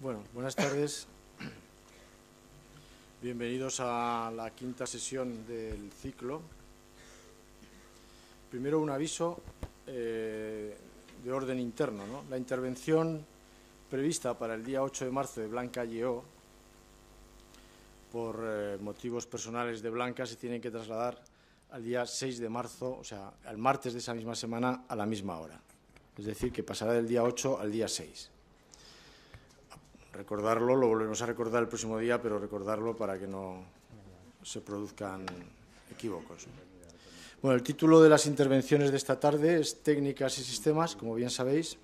Bueno, buenas tardes. Bienvenidos a la quinta sesión del ciclo. Primero un aviso eh, de orden interno. La intervención prevista para el día 8 de marzo de Blanca Lleó, por eh, motivos personales de Blanca, se tiene que trasladar al día 6 de marzo, o sea, al martes de esa misma semana, a la misma hora. Es decir, que pasará del día 8 al día 6 recordarlo, lo volvemos a recordar el próximo día, pero recordarlo para que no se produzcan equívocos. Bueno, el título de las intervenciones de esta tarde es Técnicas y sistemas, como bien sabéis.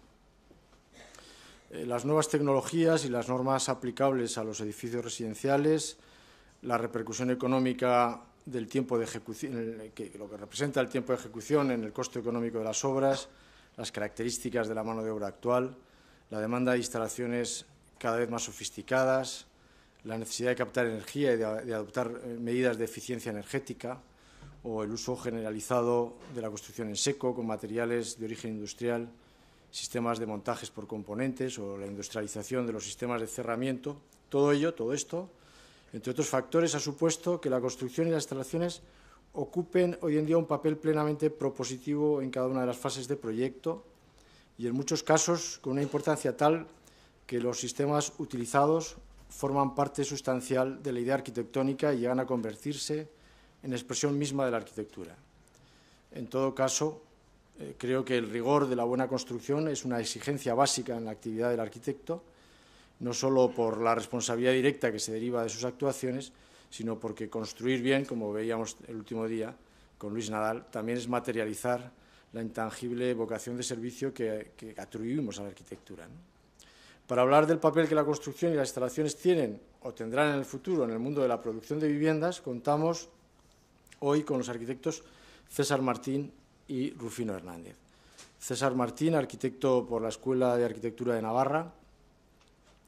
Eh, las nuevas tecnologías y las normas aplicables a los edificios residenciales, la repercusión económica del tiempo de ejecución, lo que representa el tiempo de ejecución en el costo económico de las obras, las características de la mano de obra actual, la demanda de instalaciones cada vez más sofisticadas, la necesidad de captar energía y de, adoptar eh, medidas de eficiencia energética o el uso generalizado de la construcción en seco con materiales de origen industrial, sistemas de montajes por componentes o la industrialización de los sistemas de cerramiento. Todo ello, todo esto, entre otros factores, ha supuesto que la construcción y las instalaciones ocupen hoy en día un papel plenamente propositivo en cada una de las fases de proyecto y en muchos casos con una importancia tal que los sistemas utilizados forman parte sustancial de la idea arquitectónica y llegan a convertirse en expresión misma de la arquitectura. En todo caso, eh, creo que el rigor de la buena construcción es una exigencia básica en la actividad del arquitecto, no solo por la responsabilidad directa que se deriva de sus actuaciones, sino porque construir bien, como veíamos el último día con Luis Nadal, también es materializar la intangible vocación de servicio que, atribuimos a la arquitectura. Para hablar del papel que la construcción y las instalaciones tienen o tendrán en el futuro en el mundo de la producción de viviendas, contamos hoy con los arquitectos César Martín y Rufino Hernández. César Martín, arquitecto por la Escuela de Arquitectura de Navarra,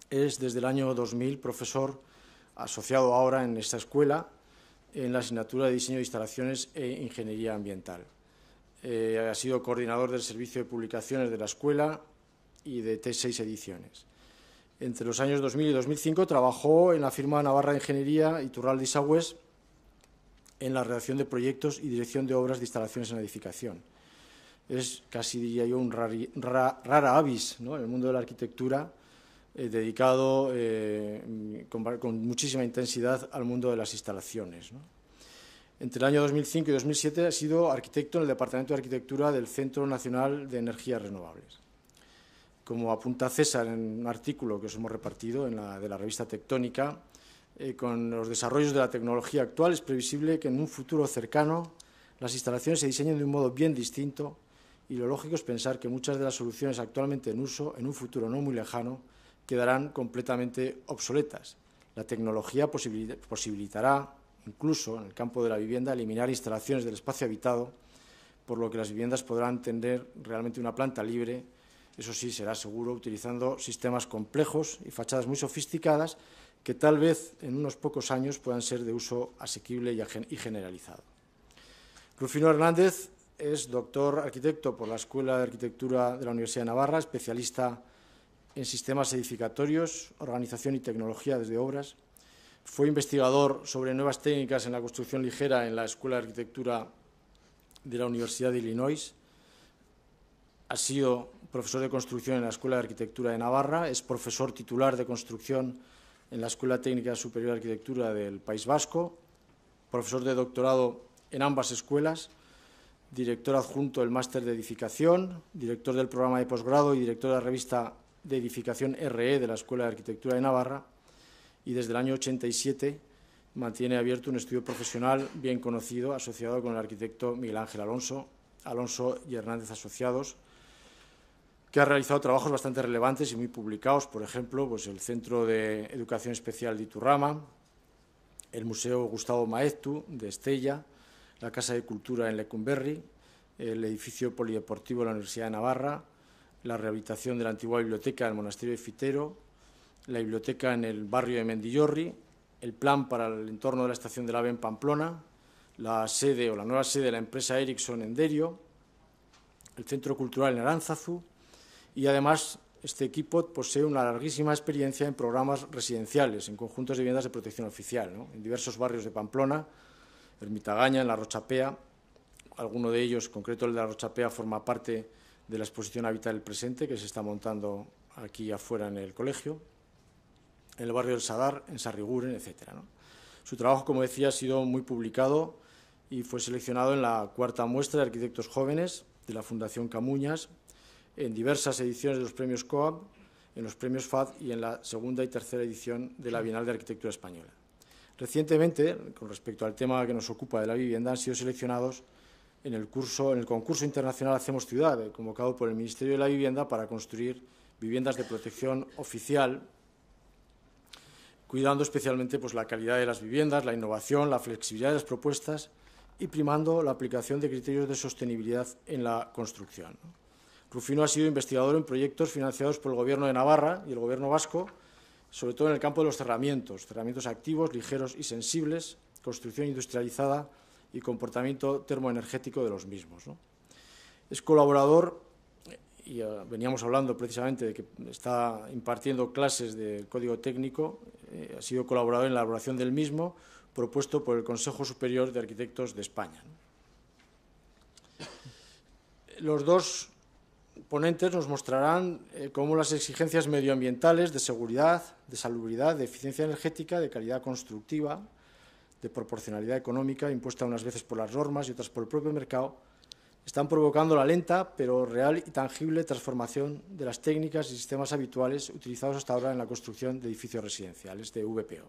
es desde el año 2000 profesor asociado ahora en esta escuela en la asignatura de Diseño de Instalaciones e Ingeniería Ambiental. Eh, ha sido coordinador del Servicio de Publicaciones de la Escuela y de T6 Ediciones. Entre los años 2000 y 2005 trabajó en la firma Navarra de Ingeniería y Turral de en la redacción de proyectos y dirección de obras de instalaciones en edificación. Es casi, diría yo, un rara avis en el mundo de la arquitectura, eh, dedicado eh, con, muchísima intensidad al mundo de las instalaciones. Entre el año 2005 y 2007 ha sido arquitecto en el Departamento de Arquitectura del Centro Nacional de Energías Renovables. Como apunta César en un artículo que os hemos repartido en la, de la revista Tectónica, eh, con los desarrollos de la tecnología actual es previsible que en un futuro cercano las instalaciones se diseñen de un modo bien distinto y lo lógico es pensar que muchas de las soluciones actualmente en uso, en un futuro no muy lejano, quedarán completamente obsoletas. La tecnología posibilitará, incluso en el campo de la vivienda, eliminar instalaciones del espacio habitado, por lo que las viviendas podrán tener realmente una planta libre eso sí, será seguro utilizando sistemas complejos y fachadas muy sofisticadas que tal vez en unos pocos años puedan ser de uso asequible y generalizado. Rufino Hernández es doctor arquitecto por la Escuela de Arquitectura de la Universidad de Navarra, especialista en sistemas edificatorios, organización y tecnología desde obras. Fue investigador sobre nuevas técnicas en la construcción ligera en la Escuela de Arquitectura de la Universidad de Illinois. Ha sido profesor de construcción en la Escuela de Arquitectura de Navarra, es profesor titular de construcción en la Escuela Técnica Superior de Arquitectura del País Vasco, profesor de doctorado en ambas escuelas, director adjunto del Máster de Edificación, director del programa de posgrado y director de la revista de Edificación RE de la Escuela de Arquitectura de Navarra y desde el año 87 mantiene abierto un estudio profesional bien conocido asociado con el arquitecto Miguel Ángel Alonso, Alonso y Hernández Asociados, que ha realizado trabajos bastante relevantes y muy publicados, por ejemplo, pues el Centro de Educación Especial de Iturrama, el Museo Gustavo Maestu de Estella, la Casa de Cultura en Lecumberri, el edificio polideportivo de la Universidad de Navarra, la rehabilitación de la antigua biblioteca del Monasterio de Fitero, la biblioteca en el barrio de Mendillorri, el plan para el entorno de la estación del AVE en Pamplona, la sede o la nueva sede de la empresa Ericsson en Derio, el Centro Cultural en Aránzazu, y además este equipo posee pues, una larguísima experiencia en programas residenciales, en conjuntos de viviendas de protección oficial, en diversos barrios de Pamplona, Mitagaña, en La Rochapea. Alguno de ellos, concreto el de La Rochapea, forma parte de la exposición Habitat del Presente que se está montando aquí afuera en el colegio, en el barrio del Sadar, en Sarriguren, etc. Su trabajo, como decía, ha sido muy publicado y fue seleccionado en la cuarta muestra de arquitectos jóvenes de la Fundación Camuñas, en diversas ediciones de los premios COAB, en los premios FAD y en la segunda y tercera edición de la Bienal de Arquitectura Española. Recientemente, con respecto al tema que nos ocupa de la vivienda, han sido seleccionados en el, concurso internacional Hacemos Ciudad, convocado por el Ministerio de la Vivienda para construir viviendas de protección oficial, cuidando especialmente pues, la calidad de las viviendas, la innovación, la flexibilidad de las propuestas y primando la aplicación de criterios de sostenibilidad en la construcción. Rufino ha sido investigador en proyectos financiados por el Gobierno de Navarra y el Gobierno vasco, sobre todo en el campo de los cerramientos, cerramientos activos, ligeros y sensibles, construcción industrializada y comportamiento termoenergético de los mismos. Es colaborador, y eh, veníamos hablando precisamente de que está impartiendo clases de código técnico, eh, ha sido colaborador en la elaboración del mismo, propuesto por el Consejo Superior de Arquitectos de España. Los dos ponentes nos mostrarán eh, cómo las exigencias medioambientales de seguridad, de salubridad, de eficiencia energética, de calidad constructiva, de proporcionalidad económica, impuesta unas veces por las normas y otras por el propio mercado, están provocando la lenta pero real y tangible transformación de las técnicas y sistemas habituales utilizados hasta ahora en la construcción de edificios residenciales de VPO.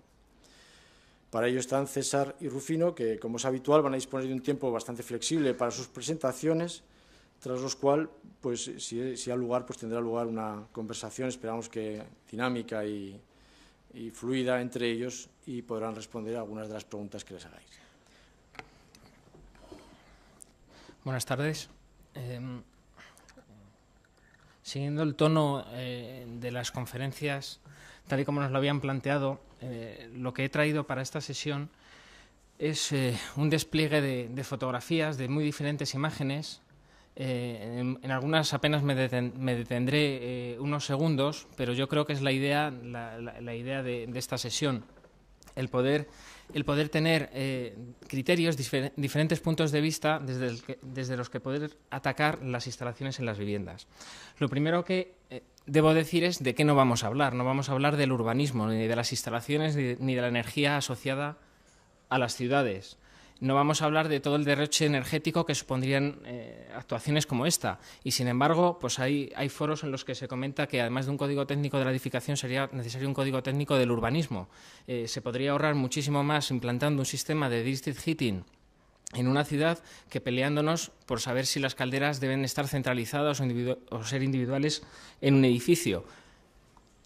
Para ello están César y Rufino, que como es habitual van a disponer de un tiempo bastante flexible para sus presentaciones tras los cuales, pues, si, hay lugar, pues tendrá lugar una conversación, esperamos que dinámica y, fluida entre ellos y podrán responder a algunas de las preguntas que les hagáis. Buenas tardes. Em, siguiendo el tono eh, de las conferencias, tal y como nos lo habían planteado, eh, lo que he traído para esta sesión es eh, un despliegue de fotografías, de muy diferentes imágenes, eh, en, algunas apenas me, detendré eh, unos segundos, pero yo creo que es la idea, la, idea de, esta sesión, el poder, el poder tener eh, criterios, diferentes puntos de vista desde, los que poder atacar las instalaciones en las viviendas. Lo primero que debo decir es de qué no vamos a hablar. No vamos a hablar del urbanismo, ni de las instalaciones, ni de la energía asociada a las ciudades no vamos a hablar de todo el derroche energético que supondrían eh, actuaciones como esta. Y sin embargo, pues hay, hay foros en los que se comenta que además de un código técnico de la edificación sería necesario un código técnico del urbanismo. Eh, se podría ahorrar muchísimo más implantando un sistema de district heating en una ciudad que peleándonos por saber si las calderas deben estar centralizadas o, ser individuales en un edificio.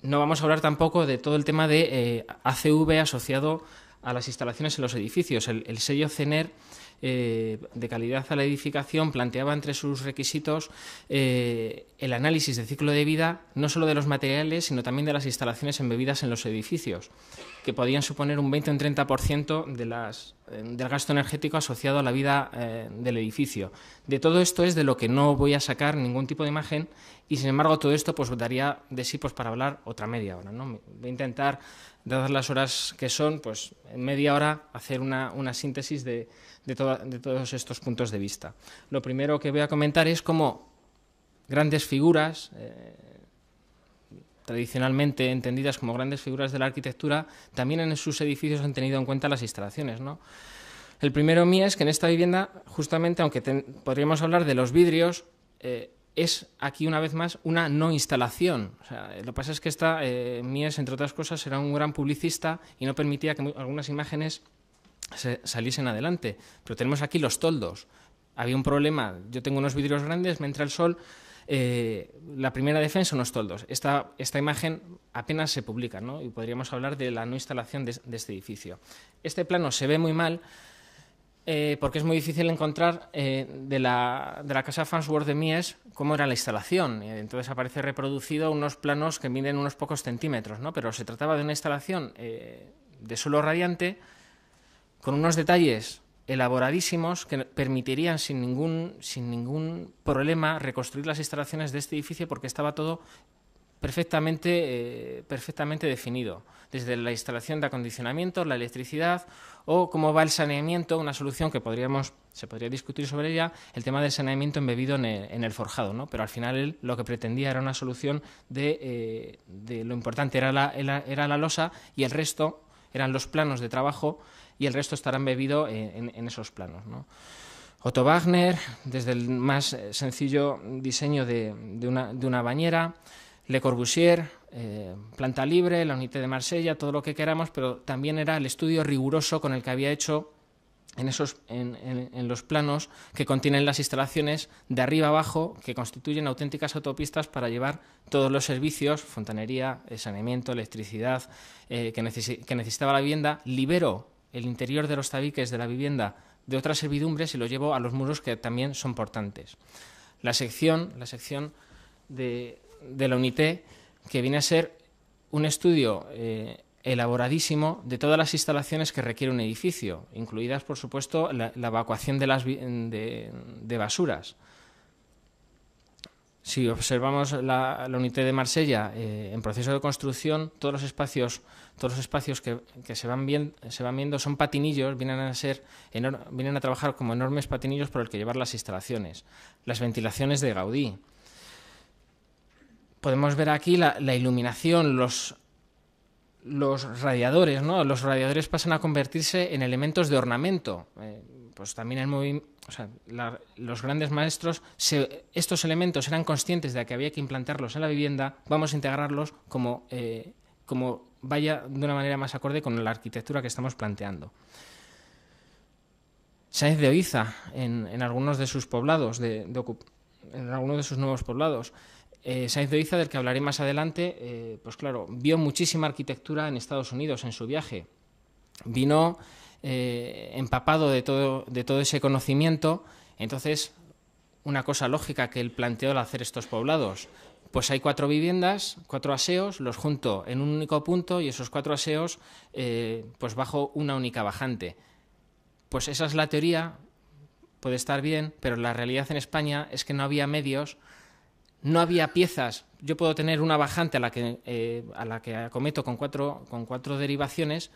No vamos a hablar tampoco de todo el tema de eh, ACV asociado a las instalaciones en los edificios. El, sello CENER eh, de calidad a la edificación planteaba entre sus requisitos eh, el análisis de ciclo de vida no solo de los materiales, sino también de las instalaciones embebidas en los edificios, que podían suponer un 20 o un 30% de las, eh, del gasto energético asociado a la vida del edificio. De todo esto es de lo que no voy a sacar ningún tipo de imagen y, sin embargo, todo esto pues daría de sí pues, para hablar otra media hora. ¿no? Voy a intentar dadas las horas que son, pues en media hora hacer una, síntesis de, todos estos puntos de vista. Lo primero que voy a comentar es cómo grandes figuras, eh, tradicionalmente entendidas como grandes figuras de la arquitectura, también en sus edificios han tenido en cuenta las instalaciones. El primero mío es que en esta vivienda, justamente, aunque podríamos hablar de los vidrios, eh, es aquí una vez más una no instalación. Eh, lo que pasa es que esta eh, Mies, entre otras cosas, era un gran publicista y no permitía que algunas imágenes saliesen adelante. Pero tenemos aquí los toldos. Había un problema. Yo tengo unos vidrios grandes, me entra el sol. Eh, la primera defensa, unos toldos. Esta, esta imagen apenas se publica ¿no? y podríamos hablar de la no instalación de este edificio. Este plano se ve muy mal eh, porque es muy difícil encontrar eh, de, la, de la casa Fansworth de Mies cómo era la instalación. Entonces aparece reproducido unos planos que miden unos pocos centímetros, ¿no? pero se trataba de una instalación eh, de suelo radiante con unos detalles elaboradísimos que permitirían sin ningún, sin ningún problema reconstruir las instalaciones de este edificio porque estaba todo perfectamente, perfectamente definido. Desde la instalación de acondicionamiento, la electricidad, o cómo va el saneamiento, una solución que podríamos, se podría discutir sobre ella, el tema del saneamiento embebido en el, forjado, ¿no? pero al final lo que pretendía era una solución de, eh, lo importante era la, era la losa y el resto eran los planos de trabajo y el resto estará embebido en, esos planos. Otto Wagner, desde el más eh, sencillo diseño de una bañera, Le Corbusier, eh, planta libre, la Unité de Marsella, todo lo que queramos, pero también era el estudio riguroso con el que había hecho en, esos, en, los planos que contienen las instalaciones de arriba abajo que constituyen auténticas autopistas para llevar todos los servicios, fontanería, eh, saneamiento, electricidad, eh, que, necesitaba la vivienda. Libero el interior de los tabiques de la vivienda de otras servidumbres y lo llevo a los muros que también son portantes. La sección, la sección de, la unité que viene a ser un estudio eh, elaboradísimo de todas las instalaciones que requiere un edificio, incluidas, por supuesto, la, evacuación de, las, de, basuras. Si observamos la, la unidad de Marsella eh, en proceso de construcción, todos los espacios, todos los espacios que, se, van bien, se, van viendo son patinillos, vienen a, ser vienen a trabajar como enormes patinillos por el que llevar las instalaciones. Las ventilaciones de Gaudí, podemos ver aquí la, iluminación, los, radiadores, ¿no? Los radiadores pasan a convertirse en elementos de ornamento. Eh, pues también los grandes maestros, estos elementos eran conscientes de que había que implantarlos en la vivienda, vamos a integrarlos eh, como, vaya de una manera más acorde con la arquitectura que estamos planteando. Sáenz de Oiza, en, algunos de sus poblados, de, en algunos de sus nuevos poblados, eh, Sainz del que hablaré más adelante, eh, pues claro, vio muchísima arquitectura en Estados Unidos en su viaje. Vino eh, empapado de todo, de todo ese conocimiento. Entonces, una cosa lógica que él planteó al hacer estos poblados, pues hay cuatro viviendas, cuatro aseos, los junto en un único punto y esos cuatro aseos, eh, pues bajo una única bajante. Pues esa es la teoría, puede estar bien, pero la realidad en España es que no había medios no había piezas. Yo puedo tener una bajante a la que, eh, a la que acometo con cuatro, con cuatro derivaciones,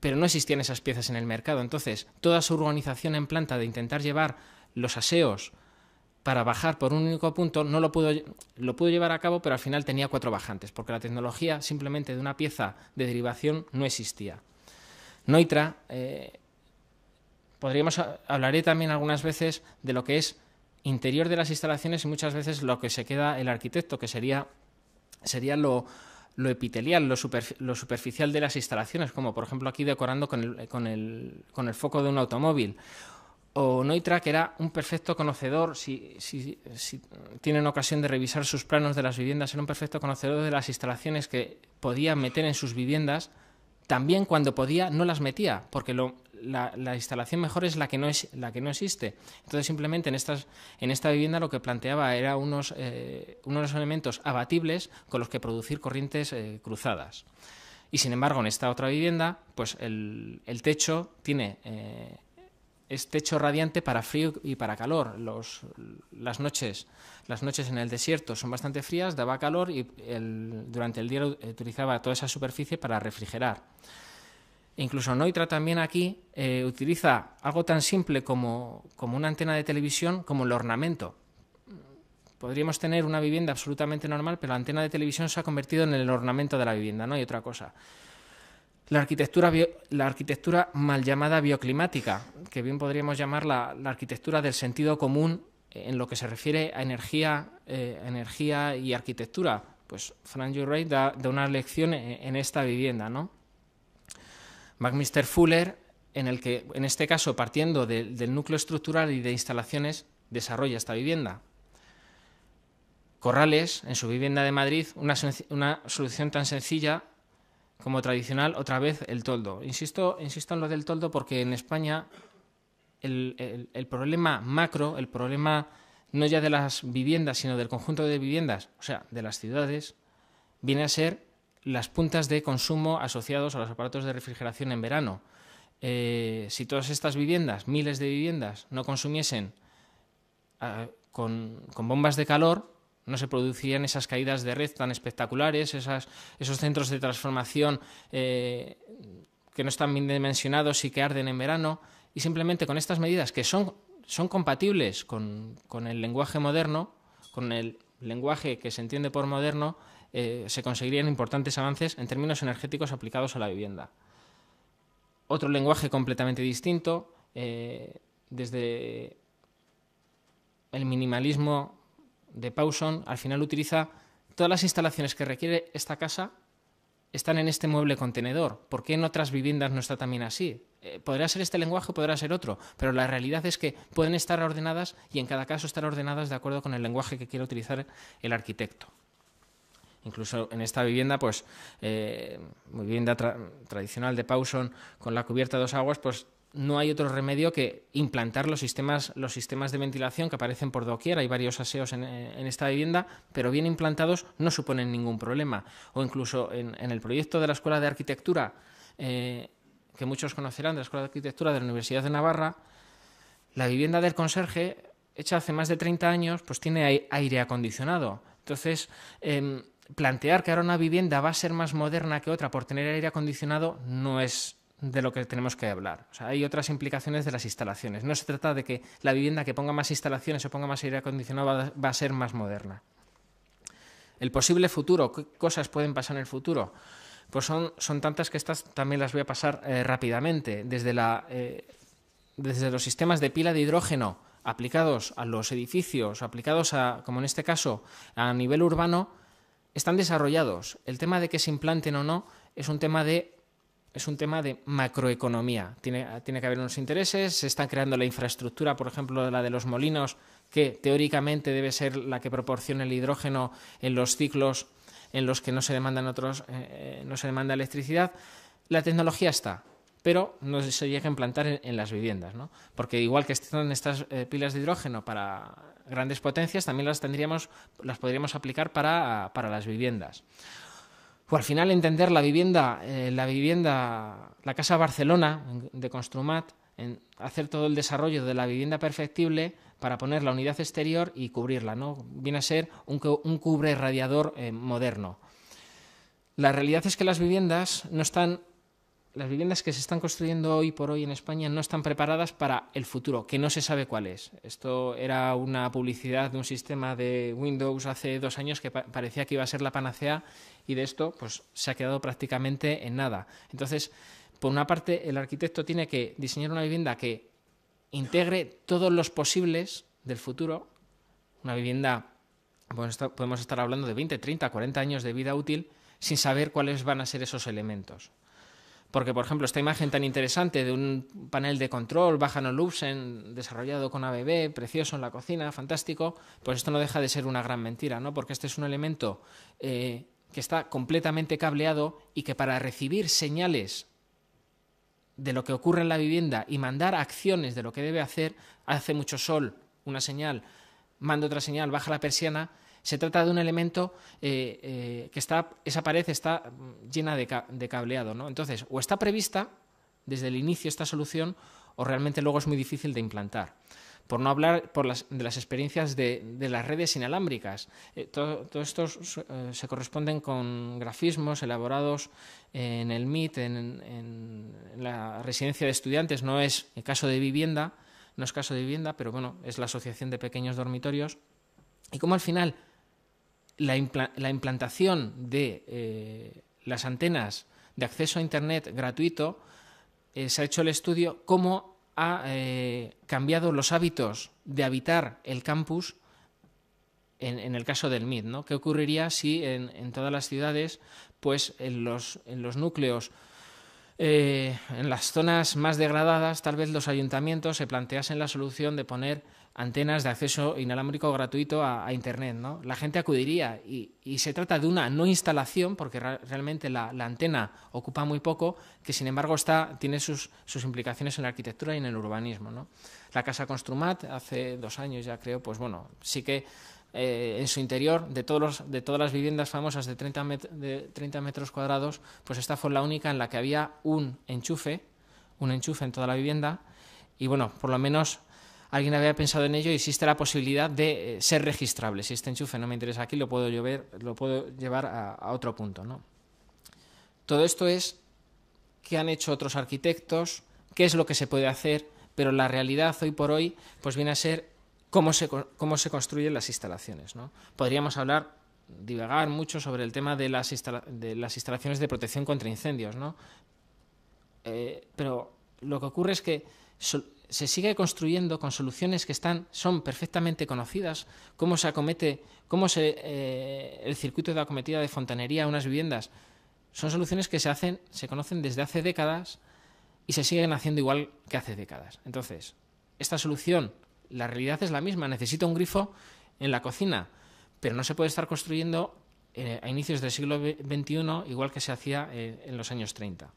pero no existían esas piezas en el mercado. Entonces, toda su organización en planta de intentar llevar los aseos para bajar por un único punto, no lo pudo, lo pudo llevar a cabo, pero al final tenía cuatro bajantes, porque la tecnología simplemente de una pieza de derivación no existía. Noitra, eh, podríamos hablaré también algunas veces de lo que es interior de las instalaciones y muchas veces lo que se queda el arquitecto, que sería, sería lo, lo epitelial, lo, superficial de las instalaciones, como por ejemplo aquí decorando con el, con el, con el foco de un automóvil. O Noitra, que era un perfecto conocedor, si, si, si, tienen ocasión de revisar sus planos de las viviendas, era un perfecto conocedor de las instalaciones que podía meter en sus viviendas, también cuando podía no las metía, porque lo, la, instalación mejor es la que no es la que no existe. Entonces simplemente en estas en esta vivienda lo que planteaba era unos eh, unos elementos abatibles con los que producir corrientes eh, cruzadas. Y sin embargo en esta otra vivienda pues el, techo tiene eh, es techo radiante para frío y para calor. las, noches, las noches en el desierto son bastante frías, daba calor y durante el día eh, utilizaba toda esa superficie para refrigerar incluso Noitra también aquí eh, utiliza algo tan simple como, como una antena de televisión como el ornamento. Podríamos tener una vivienda absolutamente normal, pero la antena de televisión se ha convertido en el ornamento de la vivienda, no hay otra cosa. La arquitectura, mal llamada bioclimática, que bien podríamos llamar la, arquitectura del sentido común en lo que se refiere a energía, eh, energía y arquitectura. Pues Frank rey da, una lección en esta vivienda, ¿no? McMister Fuller, en el que, en este caso, partiendo del núcleo estructural y de instalaciones, desarrolla esta vivienda. Corrales, en su vivienda de Madrid, una, solución tan sencilla como tradicional, otra vez el toldo. Insisto, insisto en lo del toldo porque en España el, problema macro, el problema no ya de las viviendas, sino del conjunto de viviendas, o sea, de las ciudades, viene a ser las puntas de consumo asociados a los aparatos de refrigeración en verano. Eh, si todas estas viviendas, miles de viviendas, no consumiesen ah, con, bombas de calor, no se producían esas caídas de red tan espectaculares, esos centros de transformación eh, que no están bien dimensionados y que arden en verano. Y simplemente con estas medidas que son, son compatibles con, con el lenguaje moderno, con el lenguaje que se entiende por moderno, eh, se conseguirían importantes avances en términos energéticos aplicados a la vivienda. Otro lenguaje completamente distinto, eh, desde el minimalismo de Pauson, al final utiliza todas las instalaciones que requiere esta casa están en este mueble contenedor. ¿Por qué en otras viviendas no está también así? Eh, podrá ser este lenguaje, podrá ser otro, pero la realidad es que pueden estar ordenadas y en cada caso estar ordenadas de acuerdo con el lenguaje que quiere utilizar el arquitecto. Incluso en esta vivienda, pues, eh, vivienda tradicional de Pauson con la cubierta de dos aguas, pues no hay otro remedio que implantar los sistemas, los sistemas de ventilación que aparecen por doquier. Hay varios aseos en, esta vivienda, pero bien implantados no suponen ningún problema. O incluso en, el proyecto de la Escuela de Arquitectura, eh, que muchos conocerán, de la Escuela de Arquitectura de la Universidad de Navarra, la vivienda del conserje, hecha hace más de 30 años, pues tiene aire acondicionado. Entonces, eh, plantear que ahora una vivienda va a ser más moderna que otra por tener aire acondicionado no es de lo que tenemos que hablar. sea, hay otras implicaciones de las instalaciones. No se trata de que la vivienda que ponga más instalaciones o ponga más aire acondicionado va a ser más moderna. El posible futuro, ¿qué cosas pueden pasar en el futuro? Pues son, tantas que estas también las voy a pasar eh, rápidamente. Desde, la, eh, desde los sistemas de pila de hidrógeno aplicados a los edificios, aplicados a, como en este caso, a nivel urbano, están desarrollados. El tema de que se implanten o no es un tema de es un tema de macroeconomía. Tiene, tiene, que haber unos intereses, se está creando la infraestructura, por ejemplo, la de los molinos, que teóricamente debe ser la que proporciona el hidrógeno en los ciclos en los que no se, demandan otros, eh, eh, no se demanda electricidad. La tecnología está, pero no se llega a implantar en, las viviendas, ¿no? porque igual que están estas eh, pilas de hidrógeno para grandes potencias también las tendríamos, las podríamos aplicar para, las viviendas. O al final entender la vivienda, eh, la vivienda, la Casa Barcelona de Construmat, hacer todo el desarrollo de la vivienda perfectible para poner la unidad exterior y cubrirla, ¿no? Viene a ser un, cubre radiador eh, moderno. La realidad es que las viviendas no están las viviendas que se están construyendo hoy por hoy en España no están preparadas para el futuro, que no se sabe cuál es. Esto era una publicidad de un sistema de Windows hace dos años que parecía que iba a ser la panacea y de esto pues, se ha quedado prácticamente en nada. Entonces, por una parte, el arquitecto tiene que diseñar una vivienda que integre todos los posibles del futuro, una vivienda, bueno, podemos estar hablando de 20, 30, 40 años de vida útil sin saber cuáles van a ser esos elementos. Porque, por ejemplo, esta imagen tan interesante de un panel de control, Bajano Lubsen, desarrollado con ABB, precioso en la cocina, fantástico, pues esto no deja de ser una gran mentira, ¿no? Porque este es un elemento eh, que está completamente cableado y que para recibir señales de lo que ocurre en la vivienda y mandar acciones de lo que debe hacer, hace mucho sol, una señal, manda otra señal, baja la persiana, se trata de un elemento eh, eh, que está, esa pared está mm, llena de, cableado. ¿no? Entonces, o está prevista desde el inicio esta solución o realmente luego es muy difícil de implantar. Por no hablar por las, de las experiencias de, las redes inalámbricas. Eh, todo, esto se corresponden con grafismos elaborados en el MIT, en, la residencia de estudiantes. No es caso de vivienda, no es caso de vivienda, pero bueno, es la asociación de pequeños dormitorios. Y como al final la, implantación de eh, las antenas de acceso a Internet gratuito, eh, se ha hecho el estudio cómo ha eh, cambiado los hábitos de habitar el campus en, el caso del MIT. ¿Qué ocurriría si en, todas las ciudades, pues en los, en los núcleos, en las zonas más degradadas, tal vez los ayuntamientos se planteasen la solución de poner antenas de acceso inalámbrico gratuito a, Internet. ¿no? La gente acudiría y, se trata de una no instalación, porque realmente la, antena ocupa muy poco, que sin embargo está, tiene sus, implicaciones en la arquitectura y en el urbanismo. La Casa Construmat, hace dos años ya creo, pues bueno, sí que eh, en su interior, de, todos los, de todas las viviendas famosas de 30, de 30 metros cuadrados, pues esta fue la única en la que había un enchufe, un enchufe en toda la vivienda, y bueno, por lo menos alguien había pensado en ello y existe la posibilidad de eh, ser registrable. Si este enchufe no me interesa aquí, lo puedo, llevar, lo puedo llevar a, otro punto. Todo esto es qué han hecho otros arquitectos, qué es lo que se puede hacer, pero la realidad hoy por hoy pues viene a ser cómo se, construyen las instalaciones. Podríamos hablar, divagar mucho sobre el tema de las, instalaciones de protección contra incendios, eh, pero lo que ocurre es que se sigue construyendo con soluciones que están, son perfectamente conocidas, cómo se acomete, cómo se, eh, el circuito de acometida de fontanería a unas viviendas. Son soluciones que se hacen, se conocen desde hace décadas y se siguen haciendo igual que hace décadas. Entonces, esta solución, la realidad es la misma, necesita un grifo en la cocina, pero no se puede estar construyendo eh, a inicios del siglo XXI igual que se hacía eh, en los años 30.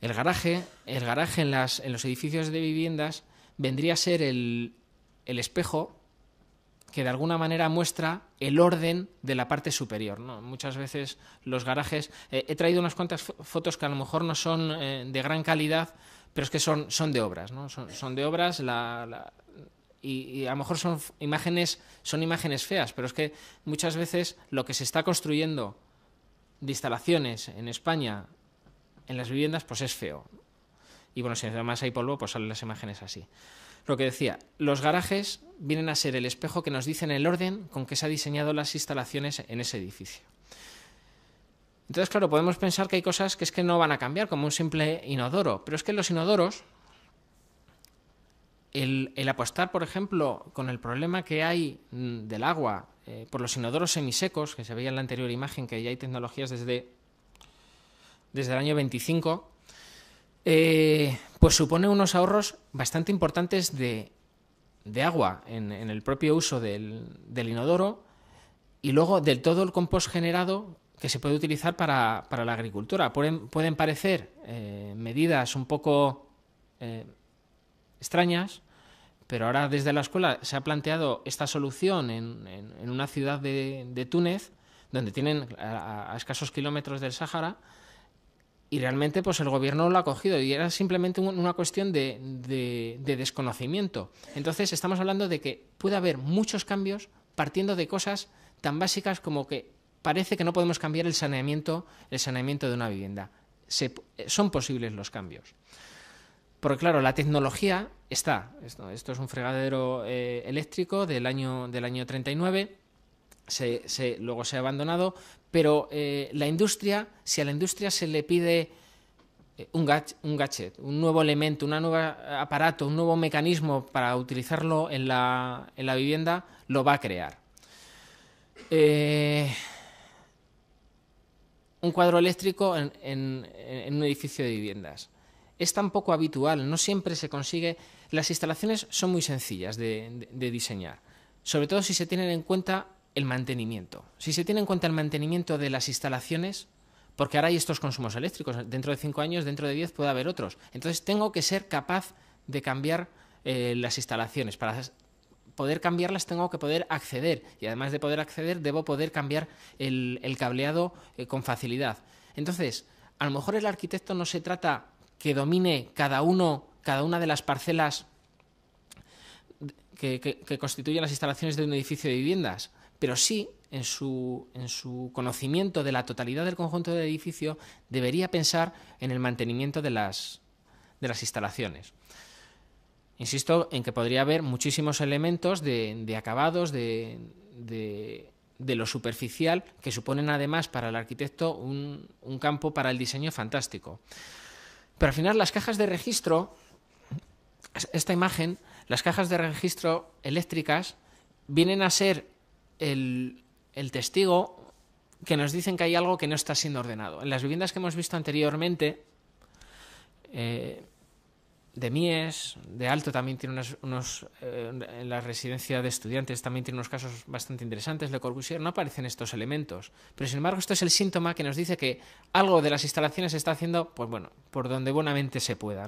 El garaje, el garaje en, las, en los edificios de viviendas vendría a ser el, espejo que de alguna manera muestra el orden de la parte superior. Muchas veces los garajes... Eh, he traído unas cuantas fotos que a lo mejor no son eh, de gran calidad, pero es que son, son de obras. Son, de obras la, y, a lo mejor son imágenes, son imágenes feas, pero es que muchas veces lo que se está construyendo de instalaciones en España en las viviendas, pues es feo. Y bueno, si además hay polvo, pues salen las imágenes así. Lo que decía, los garajes vienen a ser el espejo que nos dicen el orden con que se han diseñado las instalaciones en ese edificio. Entonces, claro, podemos pensar que hay cosas que es que no van a cambiar, como un simple inodoro. Pero es que los inodoros, el, apostar, por ejemplo, con el problema que hay mm, del agua eh, por los inodoros semisecos, que se veía en la anterior imagen, que ya hay tecnologías desde desde el año 25, eh, pues supone unos ahorros bastante importantes de, agua en, el propio uso del, del, inodoro y luego del todo el compost generado que se puede utilizar para, para la agricultura. Pueden, parecer eh, medidas un poco eh, extrañas, pero ahora desde la escuela se ha planteado esta solución en, en, una ciudad de, de, Túnez, donde tienen a escasos kilómetros del Sáhara, y realmente pues el gobierno lo ha cogido y era simplemente una cuestión de, desconocimiento. Entonces estamos hablando de que puede haber muchos cambios partiendo de cosas tan básicas como que parece que no podemos cambiar el saneamiento, el saneamiento de una vivienda. Se, eh, son posibles los cambios. Porque claro, la tecnología está. Esto, esto es un fregadero eh, eléctrico del año, del año 39 luego se ha abandonado, pero eh, la industria, si a la industria se le pide eh, un, gadget, un, nuevo elemento, un nuevo eh, aparato, un nuevo mecanismo para utilizarlo en la, vivienda, lo va a crear. un cuadro eléctrico en, un edificio de viviendas. Es tan poco habitual, no siempre se consigue. Las instalaciones son muy sencillas de diseñar, sobre todo si se tienen en cuenta el mantenimiento. Si se tiene en cuenta el mantenimiento de las instalaciones, porque ahora hay estos consumos eléctricos, dentro de cinco años, dentro de 10 puede haber otros. Entonces tengo que ser capaz de cambiar eh, las instalaciones. Para poder cambiarlas tengo que poder acceder y además de poder acceder debo poder cambiar el, cableado eh, con facilidad. Entonces, a lo mejor el arquitecto no se trata que domine cada uno, cada una de las parcelas que constituyen las instalaciones de un edificio de viviendas, pero sí en su, conocimiento de la totalidad del conjunto del edificio debería pensar en el mantenimiento de las, de las instalaciones. Insisto en que podría haber muchísimos elementos de, acabados, de, lo superficial, que suponen además para el arquitecto un, un campo para el diseño fantástico. Pero al final las cajas de registro, esta imagen, las cajas de registro eléctricas vienen a ser el, testigo que nos dicen que hay algo que no está siendo ordenado. En las viviendas que hemos visto anteriormente, eh, de Mies, de Alto también tiene unos, eh, en la residencia de estudiantes también tiene unos casos bastante interesantes, de Corbusier, no aparecen estos elementos. Pero sin embargo, esto es el síntoma que nos dice que algo de las instalaciones se está haciendo, pues bueno, por donde buenamente se pueda,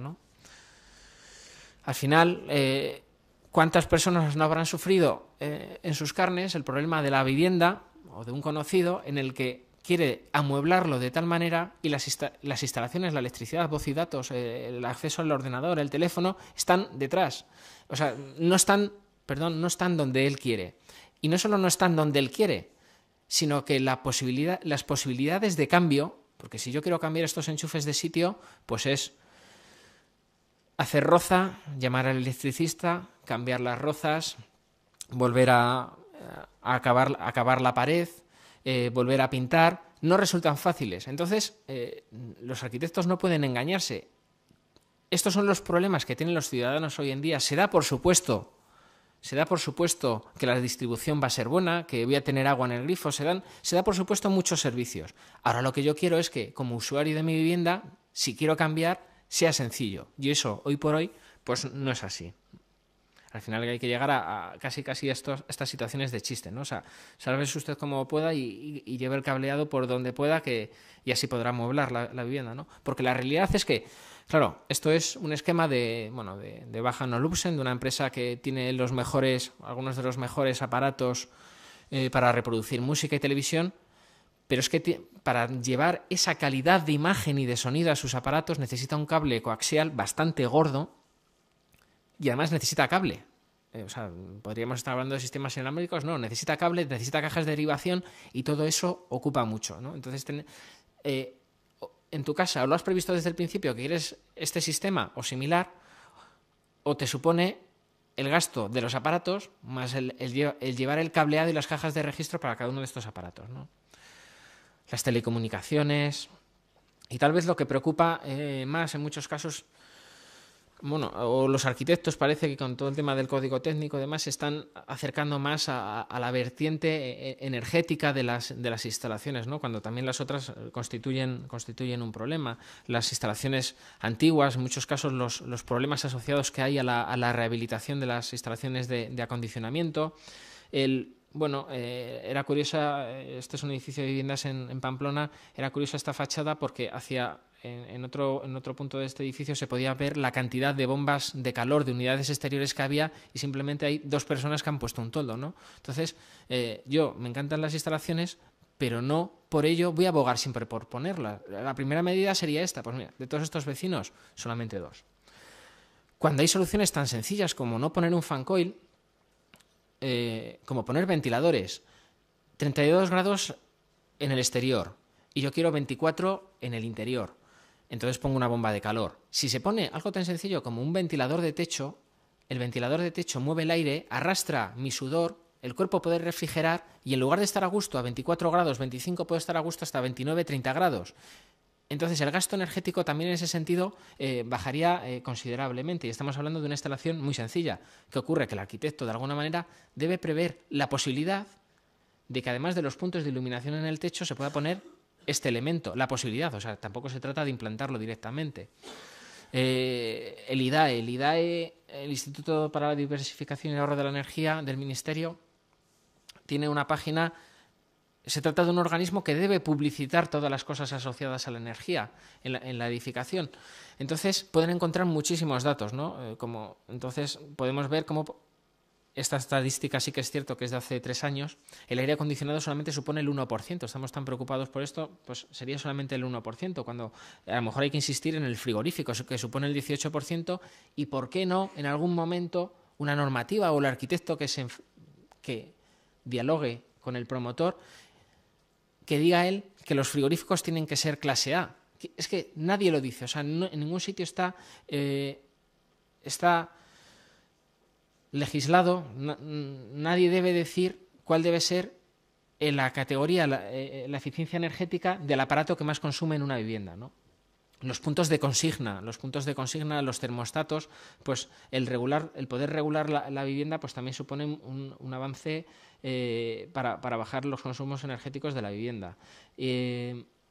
Al final, eh, ¿Cuántas personas no habrán sufrido eh, en sus carnes el problema de la vivienda o de un conocido en el que quiere amueblarlo de tal manera y las, las instalaciones, la electricidad, voz y datos, eh, el acceso al ordenador, el teléfono, están detrás? O sea, no están, perdón, no están donde él quiere. Y no solo no están donde él quiere, sino que la posibilidad, las posibilidades de cambio, porque si yo quiero cambiar estos enchufes de sitio, pues es hacer roza, llamar al electricista, cambiar las rozas, volver a, eh, acabar, acabar, la pared, eh, volver a pintar, no resultan fáciles. Entonces, eh, los arquitectos no pueden engañarse. Estos son los problemas que tienen los ciudadanos hoy en día. Se da, por supuesto, se da por supuesto que la distribución va a ser buena, que voy a tener agua en el grifo, se, dan, se da por supuesto muchos servicios. Ahora lo que yo quiero es que como usuario de mi vivienda, si quiero cambiar, sea sencillo. Y eso hoy por hoy pues no es así. Al final hay que llegar a, casi casi estas situaciones de chiste, ¿no? O sea, sálvese usted como pueda y, lleve el cableado por donde pueda que, y así podrá mueblar la, vivienda, ¿no? Porque la realidad es que, claro, esto es un esquema de, bueno, de, de Baja lupsen, de una empresa que tiene los mejores, algunos de los mejores aparatos eh, para reproducir música y televisión, pero es que para llevar esa calidad de imagen y de sonido a sus aparatos necesita un cable coaxial bastante gordo y además necesita cable. Eh, o sea, podríamos estar hablando de sistemas inalámbricos, no, necesita cable, necesita cajas de derivación y todo eso ocupa mucho, ¿no? Entonces, eh, en tu casa, o lo has previsto desde el principio que quieres este sistema o similar, o te supone el gasto de los aparatos más el, llevar el cableado y las cajas de registro para cada uno de estos aparatos, ¿no? Las telecomunicaciones y tal vez lo que preocupa eh, más en muchos casos bueno, o los arquitectos parece que con todo el tema del código técnico y demás se están acercando más a, la vertiente e, e, energética de las, de las instalaciones, ¿no? cuando también las otras eh, constituyen, constituyen un problema. Las instalaciones antiguas, en muchos casos los, los problemas asociados que hay a la, rehabilitación de las instalaciones de, acondicionamiento, el, bueno, eh, era curiosa, eh, este es un edificio de viviendas en, Pamplona, era curiosa esta fachada porque hacía en, otro, punto de este edificio se podía ver la cantidad de bombas de calor de unidades exteriores que había y simplemente hay dos personas que han puesto un toldo, ¿no? Entonces, eh, yo, me encantan las instalaciones, pero no por ello voy a abogar siempre por ponerlas. La primera medida sería esta, pues mira, de todos estos vecinos, solamente dos. Cuando hay soluciones tan sencillas como no poner un fan coil, eh, como poner ventiladores, 32 grados en el exterior y yo quiero 24 en el interior entonces pongo una bomba de calor. Si se pone algo tan sencillo como un ventilador de techo, el ventilador de techo mueve el aire, arrastra mi sudor, el cuerpo puede refrigerar y en lugar de estar a gusto a 24 grados, 25, puede estar a gusto hasta 29, 30 grados. Entonces el gasto energético también en ese sentido eh, bajaría eh, considerablemente y estamos hablando de una instalación muy sencilla. ¿Qué ocurre? Que el arquitecto de alguna manera debe prever la posibilidad de que además de los puntos de iluminación en el techo se pueda poner este elemento, la posibilidad, o sea, tampoco se trata de implantarlo directamente. Eh, el IDAE, el IDAE, el Instituto para la Diversificación y el Ahorro de la Energía del Ministerio, tiene una página. Se trata de un organismo que debe publicitar todas las cosas asociadas a la energía en la, edificación. Entonces pueden encontrar muchísimos datos, ¿no? Eh, como, entonces podemos ver cómo esta estadística sí que es cierto que es de hace tres años, el aire acondicionado solamente supone el 1%. Estamos tan preocupados por esto, pues sería solamente el 1%, cuando a lo mejor hay que insistir en el frigorífico, que supone el 18%, y por qué no, en algún momento, una normativa o el arquitecto que, se, que dialogue con el promotor, que diga él que los frigoríficos tienen que ser clase A. Es que nadie lo dice, o sea, en ningún sitio está... Eh, está legislado, nadie debe decir cuál debe ser en eh, la categoría, eh, eh, la, eficiencia energética del aparato que más consume en una vivienda, Los puntos de consigna, los puntos de consigna, los termostatos, pues el regular, el poder regular la, vivienda, pues también supone un, avance para, para, bajar los consumos energéticos de la vivienda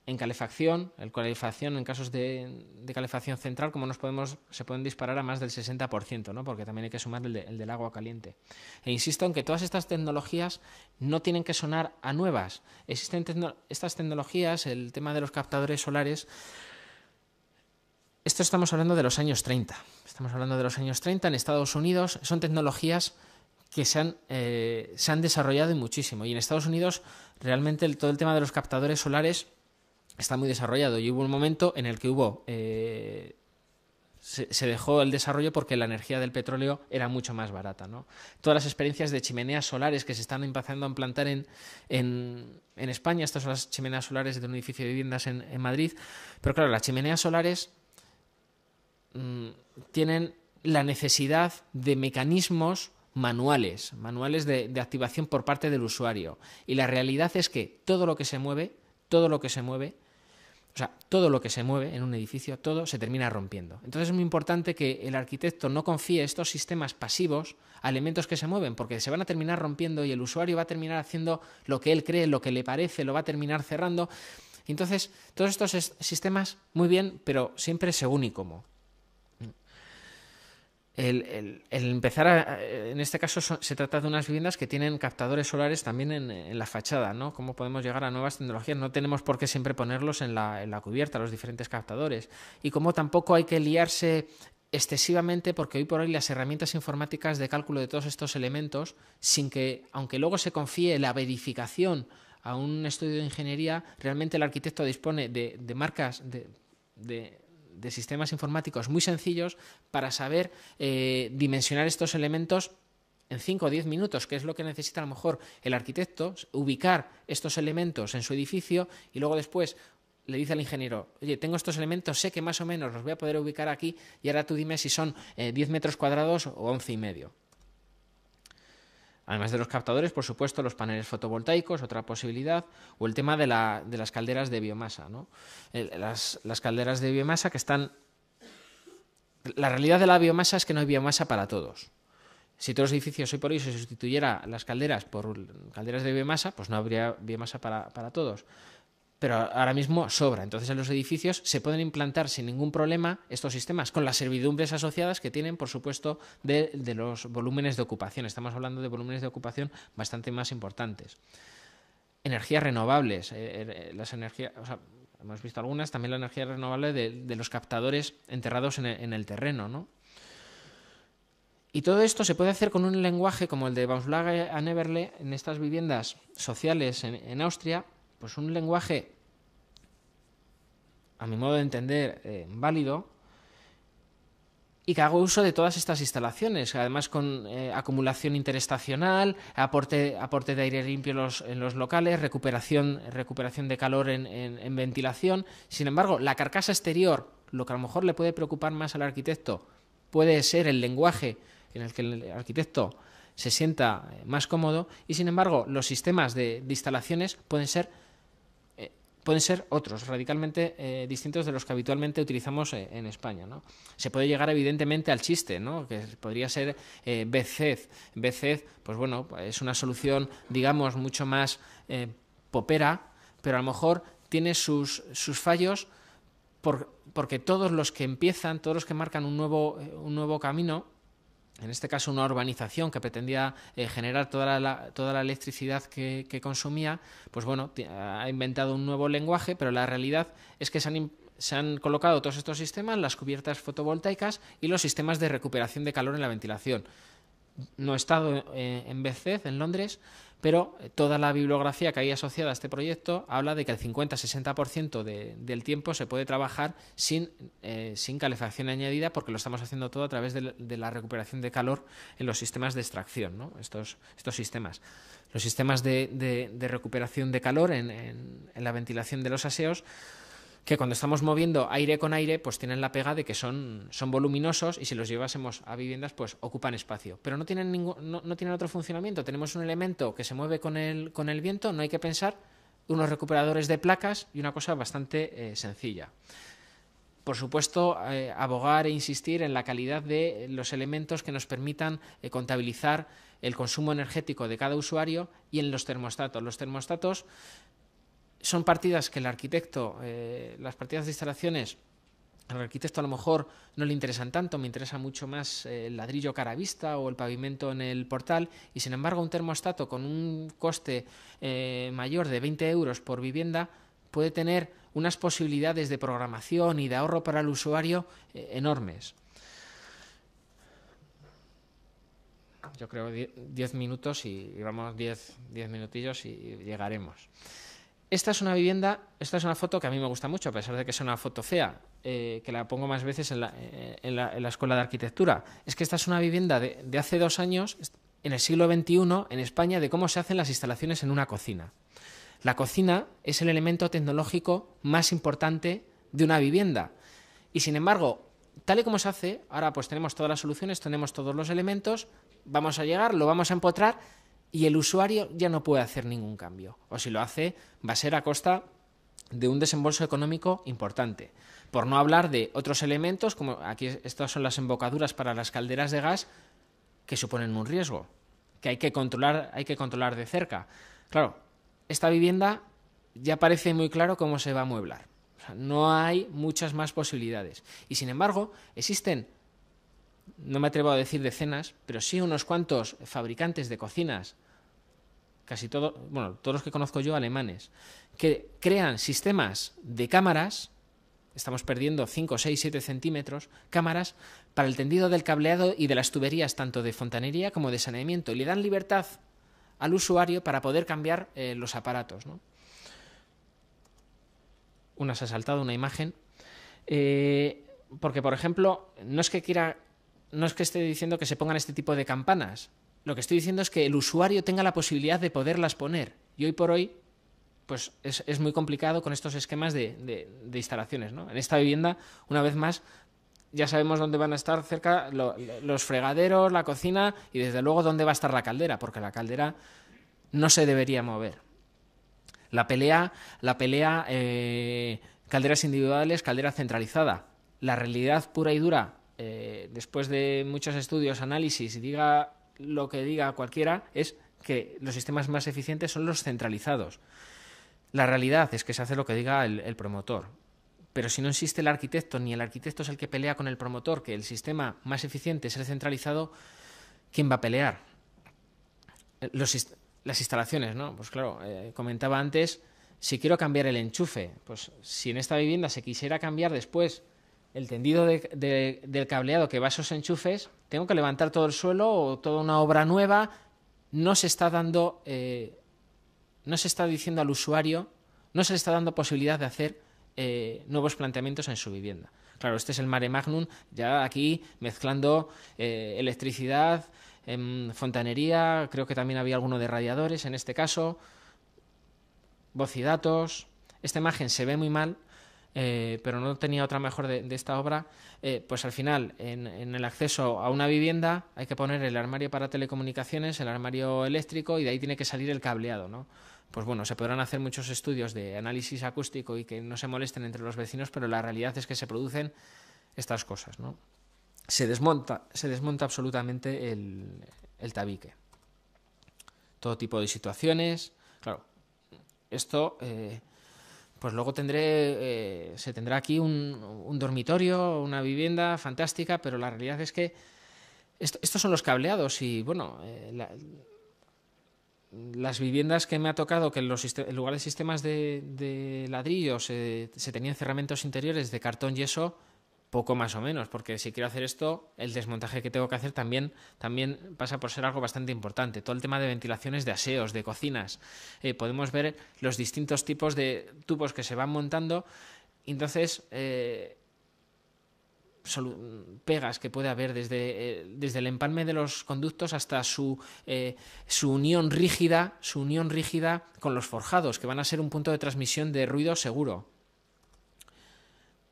en calefacción, en casos de, calefacción central, como nos podemos, se pueden disparar a más del 60%, ¿no? porque también hay que sumar el, del agua caliente. E insisto en que todas estas tecnologías no tienen que sonar a nuevas. Existen estas tecnologías, el tema de los captadores solares, esto estamos hablando de los años 30. Estamos hablando de los años 30 en Estados Unidos, son tecnologías que se han, eh, desarrollado muchísimo. Y en Estados Unidos realmente todo el tema de los captadores solares está muy desarrollado y hubo un momento en el que hubo... Eh, se, dejó el desarrollo porque la energía del petróleo era mucho más barata. Todas las experiencias de chimeneas solares que se están empezando a implantar en, España, estas son las chimeneas solares de un edificio de viviendas en, Madrid, pero claro, las chimeneas solares mm, tienen la necesidad de mecanismos manuales, manuales de, activación por parte del usuario. Y la realidad es que todo lo que se mueve todo lo que se mueve, o sea, todo lo que se mueve en un edificio, todo se termina rompiendo. Entonces es muy importante que el arquitecto no confíe estos sistemas pasivos a elementos que se mueven, porque se van a terminar rompiendo y el usuario va a terminar haciendo lo que él cree, lo que le parece, lo va a terminar cerrando. Entonces, todos estos sistemas, muy bien, pero siempre según y cómo el, empezar eh, en este caso se trata de unas viviendas que tienen captadores solares también en, en, la fachada, ¿no? ¿Cómo podemos llegar a nuevas tecnologías? No tenemos por qué siempre ponerlos en la, en la cubierta, los diferentes captadores. Y cómo tampoco hay que liarse excesivamente porque hoy por hoy las herramientas informáticas de cálculo de todos estos elementos, sin que, aunque luego se confíe la verificación a un estudio de ingeniería, realmente el arquitecto dispone de, de marcas, de de sistemas informáticos muy sencillos para saber eh, dimensionar estos elementos en 5 o 10 minutos, que es lo que necesita a lo mejor el arquitecto, ubicar estos elementos en su edificio y luego después le dice al ingeniero, oye, tengo estos elementos, sé que más o menos los voy a poder ubicar aquí y ahora tú dime si son 10 eh, metros cuadrados o 11 y medio. Además de los captadores, por supuesto, los paneles fotovoltaicos, otra posibilidad, o el tema de, la, de las calderas de biomasa. ¿no? Las, calderas de biomasa que están... La realidad de la biomasa es que no hay biomasa para todos. Si todos los edificios hoy por hoy se sustituyera las calderas por calderas de biomasa, pues no habría biomasa para, para todos pero ahora mismo sobra. Entonces en los edificios se pueden implantar sin ningún problema estos sistemas, con las servidumbres asociadas que tienen, por supuesto, de, los volúmenes de ocupación. Estamos hablando de volúmenes de ocupación bastante más importantes. Energías renovables, eh, eh, eh, las energías... hemos visto algunas, también la energía renovable de, los captadores enterrados en el, terreno, ¿no? Y todo esto se puede hacer con un lenguaje como el de Bauslager a Neverle en estas viviendas sociales en Austria, pues un lenguaje, a mi modo de entender, eh, válido, y que hago uso de todas estas instalaciones, además con eh, acumulación interestacional, aporte, aporte de aire limpio en los, locales, recuperación, recuperación de calor en, ventilación. Sin embargo, la carcasa exterior, lo que a lo mejor le puede preocupar más al arquitecto, puede ser el lenguaje en el que el arquitecto se sienta eh, más cómodo y sin embargo los sistemas de instalaciones pueden ser pueden ser otros, radicalmente eh, distintos de los que habitualmente utilizamos eh, en España. Se puede llegar evidentemente al chiste, que podría ser eh, BCED. BCED, pues bueno, es una solución, digamos, mucho más eh, popera, pero a lo mejor tiene sus, sus fallos porque todos los que empiezan, todos los que marcan un nuevo, un nuevo camino, en este caso una urbanización que pretendía eh, generar toda la, toda la electricidad que, consumía, pues bueno, ha inventado un nuevo lenguaje, pero la realidad es que se han, colocado todos estos sistemas, las cubiertas fotovoltaicas y los sistemas de recuperación de calor en la ventilación. No he estado eh, en BCED, en Londres, pero eh, toda la bibliografía que hay asociada a este proyecto habla de que el 50-60% del tiempo se puede trabajar eh, sin, calefacción añadida porque lo estamos haciendo todo a través de, la recuperación de calor en los sistemas de extracción, ¿no? estos, estos sistemas. Los sistemas de, recuperación de calor en la ventilación de los aseos que cuando estamos moviendo aire con aire, pues tienen la pega de que son, son voluminosos y si los llevásemos a viviendas, pues ocupan espacio. Pero no tienen, ningún, no, tienen otro funcionamiento. Tenemos un elemento que se mueve con el, con el viento, no hay que pensar, unos recuperadores de placas y una cosa bastante eh, sencilla. Por supuesto, eh, abogar e insistir en la calidad de los elementos que nos permitan eh, contabilizar el consumo energético de cada usuario y en los termostatos. Los termostatos son partidas que el arquitecto, eh, las partidas de instalaciones, al arquitecto a lo mejor no le interesan tanto, me interesa mucho más eh, el ladrillo cara vista o el pavimento en el portal, y sin embargo un termostato con un coste eh, mayor de 20 euros por vivienda puede tener unas posibilidades de programación y de ahorro para el usuario enormes. Yo creo 10 minutos y, 10 minutillos y llegaremos. Esta es una vivienda, esta es una foto que a mí me gusta mucho, a pesar de que es una foto fea, eh, que la pongo más veces eh, en la, escuela de arquitectura. Es que esta es una vivienda de, de hace dos años, en el siglo XXI, en España, de cómo se hacen las instalaciones en una cocina. La cocina es el elemento tecnológico más importante de una vivienda. Y sin embargo, tal y como se hace, ahora pues tenemos todas las soluciones, tenemos todos los elementos, vamos a llegar, lo vamos a empotrar y el usuario ya no puede hacer ningún cambio. O si lo hace, va a ser a costa de un desembolso económico importante. Por no hablar de otros elementos, como aquí estas son las embocaduras para las calderas de gas, que suponen un riesgo, que hay que controlar, hay que controlar de cerca. Claro, esta vivienda ya parece muy claro cómo se va a mueblar. no hay muchas más posibilidades. Y sin embargo, existen, no me atrevo a decir decenas, pero sí unos cuantos fabricantes de cocinas casi todos, bueno, todos los que conozco yo alemanes, que crean sistemas de cámaras, estamos perdiendo 5, 6, 7 centímetros, cámaras, para el tendido del cableado y de las tuberías tanto de fontanería como de saneamiento, y le dan libertad al usuario para poder cambiar eh, los aparatos. ¿no? Una se ha saltado una imagen. Eh, porque, por ejemplo, no es que quiera. No es que esté diciendo que se pongan este tipo de campanas, lo que estoy diciendo es que el usuario tenga la posibilidad de poderlas poner. Y hoy por hoy, pues es, muy complicado con estos esquemas de, instalaciones. ¿no? En esta vivienda, una vez más, ya sabemos dónde van a estar cerca los fregaderos, la cocina y desde luego dónde va a estar la caldera, porque la caldera no se debería mover. La pelea, la pelea, eh, calderas individuales, caldera centralizada. La realidad pura y dura, eh, después de muchos estudios, análisis, y diga lo que diga cualquiera es que los sistemas más eficientes son los centralizados. La realidad es que se hace lo que diga el, promotor. Pero si no existe el arquitecto, ni el arquitecto es el que pelea con el promotor, que el sistema más eficiente es el centralizado, ¿quién va a pelear? Eh, las instalaciones, ¿no? Pues claro, eh, comentaba antes, si quiero cambiar el enchufe, pues si en esta vivienda se quisiera cambiar después el tendido del cableado que va a esos enchufes, tengo que levantar todo el suelo o toda una obra nueva, no se está dando, eh, no se está diciendo al usuario, no se le está dando posibilidad de hacer eh, nuevos planteamientos en su vivienda. Claro, este es el mare magnum, ya aquí mezclando eh, electricidad, em, fontanería, creo que también había alguno de radiadores en este caso, bocidatos. Esta imagen se ve muy mal eh, pero no tenía otra mejor de, esta obra, eh, pues al final en, el acceso a una vivienda hay que poner el armario para telecomunicaciones, el armario eléctrico y de ahí tiene que salir el cableado, ¿no? Pues bueno, se podrán hacer muchos estudios de análisis acústico y que no se molesten entre los vecinos, pero la realidad es que se producen estas cosas, ¿no? Se desmonta, se desmonta absolutamente el, tabique. Todo tipo de situaciones, claro, esto eh, pues luego tendré, eh, se tendrá aquí un, dormitorio, una vivienda fantástica, pero la realidad es que estos son los cableados y bueno, eh, las viviendas que me ha tocado, que en, los, lugar de sistemas de, ladrillo ladrillos se tenían cerramientos interiores de cartón yeso, poco más o menos, porque si quiero hacer esto, el desmontaje que tengo que hacer también, también pasa por ser algo bastante importante. Todo el tema de ventilaciones, de aseos, de cocinas. Eh, podemos ver los distintos tipos de tubos que se van montando. Entonces, eh, pegas que puede haber desde, eh, desde, el empalme de los conductos hasta su, su, unión rígida, su unión rígida con los forjados, que van a ser un punto de transmisión de ruido seguro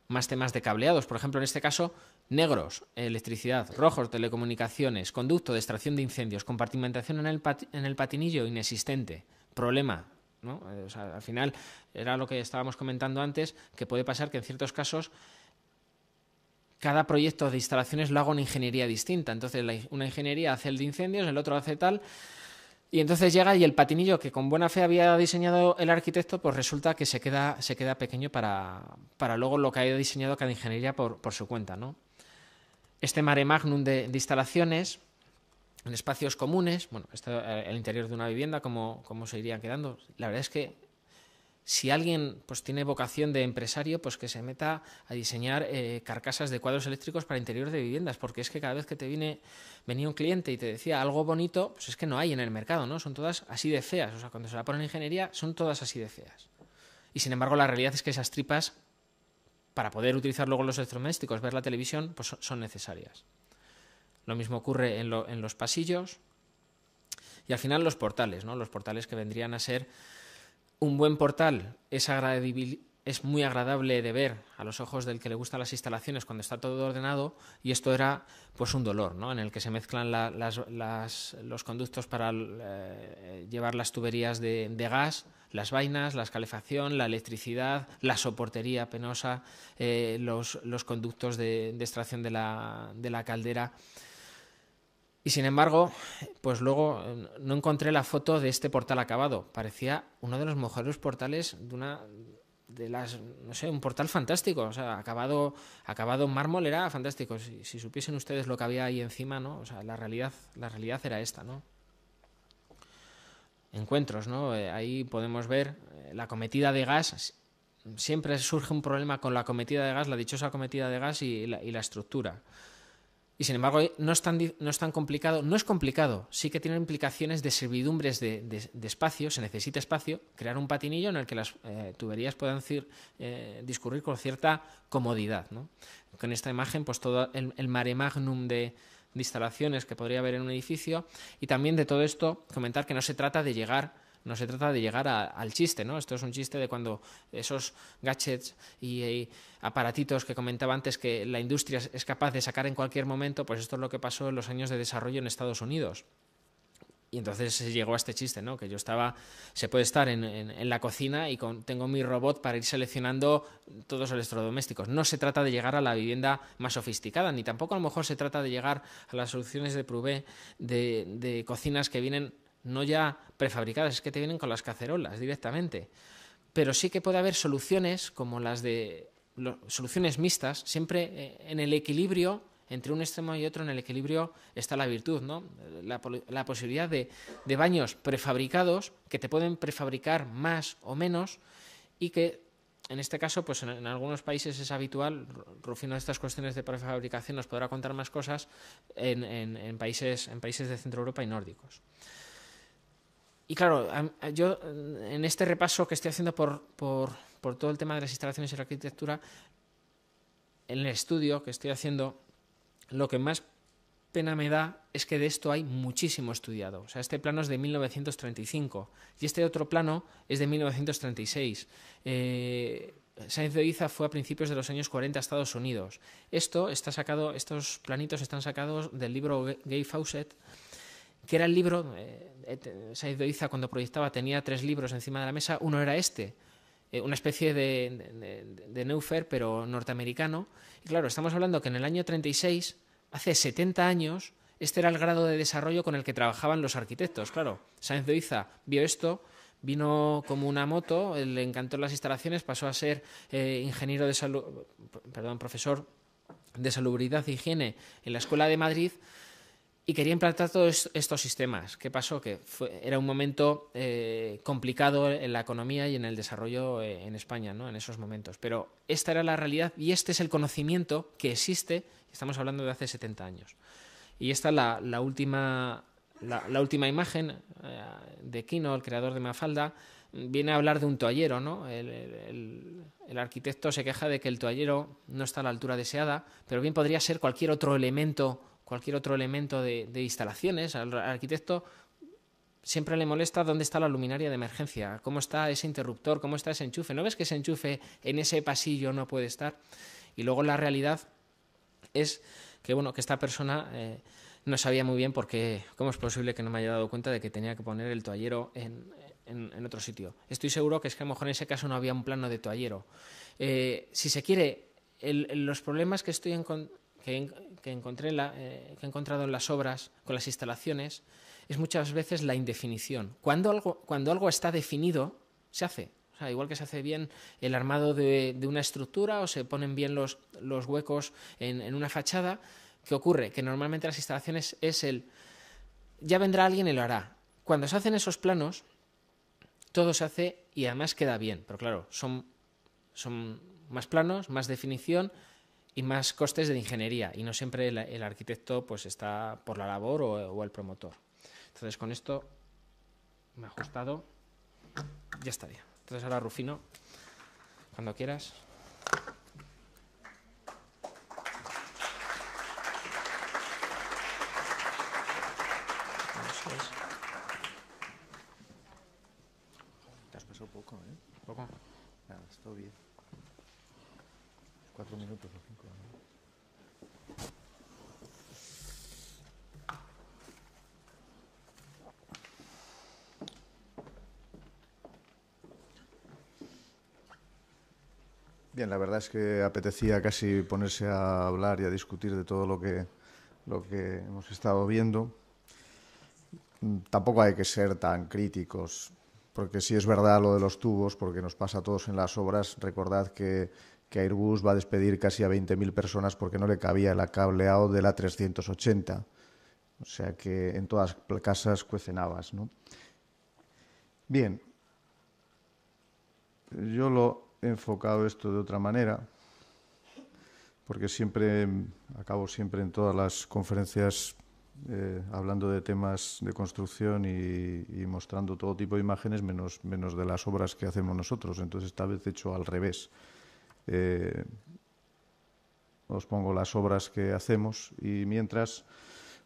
más temas de cableados, por ejemplo, en este caso, negros, electricidad, rojos, telecomunicaciones, conducto de extracción de incendios, compartimentación en el, en el patinillo inexistente, problema. ¿no? Eh, al final era lo que estábamos comentando antes, que puede pasar que en ciertos casos cada proyecto de instalaciones lo haga una ingeniería distinta. Entonces, una ingeniería hace el de incendios, el otro hace tal, y entonces llega y el patinillo que con buena fe había diseñado el arquitecto, pues resulta que se queda, se queda pequeño para, para luego lo que haya diseñado cada ingeniería por, por su cuenta. ¿no? Este mare magnum de, instalaciones en espacios comunes, bueno, eh, el interior de una vivienda, como cómo se irían quedando? La verdad es que si alguien pues, tiene vocación de empresario, pues que se meta a diseñar eh, carcasas de cuadros eléctricos para interior de viviendas, porque es que cada vez que te viene, venía un cliente y te decía algo bonito, pues es que no hay en el mercado, ¿no? Son todas así de feas. O sea, cuando se la ponen en ingeniería, son todas así de feas. Y sin embargo, la realidad es que esas tripas, para poder utilizar luego los electrodomésticos, ver la televisión, pues son necesarias. Lo mismo ocurre en, en los pasillos y al final los portales, ¿no? Los portales que vendrían a ser un buen portal es, es muy agradable de ver a los ojos del que le gustan las instalaciones cuando está todo ordenado y esto era pues un dolor, ¿no? En el que se mezclan los conductos para eh, llevar las tuberías de, gas, las vainas, la calefacción, la electricidad, la soportería penosa, eh, los, los, conductos de, extracción de la, de la caldera. Y sin embargo, pues luego eh, no encontré la foto de este portal acabado. Parecía uno de los mejores portales de una de las, no sé, un portal fantástico, o sea, acabado, acabado en mármol era fantástico. Si, supiesen ustedes lo que había ahí encima, ¿no? O sea, la realidad, la realidad era esta, ¿no? Encuentros, ¿no? Eh, ahí podemos ver eh, la cometida de gas. Siempre surge un problema con la cometida de gas, la dichosa cometida de gas y la, y la estructura. Y sin embargo, no es, tan, no es complicado, no es complicado, sí que tiene implicaciones de servidumbres de, espacio, se necesita espacio, crear un patinillo en el que las eh, tuberías puedan eh, discurrir con cierta comodidad. ¿no? Con esta imagen, pues todo el, mare magnum de instalaciones que podría haber en un edificio y también de todo esto comentar que no se trata de llegar no se trata de llegar al chiste, ¿no? Esto es un chiste de cuando esos gadgets y, aparatitos que comentaba antes que la industria es capaz de sacar en cualquier momento, pues esto es lo que pasó en los años de desarrollo en Estados Unidos. Y entonces se llegó a este chiste, ¿no? Que yo estaba, se puede estar en, la cocina y tengo mi robot para ir seleccionando todos los electrodomésticos. No se trata de llegar a la vivienda más sofisticada, ni tampoco a lo mejor se trata de llegar a las soluciones de Prouvé de cocinas que vienen no ya prefabricadas, es que te vienen con las cacerolas directamente. Pero sí que puede haber soluciones como las de soluciones mixtas, siempre eh, en el equilibrio entre un extremo y otro, en el equilibrio está la virtud, ¿no? La, posibilidad de, baños prefabricados que te pueden prefabricar más o menos y que en este caso, pues en, algunos países es habitual, Rufino de estas cuestiones de prefabricación nos podrá contar más cosas países, en países de Centro Europa y nórdicos. Y claro, eh, yo eh, en este repaso que estoy haciendo por, por, todo el tema de las instalaciones y la arquitectura, en el estudio que estoy haciendo, lo que más pena me da es que de esto hay muchísimo estudiado. O sea, este plano es de 1935 y este otro plano es de 1936. Eh, Sainz de Iza fue a principios de los años 40 a Estados Unidos. Esto está sacado, estos planitos están sacados del libro Gay Fawcett, que era el libro, eh, eh Doiza cuando proyectaba tenía tres libros encima de la mesa, uno era este, eh, una especie de, de, Neufer, pero norteamericano. Y claro, estamos hablando que en el año 36, hace 70 años, este era el grado de desarrollo con el que trabajaban los arquitectos. Claro, Sáenz de vio esto, vino como una moto, le encantó las instalaciones, pasó a ser eh, ingeniero de salud, perdón, profesor de salubridad e higiene en la Escuela de Madrid. Y quería implantar todos estos sistemas. ¿Qué pasó? Que era un momento eh, complicado en la economía y en el desarrollo eh, en España, ¿no? En esos momentos. Pero esta era la realidad y este es el conocimiento que existe. Estamos hablando de hace 70 años. Y esta es la, última, la, última imagen eh, de Quino, el creador de Mafalda, viene a hablar de un toallero, ¿no? El, el, arquitecto se queja de que el toallero no está a la altura deseada, pero bien podría ser cualquier otro elemento cualquier otro elemento de, instalaciones, al arquitecto siempre le molesta dónde está la luminaria de emergencia, cómo está ese interruptor, cómo está ese enchufe. ¿No ves que ese enchufe en ese pasillo no puede estar? Y luego la realidad es que, bueno, que esta persona eh, no sabía muy bien por cómo es posible que no me haya dado cuenta de que tenía que poner el toallero en, otro sitio. Estoy seguro que es que a lo mejor en ese caso no había un plano de toallero. Eh, si se quiere, los problemas que estoy encontrando que, encontré la, eh, que he encontrado en las obras, con las instalaciones, es muchas veces la indefinición. Cuando algo, cuando algo está definido, se hace. O igual que se hace bien el armado de, una estructura o se ponen bien los, huecos en, una fachada, ¿qué ocurre? Que normalmente las instalaciones es el... Ya vendrá alguien y lo hará. Cuando se hacen esos planos, todo se hace y además queda bien. Pero claro, son, son más planos, más definición, y más costes de ingeniería y no siempre el, arquitecto pues está por la labor o, el promotor. Entonces con esto me ha ajustado, ya estaría. Entonces ahora Rufino, cuando quieras. la verdad es que apetecía casi ponerse a hablar y a discutir de todo lo que, lo que hemos estado viendo. Tampoco hay que ser tan críticos, porque si es verdad lo de los tubos, porque nos pasa a todos en las obras, recordad que, Airbus va a despedir casi a 20.000 personas porque no le cabía el cableado de la 380. O sea que en todas las casas cuecen ¿no? Bien, yo lo enfocado esto de otra manera, porque siempre, acabo siempre en todas las conferencias eh, hablando de temas de construcción y, mostrando todo tipo de imágenes, menos, menos de las obras que hacemos nosotros. Entonces, esta vez he hecho al revés. Eh, os pongo las obras que hacemos y mientras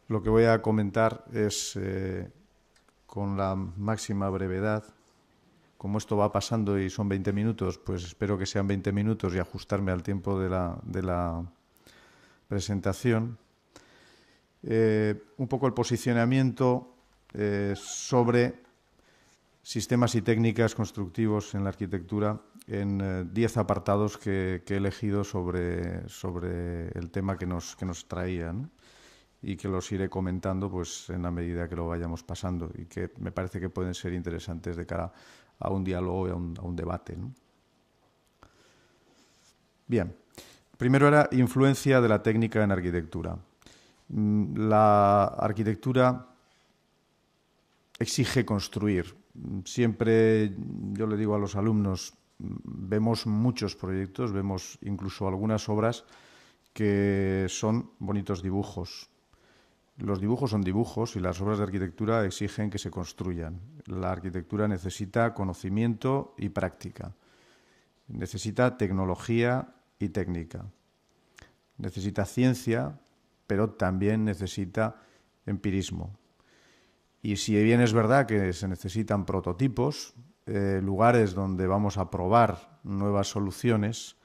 lo que voy a comentar es eh, con la máxima brevedad como esto va pasando y son 20 minutos, pues espero que sean 20 minutos y ajustarme al tiempo de la, presentación. Eh, un poco el posicionamiento eh, sobre sistemas y técnicas constructivos en la arquitectura en 10 eh, apartados que, he elegido sobre, el tema que nos, traían traía y que los iré comentando pues, en la medida que lo vayamos pasando y que me parece que pueden ser interesantes de cara a un diálogo a un, debate. Bien, primero era influencia de la técnica en arquitectura. Mm, la arquitectura exige construir. Siempre yo le digo a los alumnos, mm, vemos muchos proyectos, vemos incluso algunas obras que son bonitos dibujos, los dibujos son dibujos y las obras de arquitectura exigen que se construyan. La arquitectura necesita conocimiento y práctica. Necesita tecnología y técnica. Necesita ciencia, pero también necesita empirismo. Y si bien es verdad que se necesitan prototipos, eh, lugares donde vamos a probar nuevas soluciones,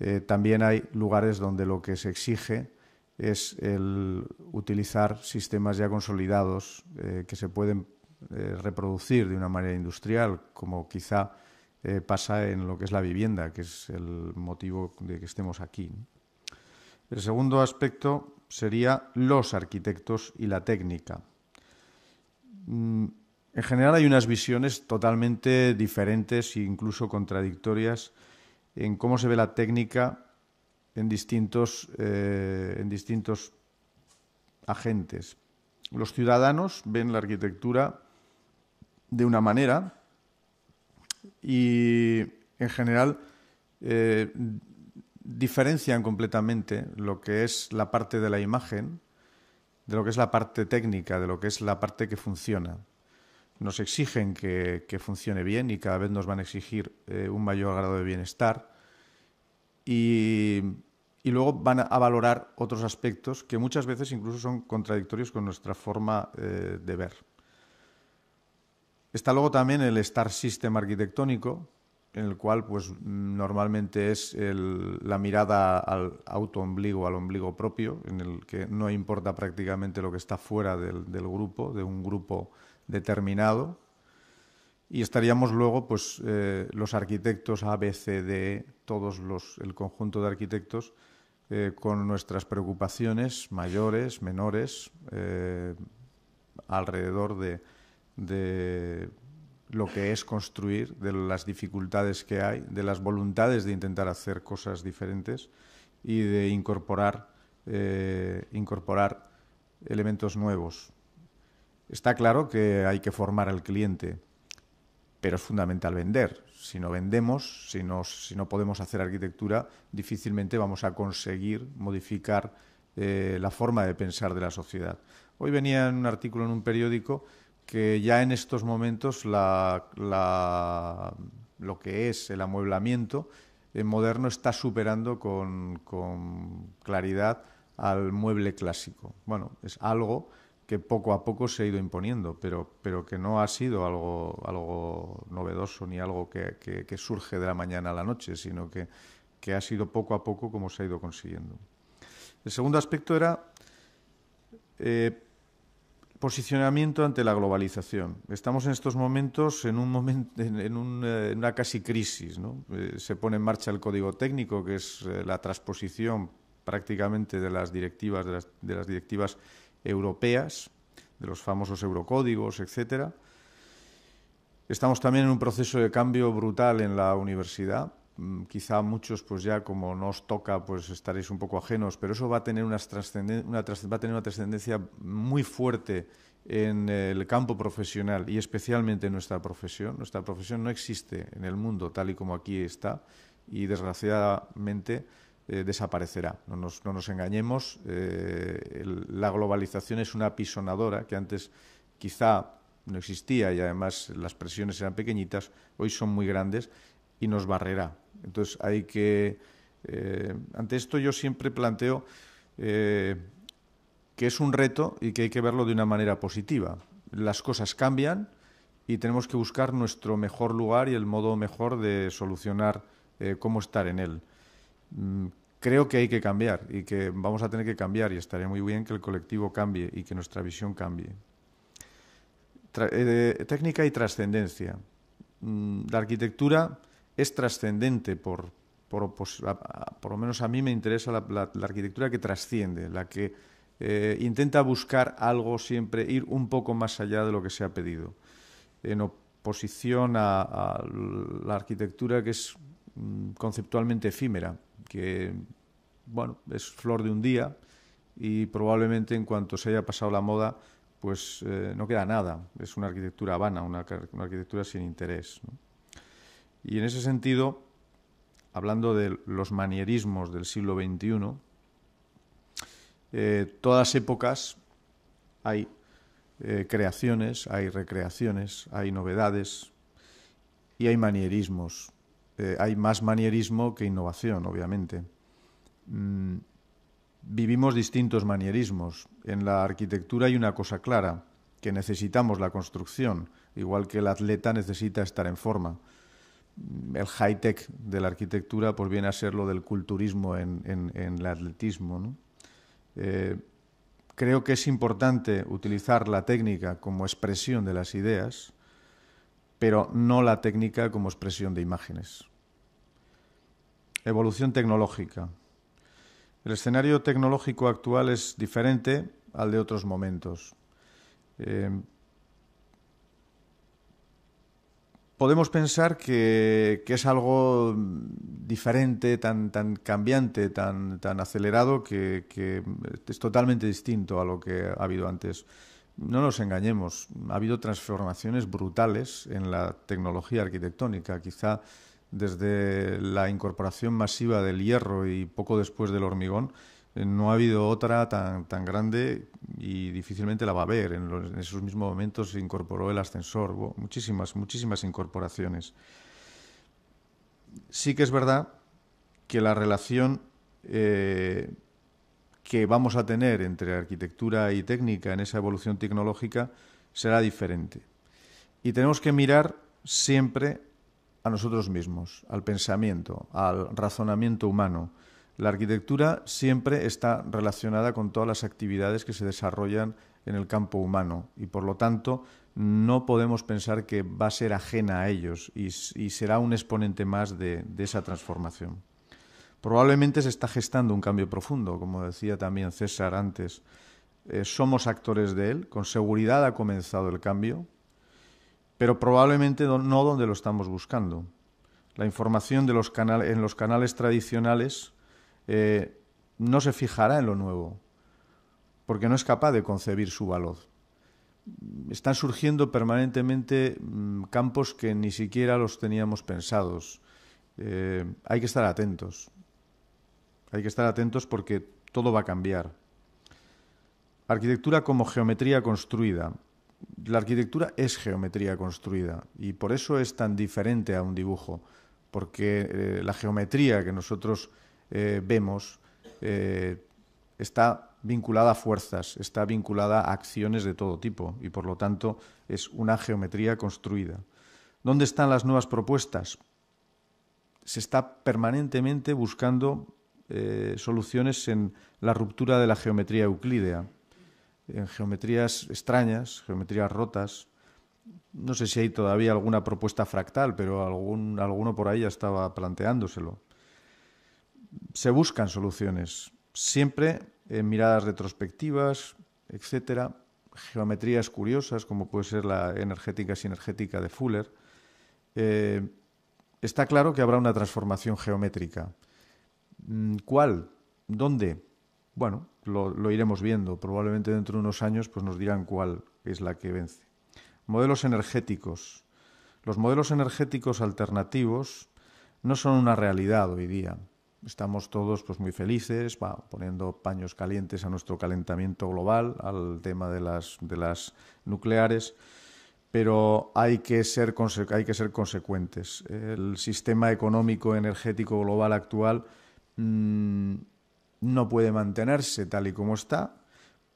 eh, también hay lugares donde lo que se exige es el utilizar sistemas ya consolidados eh, que se pueden eh, reproducir de una manera industrial, como quizá eh, pasa en lo que es la vivienda, que es el motivo de que estemos aquí. El segundo aspecto sería los arquitectos y la técnica. Mm, en general hay unas visiones totalmente diferentes e incluso contradictorias en cómo se ve la técnica en distintos, eh, en distintos agentes. Los ciudadanos ven la arquitectura de una manera y en general eh, diferencian completamente lo que es la parte de la imagen de lo que es la parte técnica, de lo que es la parte que funciona. Nos exigen que, funcione bien y cada vez nos van a exigir eh, un mayor grado de bienestar y, luego van a valorar otros aspectos que muchas veces incluso son contradictorios con nuestra forma eh, de ver. Está luego también el Star System arquitectónico, en el cual pues, normalmente es la mirada al autoombligo, al ombligo propio, en el que no importa prácticamente lo que está fuera del grupo, de un grupo determinado, y estaríamos luego pues eh, los arquitectos A, B, C, D, todos los, el conjunto de arquitectos eh, con nuestras preocupaciones mayores, menores, eh, alrededor de, lo que es construir, de las dificultades que hay, de las voluntades de intentar hacer cosas diferentes y de incorporar elementos nuevos. Está claro que hay que formar al cliente, pero es fundamental vender. Si no vendemos, si no, podemos hacer arquitectura, difícilmente vamos a conseguir modificar eh, la forma de pensar de la sociedad. Hoy venía en un artículo en un periódico que ya en estos momentos la, lo que es el amueblamiento eh, moderno está superando con claridad al mueble clásico. Bueno, es algo que poco a poco se ha ido imponiendo, pero, pero que no ha sido algo, algo novedoso ni algo que, surge de la mañana a la noche, sino que, que, ha sido poco a poco como se ha ido consiguiendo. El segundo aspecto era eh, posicionamiento ante la globalización. Estamos en estos momentos en, un momento, en, eh, una casi crisis. ¿no? Eh, se pone en marcha el código técnico, que es la transposición prácticamente de las directivas, de las directivas europeas, de los famosos eurocódigos, etcétera. Estamos también en un proceso de cambio brutal en la universidad. Mm, quizá muchos, pues ya como no os toca, pues estaréis un poco ajenos, pero eso va a tener una trascendencia muy fuerte en el campo profesional y especialmente en nuestra profesión. Nuestra profesión no existe en el mundo tal y como aquí está y desgraciadamente eh, desaparecerá. No nos, engañemos, eh, la globalización es una apisonadora que antes quizá no existía y además las presiones eran pequeñitas, hoy son muy grandes y nos barrerá. Entonces hay que... Eh, ante esto yo siempre planteo que es un reto y que hay que verlo de una manera positiva. Las cosas cambian y tenemos que buscar nuestro mejor lugar y el modo mejor de solucionar cómo estar en él. Mm, creo que hay que cambiar y que vamos a tener que cambiar y estaría muy bien que el colectivo cambie y que nuestra visión cambie. Eh, técnica y trascendencia. Mm, la arquitectura es trascendente por, pues, por, lo menos a mí me interesa la, arquitectura que trasciende, la que eh, intenta buscar algo siempre, ir un poco más allá de lo que se ha pedido, en oposición a, la arquitectura que es mm, conceptualmente efímera que, bueno, es flor de un día y probablemente en cuanto se haya pasado la moda, pues eh, no queda nada. Es una arquitectura vana, una, arquitectura sin interés. Y en ese sentido, hablando de los manierismos del siglo XXI, eh, todas épocas hay eh, creaciones, hay recreaciones, hay novedades y hay manierismos. Eh, hay más manierismo que innovación, obviamente. Mm, vivimos distintos manierismos. En la arquitectura hay una cosa clara, que necesitamos la construcción, igual que el atleta necesita estar en forma. Mm, el high-tech de la arquitectura pues viene a ser lo del culturismo en, el atletismo. Eh, creo que es importante utilizar la técnica como expresión de las ideas, pero no la técnica como expresión de imágenes. Evolución tecnológica. El escenario tecnológico actual es diferente al de otros momentos. Eh, podemos pensar que, es algo diferente, tan, cambiante, tan, acelerado, que, es totalmente distinto a lo que ha habido antes. No nos engañemos, ha habido transformaciones brutales en la tecnología arquitectónica, quizá desde la incorporación masiva del hierro y poco después del hormigón, eh, no ha habido otra tan, tan grande y difícilmente la va a haber. En, esos mismos momentos se incorporó el ascensor, muchísimas, muchísimas incorporaciones. Sí que es verdad que la relación eh, que vamos a tener entre arquitectura y técnica en esa evolución tecnológica será diferente. Y tenemos que mirar siempre a nosotros mismos, al pensamiento, al razonamiento humano. La arquitectura siempre está relacionada con todas las actividades que se desarrollan en el campo humano y por lo tanto no podemos pensar que va a ser ajena a ellos y, será un exponente más de esa transformación. Probablemente se está gestando un cambio profundo, como decía también César antes. Eh, somos actores de él, con seguridad ha comenzado el cambio, pero probablemente no donde lo estamos buscando. La información de los en los canales tradicionales eh, no se fijará en lo nuevo, porque no es capaz de concebir su valor. Están surgiendo permanentemente mm, campos que ni siquiera los teníamos pensados. Eh, hay que estar atentos. Hay que estar atentos porque todo va a cambiar. Arquitectura como geometría construida. La arquitectura es geometría construida y por eso es tan diferente a un dibujo, porque eh, la geometría que nosotros eh, vemos eh, está vinculada a fuerzas, está vinculada a acciones de todo tipo y por lo tanto es una geometría construida. ¿Dónde están las nuevas propuestas? Se está permanentemente buscando eh, soluciones en la ruptura de la geometría euclídea, en geometrías extrañas, geometrías rotas. No sé si hay todavía alguna propuesta fractal, pero alguno por ahí ya estaba planteándoselo. Se buscan soluciones, siempre en miradas retrospectivas, etcétera, geometrías curiosas, como puede ser la energética sinergética de Fuller. Eh, está claro que habrá una transformación geométrica Mm, ¿Cuál? ¿Dónde? Bueno, lo, iremos viendo. Probablemente dentro de unos años pues nos dirán cuál es la que vence. Modelos energéticos. Los modelos energéticos alternativos no son una realidad hoy día. Estamos todos pues, muy felices, va, poniendo paños calientes a nuestro calentamiento global, al tema de las, de las nucleares, pero hay que ser, hay que ser consecuentes. El sistema económico energético global actual Mm, no puede mantenerse tal y como está,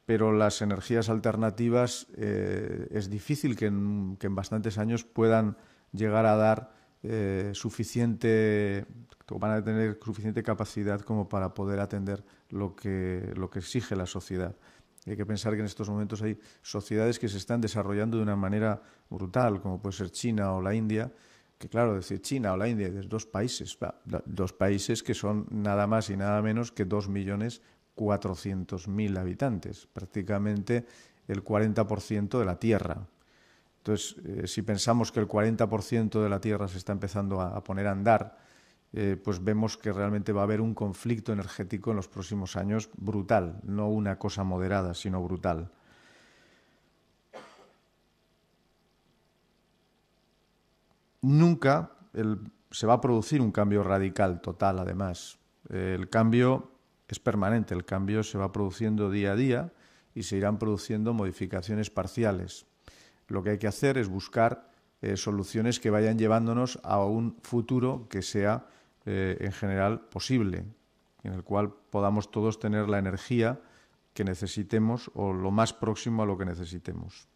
pero las energías alternativas eh, es difícil que en, bastantes años puedan llegar a dar eh, suficiente, van a tener suficiente capacidad como para poder atender lo que, exige la sociedad. hay que pensar que en estos momentos hay sociedades que se están desarrollando de una manera brutal, como puede ser China o la India, que claro, decir China o la India, es dos países, dos países que son nada más y nada menos que 2.400.000 habitantes, prácticamente el 40% de la Tierra. Entonces, eh, si pensamos que el 40% de la Tierra se está empezando a, poner a andar, eh, pues vemos que realmente va a haber un conflicto energético en los próximos años brutal, no una cosa moderada, sino brutal. nunca se va a producir un cambio radical, total, además. el cambio es permanente, el cambio se va produciendo día a día y se irán produciendo modificaciones parciales. Lo que hay que hacer es buscar eh, soluciones que vayan llevándonos a un futuro que sea eh, en general posible, en el cual podamos todos tener la energía que necesitemos o lo más próximo a lo que necesitemos.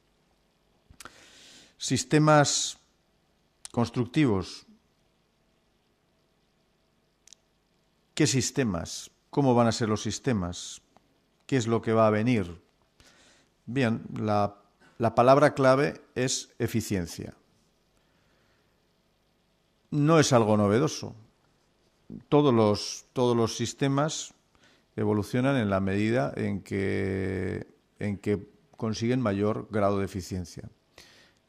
Sistemas constructivos. ¿Qué sistemas? ¿Cómo van a ser los sistemas? ¿Qué es lo que va a venir? Bien, la, palabra clave es eficiencia. No es algo novedoso. Todos los, todos los sistemas evolucionan en la medida en que, en que consiguen mayor grado de eficiencia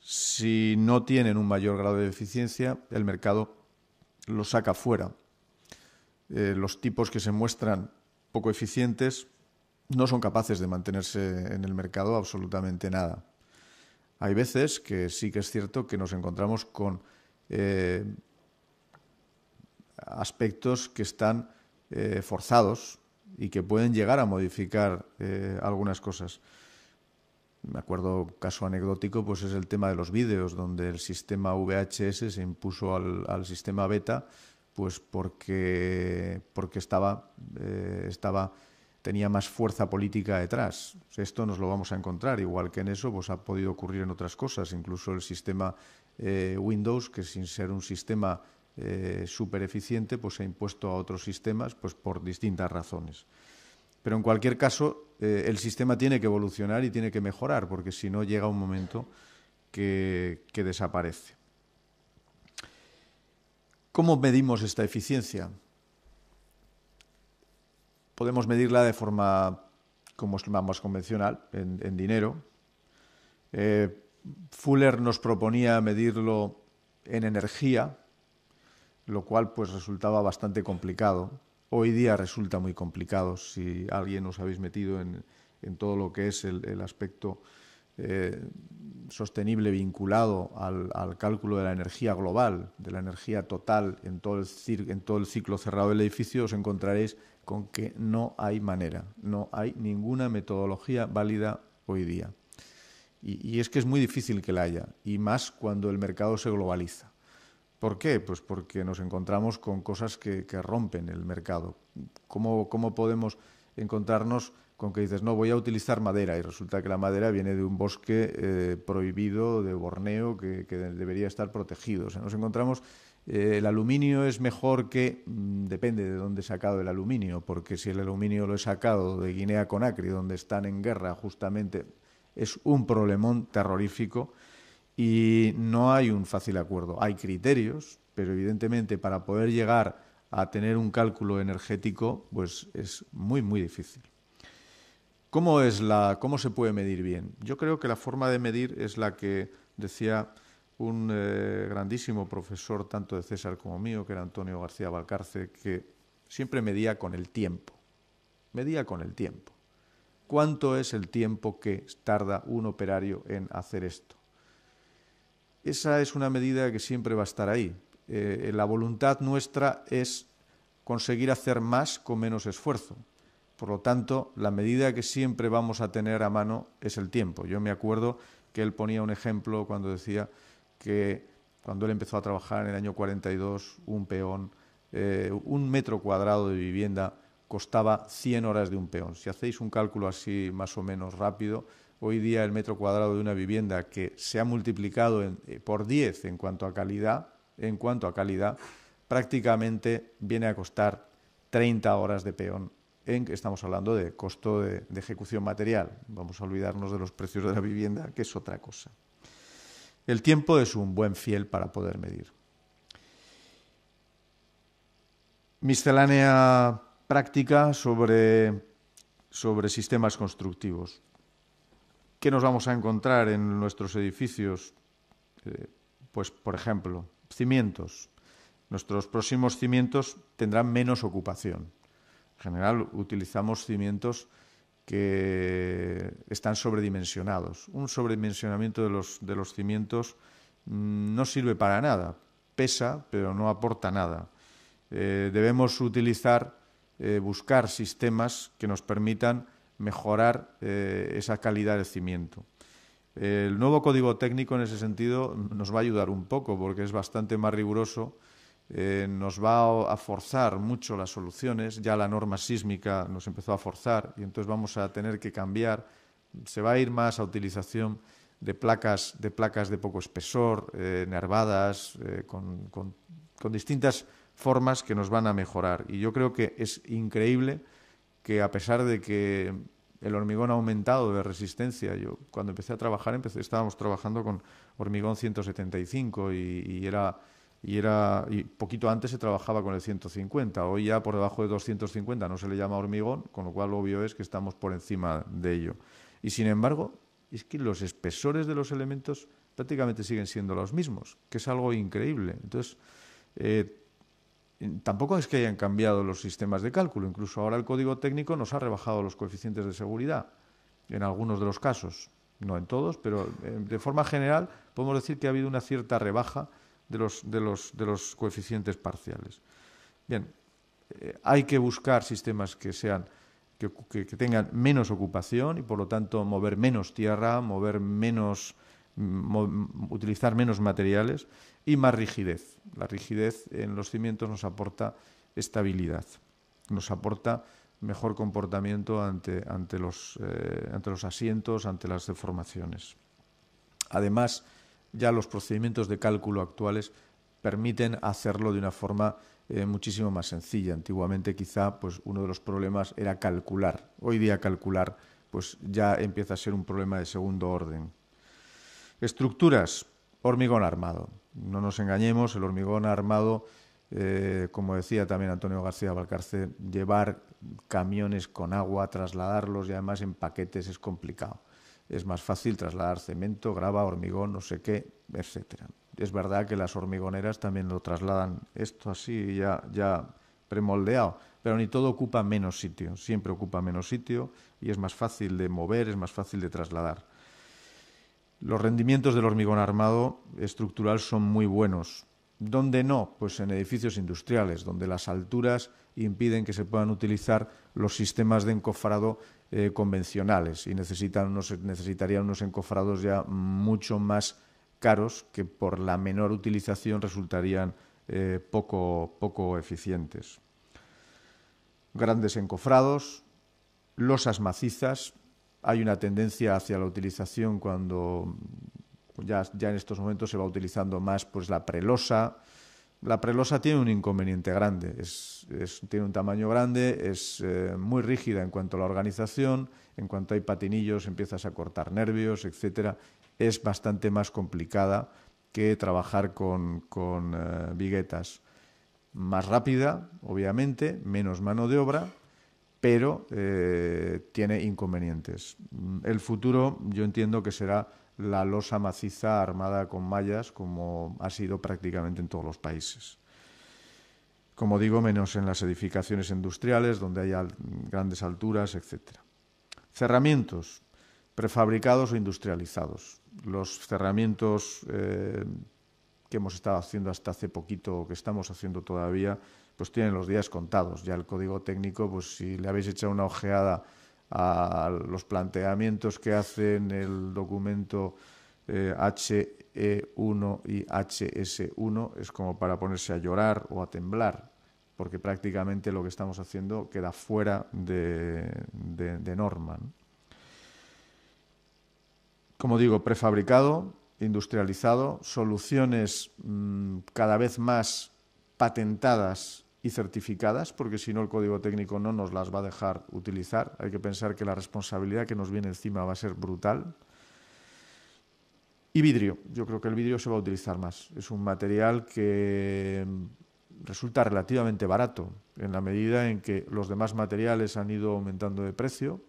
si no tienen un mayor grado de eficiencia, el mercado los saca fuera. Eh, los tipos que se muestran poco eficientes no son capaces de mantenerse en el mercado absolutamente nada. Hay veces que sí que es cierto que nos encontramos con eh, aspectos que están eh, forzados y que pueden llegar a modificar algunas cosas me acuerdo, caso anecdótico, pues es el tema de los vídeos, donde el sistema VHS se impuso al, sistema beta, pues porque, porque estaba, eh, estaba, tenía más fuerza política detrás. Esto nos lo vamos a encontrar, igual que en eso pues ha podido ocurrir en otras cosas, incluso el sistema eh, Windows, que sin ser un sistema eh, eficiente, pues se ha impuesto a otros sistemas pues por distintas razones. Pero en cualquier caso, eh, el sistema tiene que evolucionar y tiene que mejorar, porque si no llega un momento que, desaparece. ¿Cómo medimos esta eficiencia? Podemos medirla de forma como es más convencional, en, dinero. Eh, Fuller nos proponía medirlo en energía, lo cual pues resultaba bastante complicado hoy día resulta muy complicado si alguien os habéis metido en, todo lo que es el, aspecto eh, sostenible vinculado al, cálculo de la energía global, de la energía total en todo, el, ciclo cerrado del edificio, os encontraréis con que no hay manera, no hay ninguna metodología válida hoy día. y es que es muy difícil que la haya, y más cuando el mercado se globaliza. ¿Por qué? Pues porque nos encontramos con cosas que, rompen el mercado. ¿Cómo, podemos encontrarnos con que dices, no, voy a utilizar madera y resulta que la madera viene de un bosque eh, prohibido de Borneo que, debería estar protegido? nos encontramos, eh, el aluminio es mejor que, mm, depende de dónde he sacado el aluminio, porque si el aluminio lo he sacado de Guinea Conakry, donde están en guerra justamente, es un problemón terrorífico y no hay un fácil acuerdo. Hay criterios, pero evidentemente para poder llegar a tener un cálculo energético, pues es muy, muy difícil. ¿Cómo, es la, ¿Cómo se puede medir bien? Yo creo que la forma de medir es la que decía un eh, grandísimo profesor, tanto de César como mío, que era Antonio García Balcarce, que siempre medía con el tiempo. Medía con el tiempo. ¿Cuánto es el tiempo que tarda un operario en hacer esto? esa es una medida que siempre va a estar ahí. Eh, la voluntad nuestra es conseguir hacer más con menos esfuerzo. Por lo tanto, la medida que siempre vamos a tener a mano es el tiempo. Yo me acuerdo que él ponía un ejemplo cuando decía que cuando él empezó a trabajar en el año 42, un peón, eh, un metro cuadrado de vivienda costaba 100 horas de un peón. Si hacéis un cálculo así más o menos rápido, hoy día el metro cuadrado de una vivienda que se ha multiplicado eh, por 10 en cuanto a calidad, en cuanto a calidad, prácticamente viene a costar 30 horas de peón. estamos hablando de costo de, de ejecución material. Vamos a olvidarnos de los precios de la vivienda, que es otra cosa. El tiempo es un buen fiel para poder medir. Miscelánea práctica sobre, sobre sistemas constructivos. ¿Qué nos vamos a encontrar en nuestros edificios? Eh, pues, por ejemplo, cimientos. Nuestros próximos cimientos tendrán menos ocupación. En general, utilizamos cimientos que están sobredimensionados. Un sobredimensionamiento de los, de los cimientos mm, no sirve para nada, pesa, pero no aporta nada. Eh, debemos utilizar, eh, buscar sistemas que nos permitan mejorar eh, esa calidad de cimiento. El nuevo código técnico en ese sentido nos va a ayudar un poco porque es bastante más riguroso, eh, nos va a forzar mucho las soluciones, ya la norma sísmica nos empezó a forzar y entonces vamos a tener que cambiar, se va a ir más a utilización de placas de, placas de poco espesor, eh, nervadas, con distintas formas que nos van a mejorar. Y yo creo que es increíble que a pesar de que el hormigón ha aumentado de resistencia, yo cuando empecé a trabajar empecé, estábamos trabajando con hormigón 175 y, era... Y, era, y poquito antes se trabajaba con el 150. Hoy ya por debajo de 250 no se le llama hormigón, con lo cual lo obvio es que estamos por encima de ello. Y sin embargo, es que los espesores de los elementos prácticamente siguen siendo los mismos, que es algo increíble. Entonces, eh, Tampoco es que hayan cambiado los sistemas de cálculo, incluso ahora el código técnico nos ha rebajado los coeficientes de seguridad en algunos de los casos, no en todos, pero eh, de forma general podemos decir que ha habido una cierta rebaja de los, coeficientes parciales. Bien, eh, hay que buscar sistemas que sean que, tengan menos ocupación y por lo tanto mover menos tierra, mover menos mm, utilizar menos materiales y más rigidez. La rigidez en los cimientos nos aporta estabilidad, nos aporta mejor comportamiento ante, ante, los, eh, ante los asientos, ante las deformaciones. Además, ya los procedimientos de cálculo actuales permiten hacerlo de una forma eh, muchísimo más sencilla. Antiguamente quizá pues, uno de los problemas era calcular. Hoy día calcular pues, ya empieza a ser un problema de segundo orden. Estructuras, hormigón armado. No nos engañemos, el hormigón armado, eh, como decía también Antonio García Valcarce, llevar camiones con agua, trasladarlos y además en paquetes es complicado. Es más fácil trasladar cemento, grava, hormigón, no sé qué, etcétera. Es verdad que las hormigoneras también lo trasladan esto así ya, ya premoldeado, pero ni todo ocupa menos sitio, siempre ocupa menos sitio y es más fácil de mover, es más fácil de trasladar. Los rendimientos del hormigón armado estructural son muy buenos. ¿Dónde no? Pues en edificios industriales, donde las alturas impiden que se puedan utilizar los sistemas de encofrado eh, convencionales y necesitarían unos encofrados ya mucho más caros que por la menor utilización resultarían eh, poco, poco eficientes. Grandes encofrados, losas macizas, hay una tendencia hacia la utilización cuando ya, en estos momentos se va utilizando más pues la prelosa. La prelosa tiene un inconveniente grande, tiene un tamaño grande, es eh, muy rígida en cuanto a la organización, en cuanto hay patinillos empiezas a cortar nervios, etc. Es bastante más complicada que trabajar con, eh, viguetas. Más rápida, obviamente, menos mano de obra, pero eh, tiene inconvenientes. Mm, el futuro yo entiendo que será la losa maciza armada con mallas, como ha sido prácticamente en todos los países. Como digo, menos en las edificaciones industriales, donde hay grandes alturas, etc. Cerramientos, prefabricados o industrializados. Los cerramientos eh, que hemos estado haciendo hasta hace poquito, que estamos haciendo todavía, pues tienen los días contados. Ya el código técnico, pues si le habéis echado una ojeada a los planteamientos que hacen el documento HE1 eh, y HS1, es como para ponerse a llorar o a temblar, porque prácticamente lo que estamos haciendo queda fuera de, norma. Como digo, prefabricado, industrializado, soluciones mm, cada vez más patentadas y certificadas, porque si no el código técnico no nos las va a dejar utilizar. Hay que pensar que la responsabilidad que nos viene encima va a ser brutal. Y vidrio, yo creo que el vidrio se va a utilizar más. Es un material que resulta relativamente barato, en la medida en que los demás materiales han ido aumentando de precio,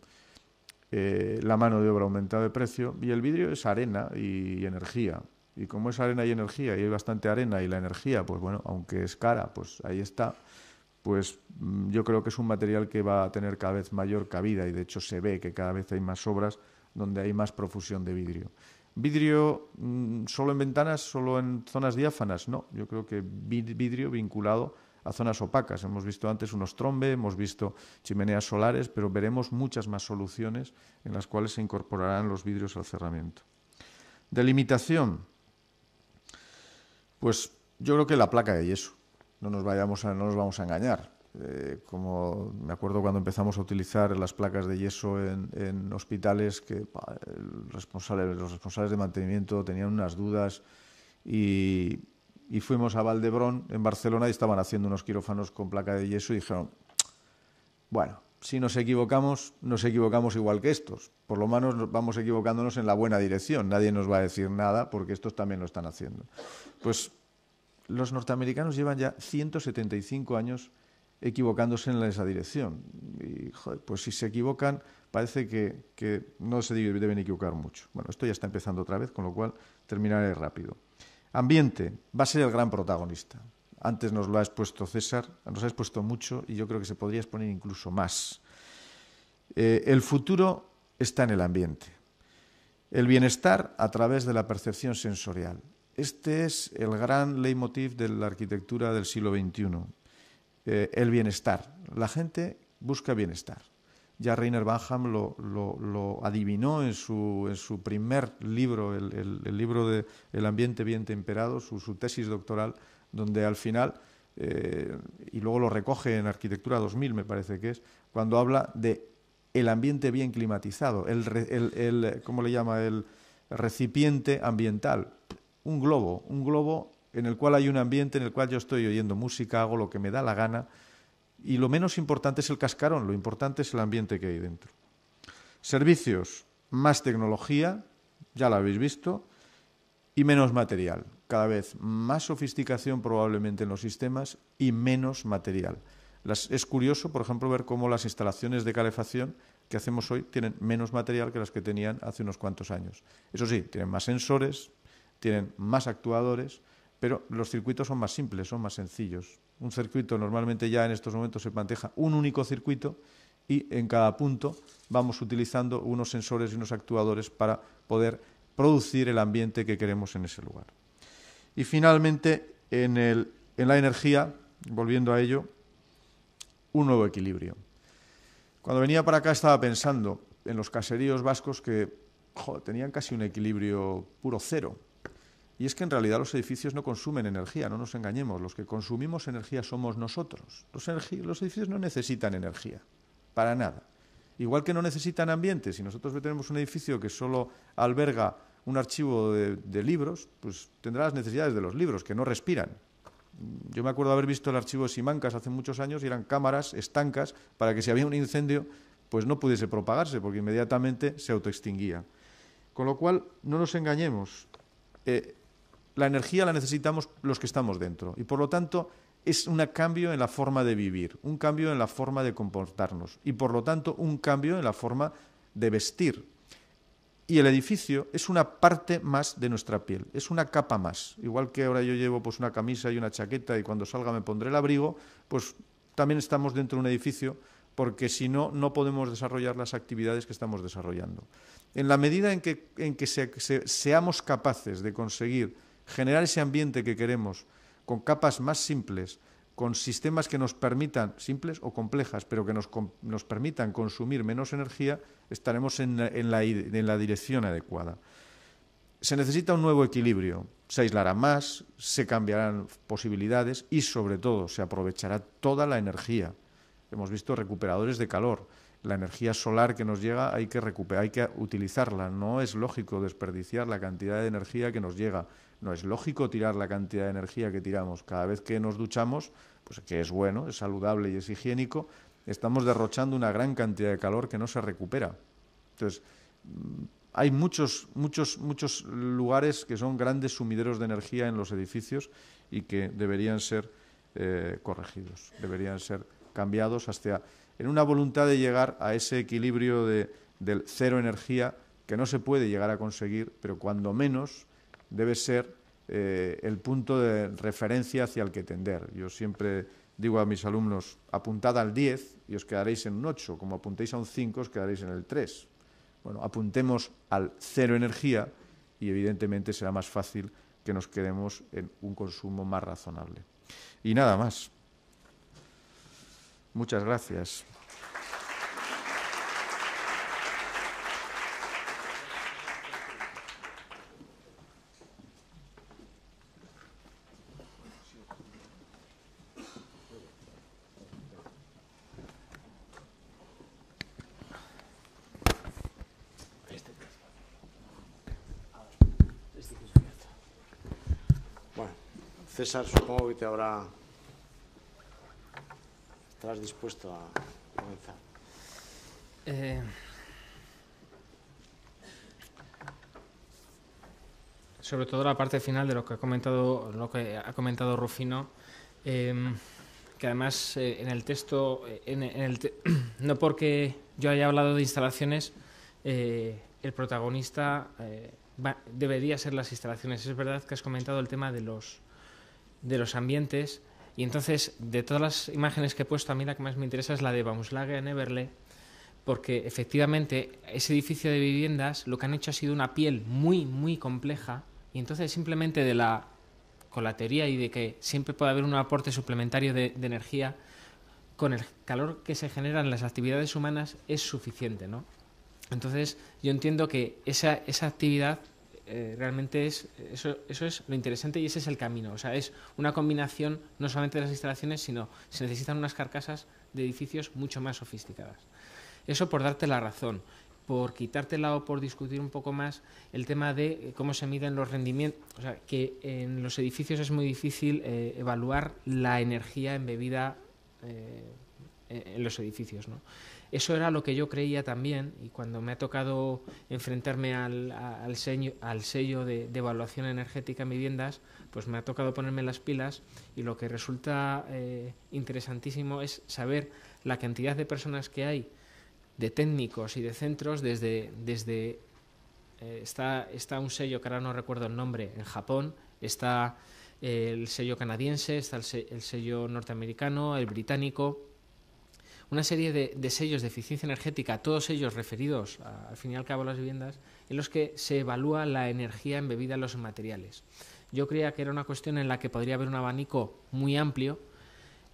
eh, la mano de obra ha aumentado de precio, y el vidrio es arena y energía. Y como es arena y energía, y hay bastante arena y la energía, pues bueno, aunque es cara, pues ahí está, pues mm, yo creo que es un material que va a tener cada vez mayor cabida y de hecho se ve que cada vez hay más obras donde hay más profusión de vidrio. ¿Vidrio mm, solo en ventanas, solo en zonas diáfanas? No, yo creo que vidrio vinculado a zonas opacas. Hemos visto antes unos trombe, hemos visto chimeneas solares, pero veremos muchas más soluciones en las cuales se incorporarán los vidrios al cerramiento. Delimitación. Pues yo creo que la placa de yeso. No nos, vayamos a, no nos vamos a engañar. Eh, como me acuerdo cuando empezamos a utilizar las placas de yeso en, hospitales, que los responsables de mantenimiento tenían unas dudas y, y, fuimos a Valdebrón en Barcelona y estaban haciendo unos quirófanos con placa de yeso y dijeron, bueno, si nos equivocamos, nos equivocamos igual que estos. Por lo menos vamos equivocándonos en la buena dirección. Nadie nos va a decir nada porque estos también lo están haciendo. Pues los norteamericanos llevan ya 175 años equivocándose en esa dirección. Y, joder, pues si se equivocan, parece que, que no se deben equivocar mucho. Bueno, esto ya está empezando otra vez, con lo cual terminaré rápido. Ambiente va a ser el gran protagonista. Antes nos lo ha expuesto César, nos ha expuesto mucho y yo creo que se podría exponer incluso más. Eh, el futuro está en el ambiente. El bienestar a través de la percepción sensorial. Este es el gran leitmotiv de la arquitectura del siglo XXI. Eh, el bienestar. La gente busca bienestar. Ya Rainer Banham lo, adivinó en su, primer libro, el, libro de El ambiente bien temperado, su tesis doctoral, donde al final, eh, y luego lo recoge en Arquitectura 2000, me parece que es, cuando habla de el ambiente bien climatizado, el, el, el ¿cómo le llama? El recipiente ambiental, un globo, un globo en el cual hay un ambiente en el cual yo estoy oyendo música, hago lo que me da la gana, y lo menos importante es el cascarón, lo importante es el ambiente que hay dentro. Servicios, más tecnología, ya lo habéis visto, y menos material cada vez más sofisticación probablemente en los sistemas y menos material. es curioso, por ejemplo, ver cómo las instalaciones de calefacción que hacemos hoy tienen menos material que las que tenían hace unos cuantos años. Eso sí, tienen más sensores, tienen más actuadores, pero los circuitos son más simples, son más sencillos. Un circuito normalmente ya en estos momentos se planteja un único circuito y en cada punto vamos utilizando unos sensores y unos actuadores para poder producir el ambiente que queremos en ese lugar. Y finalmente, en, el, en la energía, volviendo a ello, un nuevo equilibrio. Cuando venía para acá estaba pensando en los caseríos vascos que tenían casi un equilibrio puro cero. Y es que en realidad los edificios no consumen energía, no nos engañemos. Los que consumimos energía somos nosotros. Los, los edificios no necesitan energía, para nada. Igual que no necesitan ambiente, si nosotros tenemos un edificio que solo alberga un archivo de, libros, pues tendrá las necesidades de los libros, que no respiran. Yo me acuerdo haber visto el archivo de Simancas hace muchos años y eran cámaras estancas para que si había un incendio, pues no pudiese propagarse, porque inmediatamente se autoextinguía. Con lo cual, no nos engañemos. Eh, la energía la necesitamos los que estamos dentro. Y por lo tanto, es un cambio en la forma de vivir, un cambio en la forma de comportarnos. Y por lo tanto, un cambio en la forma de vestir y el edificio es una parte más de nuestra piel, es una capa más. Igual que ahora yo llevo pues una camisa y una chaqueta y cuando salga me pondré el abrigo, pues también estamos dentro de un edificio porque si no, no podemos desarrollar las actividades que estamos desarrollando. En la medida en que, seamos capaces de conseguir generar ese ambiente que queremos con capas más simples, con sistemas que nos permitan, simples o complejas, pero que nos, permitan consumir menos energía, estaremos en la, en, la, en la dirección adecuada. Se necesita un nuevo equilibrio. Se aislará más, se cambiarán posibilidades y, sobre todo, se aprovechará toda la energía. Hemos visto recuperadores de calor, la energía solar que nos llega hay que recuperar, hay que utilizarla. No es lógico desperdiciar la cantidad de energía que nos llega no es lógico tirar la cantidad de energía que tiramos. Cada vez que nos duchamos, pues que es bueno, es saludable y es higiénico, estamos derrochando una gran cantidad de calor que no se recupera. Entonces, mm, hay muchos, muchos, muchos lugares que son grandes sumideros de energía en los edificios y que deberían ser eh, corregidos, deberían ser cambiados hasta en una voluntad de llegar a ese equilibrio de, del cero energía que no se puede llegar a conseguir, pero cuando menos debe ser eh, el punto de referencia hacia el que tender. Yo siempre digo a mis alumnos, apuntad al 10 y os quedaréis en un 8, como apuntéis a un 5 os quedaréis en el 3. Bueno, apuntemos al cero energía y evidentemente será más fácil que nos quedemos en un consumo más razonable. Y nada más. Muchas gracias. César, supongo que te habrá... Estarás dispuesto a comenzar. Eh, sobre todo la parte final de lo que ha comentado, lo que ha comentado Rufino, em, que además eh, en el texto, eh, no porque yo haya hablado de instalaciones, el protagonista debería ser las instalaciones. Es verdad que has comentado el tema de los, de los ambientes. Y entonces, de todas las imágenes que he puesto, a mí la que más me interesa es la de Bamuslage en Everle, porque efectivamente ese edificio de viviendas lo que han hecho ha sido una piel muy, muy compleja. Y entonces, simplemente de la, colatería y de que siempre puede haber un aporte suplementario de, energía, con el calor que se genera en las actividades humanas es suficiente, ¿no? Entonces, yo entiendo que esa, esa actividad eh, realmente es, eso, eso es lo interesante y ese es el camino. O sea, es una combinación no solamente de las instalaciones, sino se necesitan unas carcasas de edificios mucho más sofisticadas. Eso por darte la razón por quitártela o por discutir un poco más el tema de eh, cómo se miden los rendimientos. O sea, que en los edificios es muy difícil eh, evaluar la energía embebida en los edificios. ¿no? Eso era lo que yo creía también y cuando me ha tocado enfrentarme al, sello, de, evaluación energética en viviendas, pues me ha tocado ponerme las pilas y lo que resulta eh, interesantísimo es saber la cantidad de personas que hay, de técnicos y de centros desde... Eh, está un sello que ahora no recuerdo el nombre, en Japón, está el sello canadiense, está el, sello norteamericano, el británico, una serie de, sellos de eficiencia energética, todos ellos referidos al fin y al cabo a las viviendas, en los que se evalúa la energía embebida en los materiales. Yo creía que era una cuestión en la que podría haber un abanico muy amplio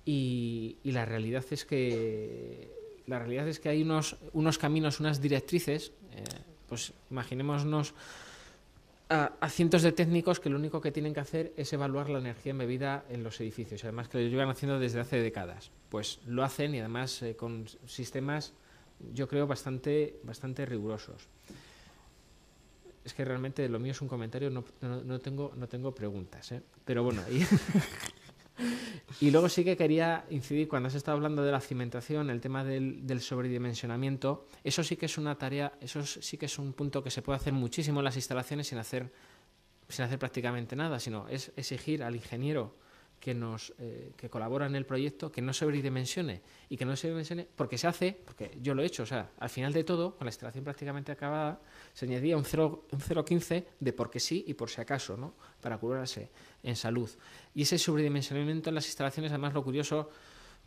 y, la realidad es que la realidad es que hay unos, unos caminos, unas directrices, eh, pues imaginémonos a, cientos de técnicos que lo único que tienen que hacer es evaluar la energía bebida en los edificios, además que lo llevan haciendo desde hace décadas. Pues lo hacen y además eh, con sistemas, yo creo, bastante, bastante rigurosos. Es que realmente lo mío es un comentario, no, tengo, no tengo preguntas. ¿eh? Pero bueno, ahí... Y luego sí que quería incidir, cuando has estado hablando de la cimentación, el tema del, del, sobredimensionamiento, eso sí que es una tarea, eso sí que es un punto que se puede hacer muchísimo en las instalaciones sin hacer, sin hacer prácticamente nada, sino es exigir al ingeniero que, nos, eh, que colaboran en el proyecto, que no sobredimensione y que no sobredimensione porque se hace, porque yo lo he hecho, o sea, al final de todo, con la instalación prácticamente acabada, se añadía un 0,15 de porque sí y por si acaso, ¿no? Para curarse en salud. Y ese sobredimensionamiento en las instalaciones, además, lo curioso,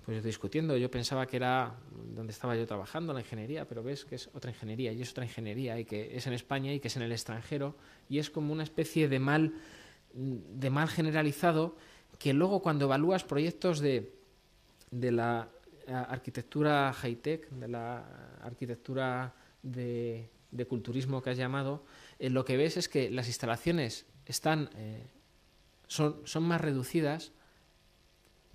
pues discutiendo, yo pensaba que era donde estaba yo trabajando, la ingeniería, pero ves que es otra ingeniería y es otra ingeniería y que es en España y que es en el extranjero y es como una especie de mal de mal generalizado que luego cuando evalúas proyectos de, la eh, arquitectura high-tech, de la arquitectura de, culturismo que has llamado, eh, lo que ves es que las instalaciones están, eh, son, son más reducidas,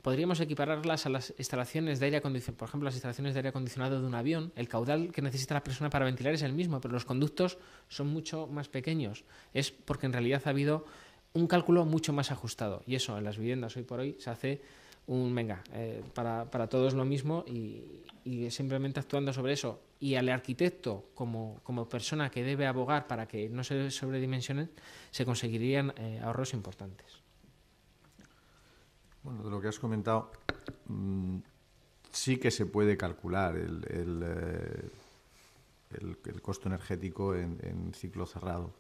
podríamos equipararlas a las instalaciones de aire acondicionado, por ejemplo, las instalaciones de aire acondicionado de un avión. El caudal que necesita la persona para ventilar es el mismo, pero los conductos son mucho más pequeños. Es porque en realidad ha habido un cálculo mucho más ajustado. Y eso en las viviendas hoy por hoy se hace un venga, eh, para, para, todos lo mismo y, simplemente actuando sobre eso. Y al arquitecto, como, persona que debe abogar para que no se sobredimensionen, se conseguirían eh, ahorros importantes. Bueno, de lo que has comentado, mm, sí que se puede calcular el, el, eh, costo energético en ciclo cerrado.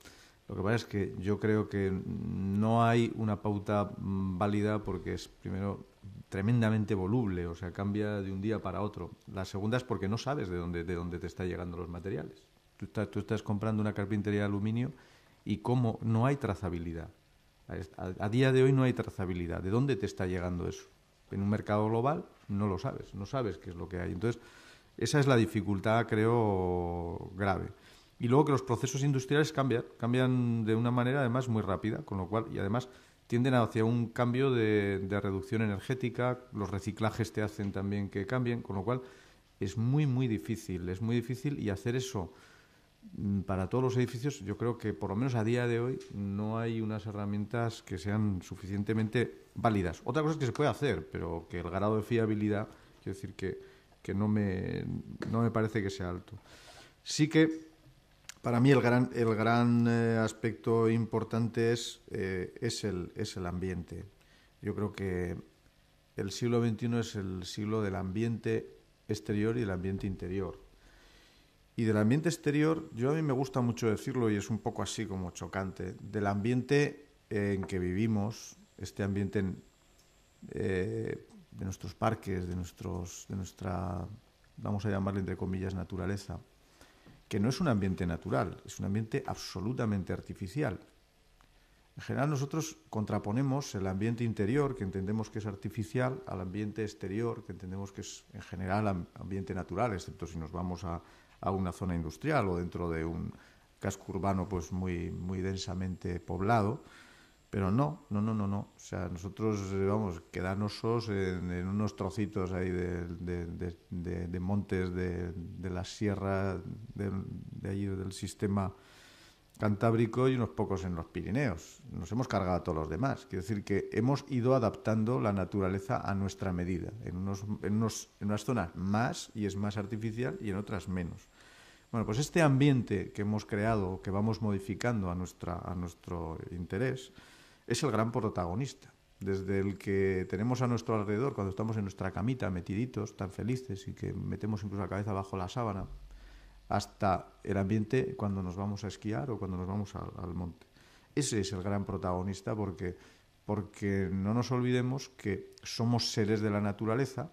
Lo que pasa es que yo creo que no hay una pauta mm, válida porque es, primero, tremendamente voluble, o sea, cambia de un día para otro. La segunda es porque no sabes de dónde, de dónde te están llegando los materiales. Tú estás, tú estás comprando una carpintería de aluminio y cómo no hay trazabilidad. a, día de hoy no hay trazabilidad. ¿De dónde te está llegando eso? En un mercado global no lo sabes, no sabes qué es lo que hay. Entonces, esa es la dificultad, creo, grave. Y luego que los procesos industriales cambian, cambian de una manera además muy rápida, con lo cual, y además tienden hacia un cambio de, reducción energética, los reciclajes te hacen también que cambien, con lo cual es muy, muy difícil, es muy difícil y hacer eso mm, para todos los edificios, yo creo que por lo menos a día de hoy no hay unas herramientas que sean suficientemente válidas. Otra cosa es que se puede hacer, pero que el grado de fiabilidad, quiero decir que, no, me, no me parece que sea alto. Sí que para mí el gran, el gran eh, aspecto importante es, eh, es, el, es el ambiente. Yo creo que el siglo XXI es el siglo del ambiente exterior y del ambiente interior. Y del ambiente exterior, yo a mí me gusta mucho decirlo y es un poco así como chocante, del ambiente eh, en que vivimos, este ambiente de nuestros parques, de, nuestros, de nuestra, vamos a llamarle entre comillas, naturaleza que no es un ambiente natural, es un ambiente absolutamente artificial. En general nosotros contraponemos el ambiente interior, que entendemos que es artificial, al ambiente exterior, que entendemos que es en general ambiente natural, excepto si nos vamos a, a una zona industrial o dentro de un casco urbano pues muy, muy densamente poblado. Pero no, no, no, no, no. O sea, nosotros, eh, vamos, quedarnos en, unos trocitos ahí de, de, montes de, la sierra de, allí del sistema cantábrico y unos pocos en los Pirineos. Nos hemos cargado a todos los demás. Quiero decir que hemos ido adaptando la naturaleza a nuestra medida. En, unos, en, unos, en unas zonas más y es más artificial y en otras menos. Bueno, pues este ambiente que hemos creado, que vamos modificando a, nuestra, a nuestro interés, es el gran protagonista, desde el que tenemos a nuestro alrededor cuando estamos en nuestra camita metiditos, tan felices y que metemos incluso la cabeza bajo la sábana, hasta el ambiente cuando nos vamos a esquiar o cuando nos vamos al monte. Ese es el gran protagonista porque, porque no nos olvidemos que somos seres de la naturaleza,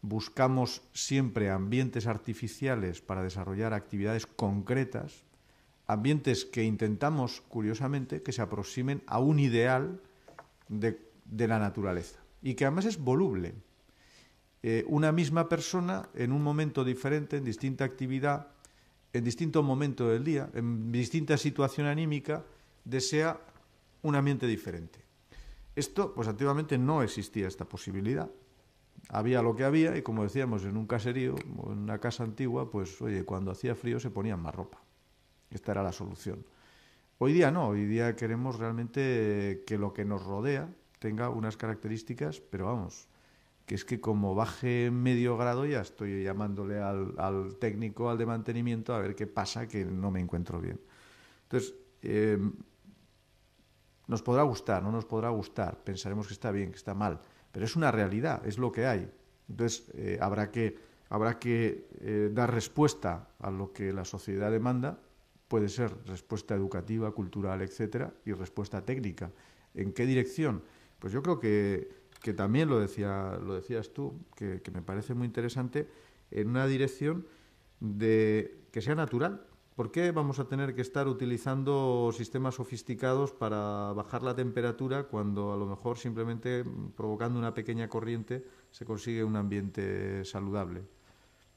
buscamos siempre ambientes artificiales para desarrollar actividades concretas, ambientes que intentamos, curiosamente, que se aproximen a un ideal de, la naturaleza y que además es voluble. Eh, una misma persona en un momento diferente, en distinta actividad, en distinto momento del día, en distinta situación anímica, desea un ambiente diferente. Esto, pues antiguamente no existía esta posibilidad. Había lo que había y como decíamos en un caserío, en una casa antigua, pues oye, cuando hacía frío se ponían más ropa. Esta era la solución. Hoy día no, hoy día queremos realmente que lo que nos rodea tenga unas características, pero vamos, que es que como baje medio grado ya estoy llamándole al, técnico, al de mantenimiento, a ver qué pasa, que no me encuentro bien. Entonces, em, nos podrá gustar, no nos podrá gustar, pensaremos que está bien, que está mal, pero es una realidad, es lo que hay. Entonces, eh, habrá que, habrá que eh, dar respuesta a lo que la sociedad demanda puede ser respuesta educativa, cultural, etcétera, y respuesta técnica. ¿En qué dirección? Pues yo creo que, que también lo, decía, lo decías tú, que, que, me parece muy interesante, en una dirección de que sea natural. ¿Por qué vamos a tener que estar utilizando sistemas sofisticados para bajar la temperatura cuando a lo mejor simplemente mm, provocando una pequeña corriente se consigue un ambiente saludable?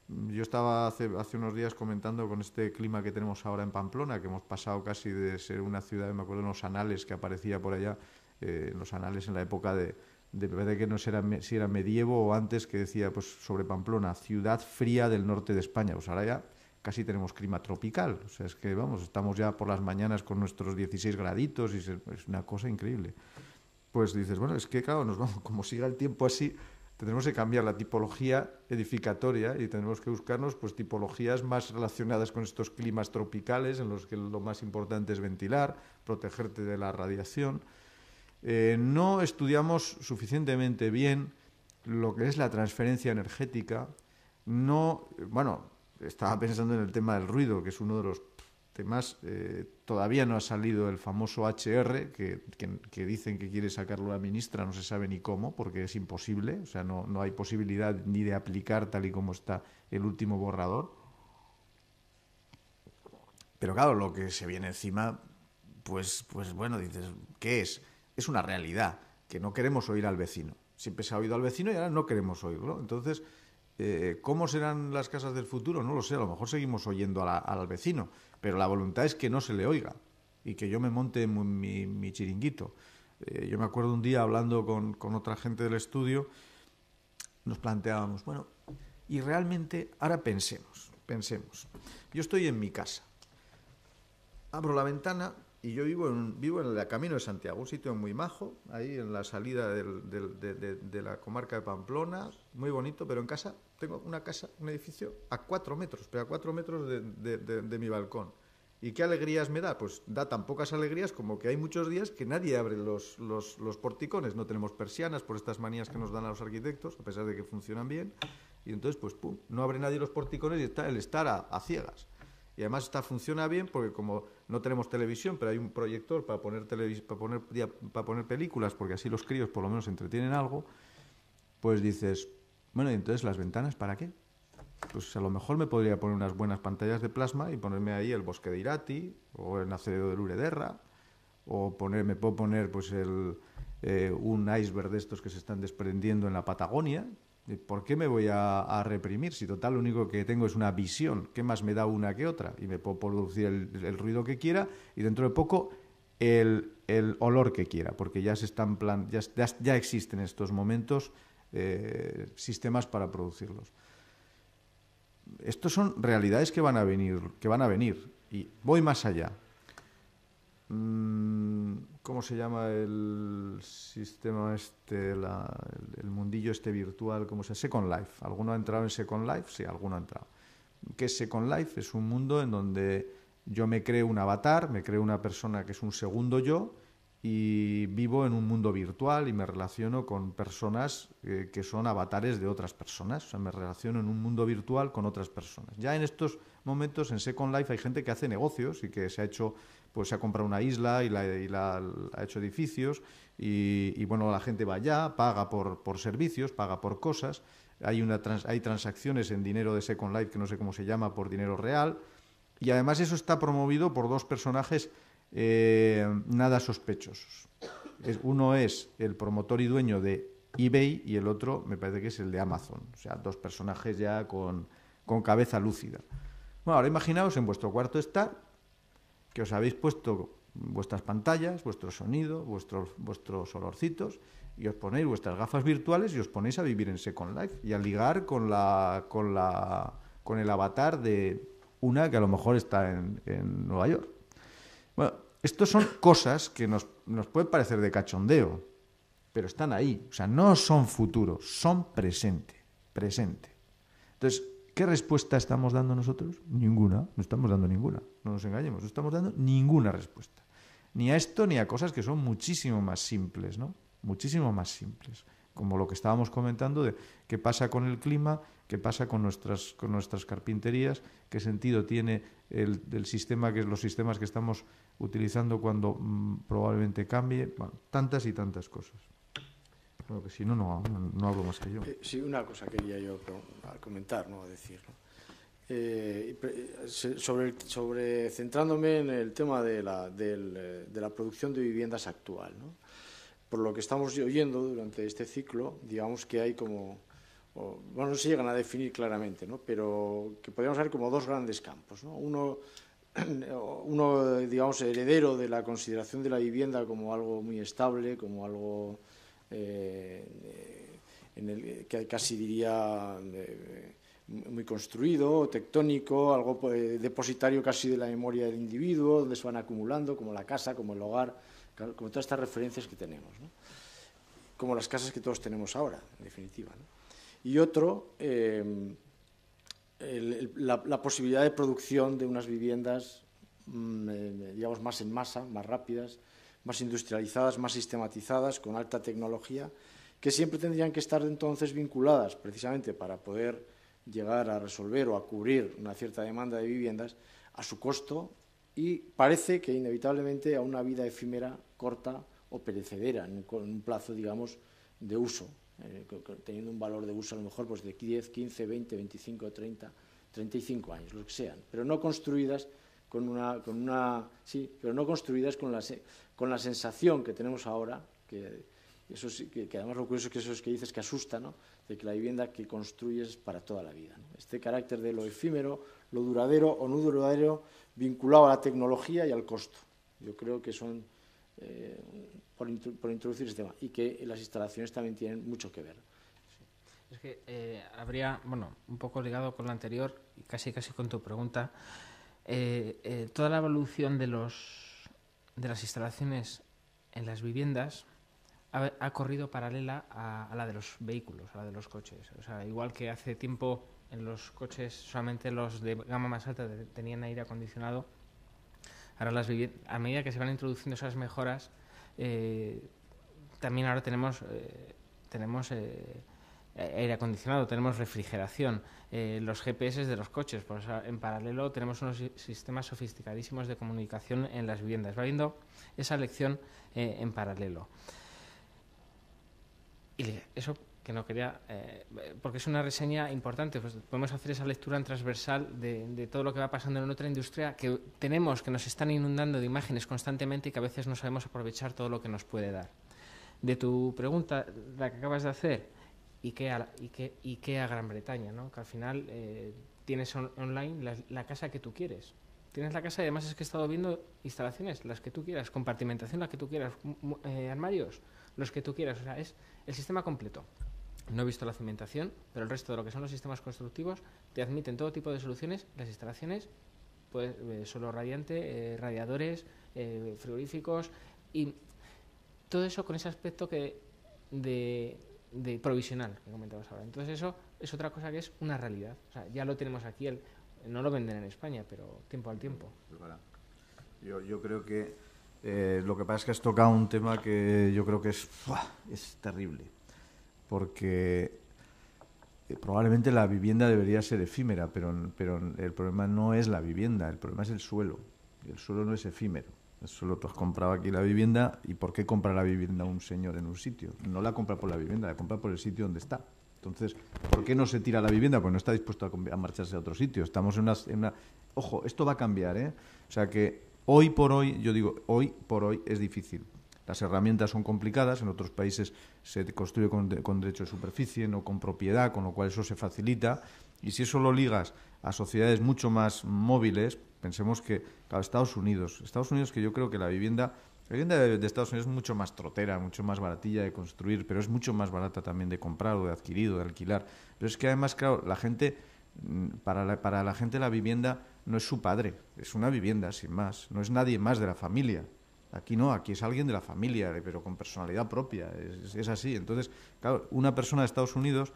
Mm, yo estaba hace, unos días comentando con este clima que tenemos ahora en Pamplona, que hemos pasado casi de ser una ciudad, me acuerdo en los anales que aparecía por allá, eh, en los anales en la época de, de, de que no era, si era medievo o antes, que decía pues, sobre Pamplona, ciudad fría del norte de España. Pues ahora ya casi tenemos clima tropical. O sea, es que vamos, estamos ya por las mañanas con nuestros 16 graditos y es una cosa increíble. Pues dices, bueno, es que claro, nos vamos, como siga el tiempo así, tendremos que cambiar la tipología edificatoria y tenemos que buscarnos pues, tipologías más relacionadas con estos climas tropicales en los que lo más importante es ventilar, protegerte de la radiación. Eh, no estudiamos suficientemente bien lo que es la transferencia energética. No, bueno, estaba pensando en el tema del ruido, que es uno de los Además, este, eh, todavía no ha salido el famoso HR, que, dicen que quiere sacarlo la ministra, no se sabe ni cómo, porque es imposible, o sea, no, hay posibilidad ni de aplicar tal y como está el último borrador. Pero claro, lo que se viene encima, pues, pues bueno, dices, ¿qué es? Es una realidad, que no queremos oír al vecino. Siempre se ha oído al vecino y ahora no queremos oírlo. Entonces, eh, ¿cómo serán las casas del futuro? No lo sé, a lo mejor seguimos oyendo al vecino pero la voluntad es que no se le oiga y que yo me monte mi, chiringuito. Eh, yo me acuerdo un día hablando con, otra gente del estudio, nos planteábamos, bueno, y realmente ahora pensemos, pensemos. Yo estoy en mi casa, abro la ventana y yo vivo en, vivo en el Camino de Santiago, un sitio muy majo, ahí en la salida de la comarca de Pamplona, muy bonito, pero en casa tengo una casa, un edificio a cuatro metros, pero a cuatro metros de, mi balcón. ¿Y qué alegrías me da? Pues da tan pocas alegrías como que hay muchos días que nadie abre los, los, los porticones. No tenemos persianas por estas manías que nos dan a los arquitectos, a pesar de que funcionan bien. Y entonces, pues, pum, no abre nadie los porticones y está el estar a, ciegas. Y además esta funciona bien porque como no tenemos televisión, pero hay un proyector para poner, para poner, para poner películas, porque así los críos por lo menos entretienen algo, pues dices, bueno, y entonces las ventanas, ¿para qué? Pues a lo mejor me podría poner unas buenas pantallas de plasma y ponerme ahí el bosque de Irati o el nacedero de Lurederra o poner, me puedo poner pues el, eh, un iceberg de estos que se están desprendiendo en la Patagonia. ¿Por qué me voy a, reprimir si total lo único que tengo es una visión? ¿Qué más me da una que otra? Y me puedo producir el, ruido que quiera y dentro de poco el, olor que quiera, porque ya se están ya existen estos momentos eh, sistemas para producirlos. Estos son realidades que van a venir, que van a venir. Y voy más allá. Mm, ¿Cómo se llama el sistema este, el, mundillo este virtual? ¿Cómo se Second Life. ¿Alguno ha entrado en Second Life? Sí, alguno ha entrado. ¿Qué es Second Life? Es un mundo en donde yo me creo un avatar, me creo una persona que es un segundo yo, y vivo en un mundo virtual y me relaciono con personas eh, que son avatares de otras personas. O sea, me relaciono en un mundo virtual con otras personas. Ya en estos momentos en Second Life hay gente que hace negocios y que se ha hecho, pues se ha comprado una isla y la, ha hecho edificios y, bueno, la gente va allá, paga por, por servicios, paga por cosas. Hay, una hay transacciones en dinero de Second Life que no sé cómo se llama, por dinero real. Y además eso está promovido por dos personajes eh, nada sospechosos. uno es el promotor y dueño de eBay y el otro me parece que es el de Amazon. O sea, dos personajes ya con, cabeza lúcida. Bueno, ahora imaginaos en vuestro cuarto estar que os habéis puesto vuestras pantallas, vuestro sonido, vuestros, vuestros olorcitos y os ponéis vuestras gafas virtuales y os ponéis a vivir en Second Life y a ligar con la con la con el avatar de una que a lo mejor está en Nueva York. Bueno, estos son cosas que nos, nos pueden parecer de cachondeo, pero están ahí. O sea, no son futuro, son presente, presente. Entonces, ¿qué respuesta estamos dando nosotros? Ninguna, no estamos dando ninguna, no nos engañemos, no estamos dando ninguna respuesta. Ni a esto ni a cosas que son muchísimo más simples, ¿no? Muchísimo más simples. Como lo que estábamos comentando de qué pasa con el clima, qué pasa con nuestras, con nuestras carpinterías, qué sentido tiene el, sistema que los sistemas que estamos utilizando cuando mm, probablemente cambie, bueno, tantas y tantas cosas. Bueno, que si no, no, no hablo más que yo. Eh, sí, una cosa quería yo comentar, ¿no? decir. Eh, sobre, sobre, centrándome en el tema de la, eh, de la producción de viviendas actual, ¿no? por lo que estamos oyendo durante este ciclo, digamos que hay como bueno, no se llegan a definir claramente, ¿no? pero que podríamos ver como dos grandes campos. ¿no? Uno, uno, digamos, heredero de la consideración de la vivienda como algo muy estable, como algo eh, en el que casi diría eh, muy construido, tectónico, algo eh, depositario casi de la memoria del individuo, donde se van acumulando, como la casa, como el hogar, como todas estas referencias que tenemos, como las casas que todos tenemos ahora, en definitiva. ¿no? y otro, em, la, posibilidad de producción de unas viviendas, mm, eh, digamos, más en masa, más rápidas, más industrializadas, más sistematizadas, con alta tecnología, que siempre tendrían que estar entonces vinculadas precisamente para poder llegar a resolver o a cubrir una cierta demanda de viviendas a su costo y parece que inevitablemente a una vida efímera, corta o perecedera, en un plazo, digamos, de uso. Eh, teniendo un valor de uso a lo mejor pues de 10, 15, 20, 25, 30, 35 años, lo que sean, pero no construidas con una, con una sí, pero no construidas con la, con la sensación que tenemos ahora, que, eso sí, que, además lo curioso es que eso es que dices que asusta, ¿no? de que la vivienda que construyes para toda la vida. Este carácter de lo efímero, lo duradero o no duradero, vinculado a la tecnología y al costo. Yo creo que son eh, por, introducir el este tema y que las instalaciones también tienen mucho que ver. Es que eh, habría, bueno, un poco ligado con lo anterior y casi casi con tu pregunta, eh, toda la evolución de, los, de las instalaciones en las viviendas ha, corrido paralela a la de los vehículos, a la de los coches. O sea, igual que hace tiempo en los coches solamente los de gama más alta tenían aire acondicionado, Ahora las a medida que se van introduciendo esas mejoras, eh, también ahora tenemos, eh, tenemos eh, aire acondicionado, tenemos refrigeración, los GPS de los coches. Pues, ah, en paralelo tenemos unos sistemas sofisticadísimos de comunicación en las viviendas. Va viendo esa lección en paralelo. Y eso que no quería, eh, porque es una reseña importante, pues podemos hacer esa lectura transversal de, todo lo que va pasando en otra industria que tenemos, que nos están inundando de imágenes constantemente y que a veces no sabemos aprovechar todo lo que nos puede dar. De tu pregunta, la que acabas de hacer, y que a Gran Bretaña, ¿no? que al final eh, tienes online la, casa que tú quieres tienes la casa y además es que he estado viendo instalaciones, las que tú quieras, compartimentación, las que tú quieras, eh, armarios, los que tú quieras. O sea, es el sistema completo. No he visto la cimentación, pero el resto de lo que son los sistemas constructivos te admiten todo tipo de soluciones, las instalaciones, pues, eh, solo radiante, eh, radiadores, eh, frigoríficos y todo eso con ese aspecto que de, provisional que comentabas ahora. Entonces eso es otra cosa que es una realidad. O sea, ya lo tenemos aquí, no lo venden en España, pero tiempo al tiempo. Yo, yo creo que lo que pasa es que has tocado un tema que yo creo que es, es terrible porque eh, probablemente la vivienda debería ser efímera, pero, pero el problema no es la vivienda, el problema es el suelo. El suelo no es efímero. El suelo tú has comprado aquí la vivienda y ¿por qué compra la vivienda un señor en un sitio? No la compra por la vivienda, la compra por el sitio donde está. Entonces, ¿por qué no se tira la vivienda? Pues no está dispuesto a, marcharse a otro sitio. Estamos en una, Ojo, esto va a cambiar, ¿eh? O sea que hoy por hoy, yo digo, hoy por hoy es difícil las herramientas son complicadas, en otros países se construye con, derecho de superficie, no con propiedad, con lo cual eso se facilita. Y si eso lo ligas a sociedades mucho más móviles, pensemos que, claro, Estados Unidos, Estados Unidos que yo creo que la vivienda vivienda de, Estados Unidos es mucho más trotera, mucho más baratilla de construir, pero es mucho más barata también de comprar o de adquirir o de alquilar. Pero es que además, claro, la gente, mm, para la, para la gente la vivienda no es su padre, es una vivienda sin más, no es nadie más de la familia. Aquí no, aquí es alguien de la familia, eh, pero con personalidad propia, es, así. Entonces, claro, una persona de Estados Unidos,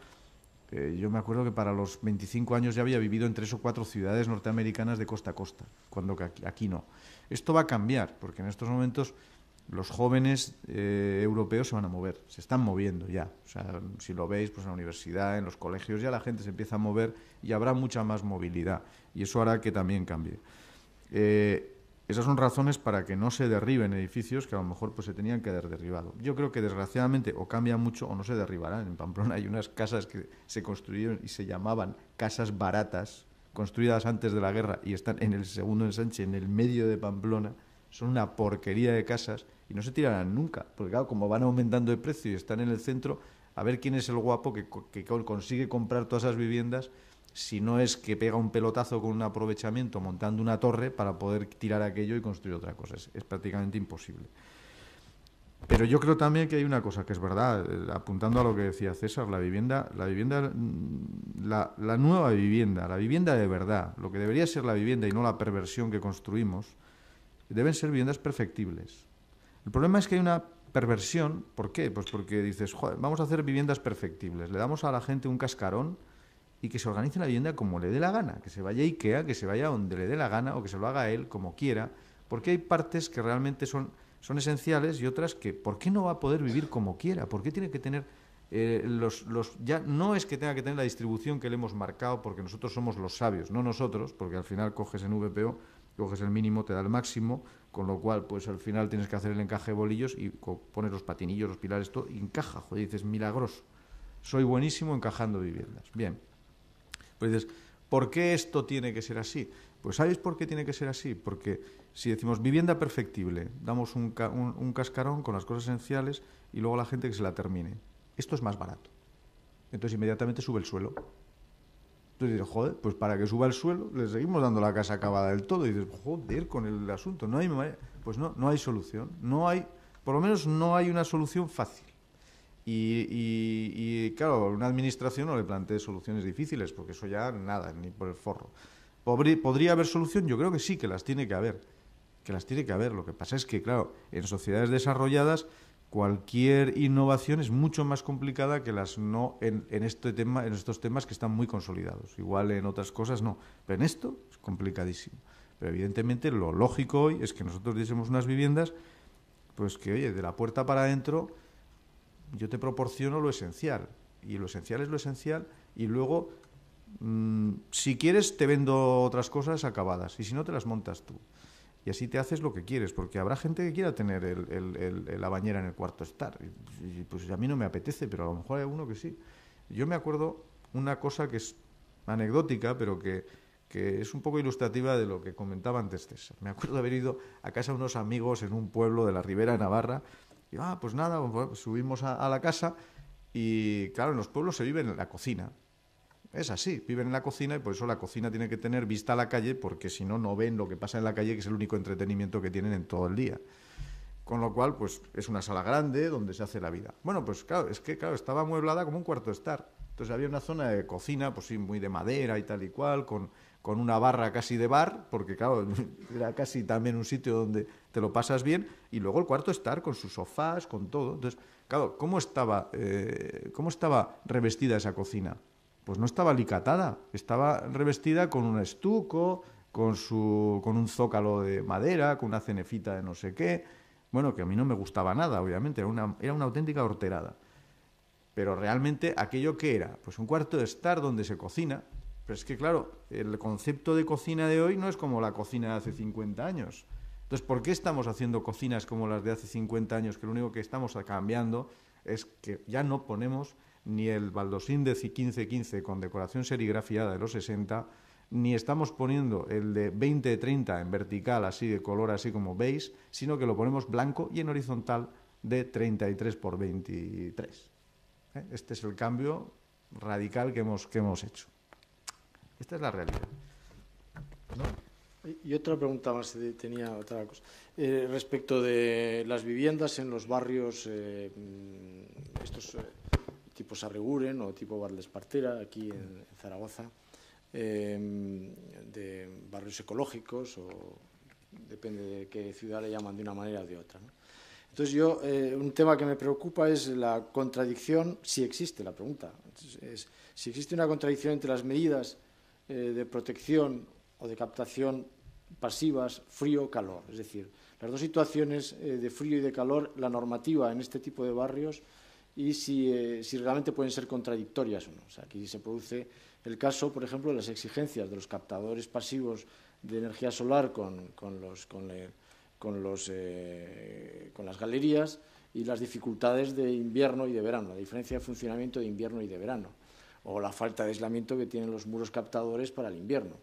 yo me acuerdo que para los 25 años ya había vivido en tres o cuatro ciudades norteamericanas de costa a costa, cuando aquí, no. Esto va a cambiar, porque en estos momentos los jóvenes eh, europeos se van a mover, se están moviendo ya. O sea, si lo veis, pues en la universidad, en los colegios, ya la gente se empieza a mover y habrá mucha más movilidad. Y eso hará que también cambie. Eh, esas son razones para que no se derriben edificios que a lo mejor pues, se tenían que haber derribado. Yo creo que desgraciadamente o cambia mucho o no se derribarán. En Pamplona hay unas casas que se construyeron y se llamaban casas baratas, construidas antes de la guerra y están en el segundo ensanche, en el medio de Pamplona. Son una porquería de casas y no se tirarán nunca, porque claro, como van aumentando de precio y están en el centro, a ver quién es el guapo que consigue comprar todas esas viviendas si no es que pega un pelotazo con un aprovechamiento montando una torre para poder tirar aquello y construir otra cosa. Es, prácticamente imposible. Pero yo creo también que hay una cosa que es verdad, eh, apuntando a lo que decía César, la vivienda, la vivienda, mm, la, nueva vivienda, la vivienda de verdad, lo que debería ser la vivienda y no la perversión que construimos, deben ser viviendas perfectibles. El problema es que hay una perversión, ¿por qué? Pues porque dices, vamos a hacer viviendas perfectibles, le damos a la gente un cascarón, y que se organice la vivienda como le dé la gana, que se vaya a IKEA, que se vaya donde le dé la gana o que se lo haga él como quiera, porque hay partes que realmente son, son esenciales y otras que, ¿por qué no va a poder vivir como quiera? ¿Por qué tiene que tener eh, los, los, ya no es que tenga que tener la distribución que le hemos marcado porque nosotros somos los sabios, no nosotros, porque al final coges en VPO, coges el mínimo, te da el máximo, con lo cual pues al final tienes que hacer el encaje de bolillos y pones los patinillos, los pilares, todo, y encaja, joder, dices, milagroso. Soy buenísimo encajando viviendas. Bien. Pues dices, ¿por qué esto tiene que ser así? Pues ¿sabéis por qué tiene que ser así? Porque si decimos vivienda perfectible, damos un, cascarón con las cosas esenciales y luego la gente que se la termine. Esto es más barato. Entonces inmediatamente sube el suelo. Entonces dices, joder, pues para que suba el suelo le seguimos dando la casa acabada del todo. Y dices, joder, con el asunto, no Pues no, no hay solución. No hay, por lo menos no hay una solución fácil. Y, claro, una administración no le plantee soluciones difíciles, porque eso ya nada, ni por el forro. ¿Podría haber solución? Yo creo que sí, que las tiene que haber. Que las tiene que haber. Lo que pasa es que, claro, en sociedades desarrolladas cualquier innovación es mucho más complicada que las no en, este tema, en estos temas que están muy consolidados. Igual en otras cosas no, pero en esto es complicadísimo. Pero evidentemente lo lógico hoy es que nosotros diésemos unas viviendas, pues que, oye, de la puerta para adentro yo te proporciono lo esencial. Y lo esencial es lo esencial. Y luego, mm, si quieres, te vendo otras cosas acabadas. Y si no, te las montas tú. Y así te haces lo que quieres, porque habrá gente que quiera tener la bañera en el cuarto estar. Y, pues a mí no me apetece, pero a lo mejor hay uno que sí. Yo me acuerdo una cosa que es anecdótica, pero que, que es un poco ilustrativa de lo que comentaba antes César. Me acuerdo haber ido a casa de unos amigos en un pueblo de la Ribera de Navarra y, ah, pues nada, pues subimos a, la casa y, claro, en los pueblos se vive en la cocina. Es así, viven en la cocina y por eso la cocina tiene que tener vista a la calle porque si no, no ven lo que pasa en la calle, que es el único entretenimiento que tienen en todo el día. Con lo cual, pues es una sala grande donde se hace la vida. Bueno, pues claro, es que claro, estaba amueblada como un cuarto de estar. Entonces había una zona de cocina, pues sí, muy de madera y tal y cual, con, con una barra casi de bar, porque claro, era casi también un sitio donde te lo pasas bien, y luego el cuarto estar con sus sofás, con todo. Entonces, claro, ¿cómo estaba, eh, cómo estaba revestida esa cocina? Pues no estaba alicatada, estaba revestida con un estuco, con, su, con un zócalo de madera, con una cenefita de no sé qué. Bueno, que a mí no me gustaba nada, obviamente, era una, era una auténtica horterada. Pero realmente aquello que era, pues un cuarto de estar donde se cocina, pero es que, claro, el concepto de cocina de hoy no es como la cocina de hace 50 años. Entonces, ¿por qué estamos haciendo cocinas como las de hace 50 años, que lo único que estamos cambiando es que ya no ponemos ni el baldosín de 15-15 con decoración serigrafiada de los 60, ni estamos poniendo el de 20-30 en vertical, así de color, así como veis, sino que lo ponemos blanco y en horizontal de 33 por 23. ¿Eh? Este es el cambio radical que hemos, que hemos hecho. Esta es la realidad. Y otra pregunta más, tenía otra cosa. Eh, respecto de las viviendas en los barrios, eh, mm, estos eh, tipos Arreguren o tipo Barles Partera, aquí en, Zaragoza, de barrios ecológicos, o depende de qué ciudad le llaman de una manera o de otra. Entonces yo, un tema que me preocupa es la contradicción, si existe la pregunta, es, si existe una contradicción entre las medidas de protección o de captación pasivas, frío-calor. Es decir, las dos situaciones eh, de frío y de calor, la normativa en este tipo de barrios y si, eh, realmente pueden ser contradictorias o no. aquí se produce el caso, por ejemplo, de las exigencias de los captadores pasivos de energía solar con, los, con, los, eh, con las galerías y las dificultades de invierno y de verano, la diferencia de funcionamiento de invierno y de verano, o la falta de aislamiento que tienen los muros captadores para el invierno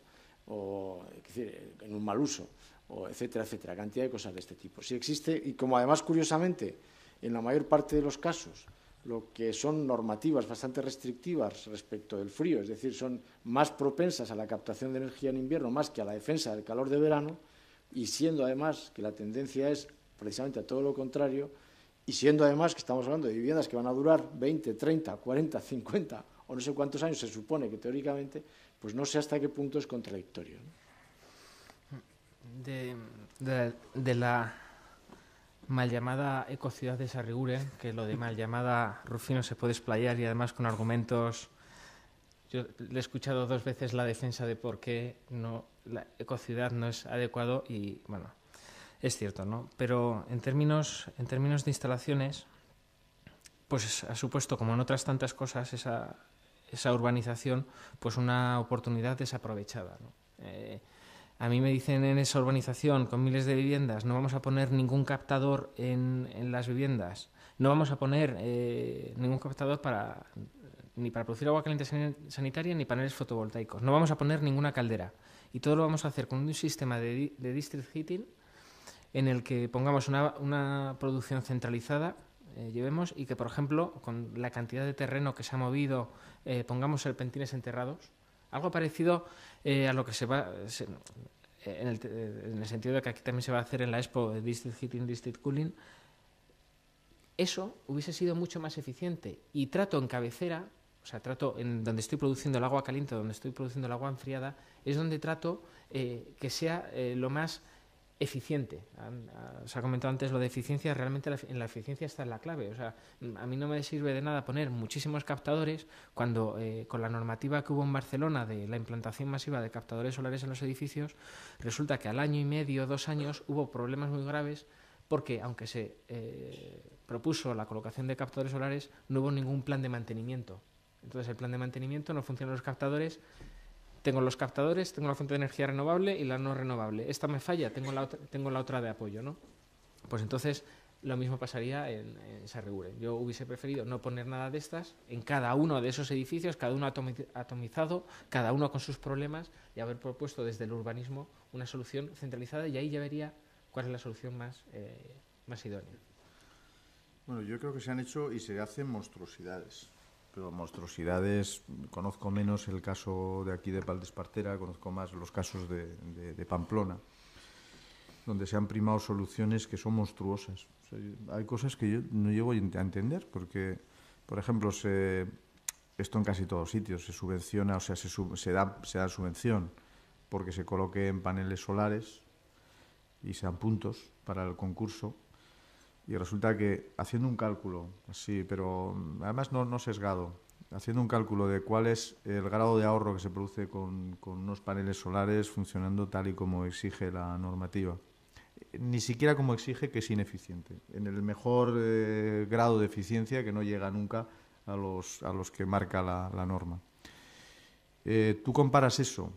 o es decir, en un mal uso, o etcétera, etcétera, cantidad de cosas de este tipo. Si existe, y como además curiosamente, en la mayor parte de los casos, lo que son normativas bastante restrictivas respecto del frío, es decir, son más propensas a la captación de energía en invierno más que a la defensa del calor de verano, y siendo además que la tendencia es precisamente a todo lo contrario, y siendo además que estamos hablando de viviendas que van a durar 20, 30, 40, 50 o no sé cuántos años se supone que teóricamente, pues no sé hasta qué punto es contradictorio. De, la mal llamada ecociudad de Sarriure, que lo de mal llamada Rufino se puede explayar y además con argumentos... Yo le he escuchado dos veces la defensa de por qué no, la ecociudad no es adecuado y, bueno, es cierto, ¿no? Pero en términos, en términos de instalaciones, pues ha supuesto, como en otras tantas cosas, esa, esa urbanización pues una oportunidad desaprovechada. Eh, a mí me dicen en esa urbanización con miles de viviendas, no vamos a poner ningún captador en, las viviendas, no vamos a poner eh, ningún captador para ni para producir agua caliente sanitaria ni paneles fotovoltaicos, no vamos a poner ninguna caldera y todo lo vamos a hacer con un sistema de, district heating en el que pongamos una, una producción centralizada eh, llevemos y que, por ejemplo, con la cantidad de terreno que se ha movido, eh, pongamos serpentines enterrados. Algo parecido eh, a lo que se va. en, el, en, el, sentido de que aquí también se va a hacer en la expo de District Heating, District Cooling. Eso hubiese sido mucho más eficiente. Y trato en cabecera, o sea, trato en donde estoy produciendo el agua caliente, donde estoy produciendo el agua enfriada, es donde trato que sea lo más eficiente. Ah, se ha comentado antes lo de eficiencia, realmente en la eficiencia está en la clave. O sea, a mí no me sirve de nada poner muchísimos captadores cuando eh, con la normativa que hubo en Barcelona de la implantación masiva de captadores solares en los edificios, resulta que al año y medio, dos años, hubo problemas muy graves porque aunque se eh, propuso la colocación de captadores solares, no hubo ningún plan de mantenimiento. Entonces el plan de mantenimiento no funcionan los captadores tengo los captadores, tengo la fuente de energía renovable y la no renovable. Esta me falla, tengo la otra, de apoyo, Pues entonces lo mismo pasaría en, en Yo hubiese preferido no poner nada de estas en cada uno de esos edificios, cada uno atomizado, cada uno con sus problemas, y haber propuesto desde el urbanismo una solución centralizada y ahí ya vería cuál es la solución más, eh, más idónea. Bueno, yo creo que se han hecho y se hacen monstruosidades. Pero monstruosidades, conozco menos el caso de aquí de Espartera, conozco más los casos de, Pamplona, donde se han primado soluciones que son monstruosas. hay cosas que yo no llego a entender, porque, por ejemplo, se, esto en casi todos sitios, se subvenciona, o sea, se, se, da, se da subvención porque se coloquen paneles solares y sean puntos para el concurso y resulta que haciendo un cálculo, sí, pero mm, además no, sesgado, haciendo un cálculo de cuál es el grado de ahorro que se produce con, unos paneles solares funcionando tal y como exige la normativa ni siquiera como exige que es ineficiente, en el mejor eh, grado de eficiencia que no llega nunca a los, a los que marca la, norma. Eh, tú comparas eso.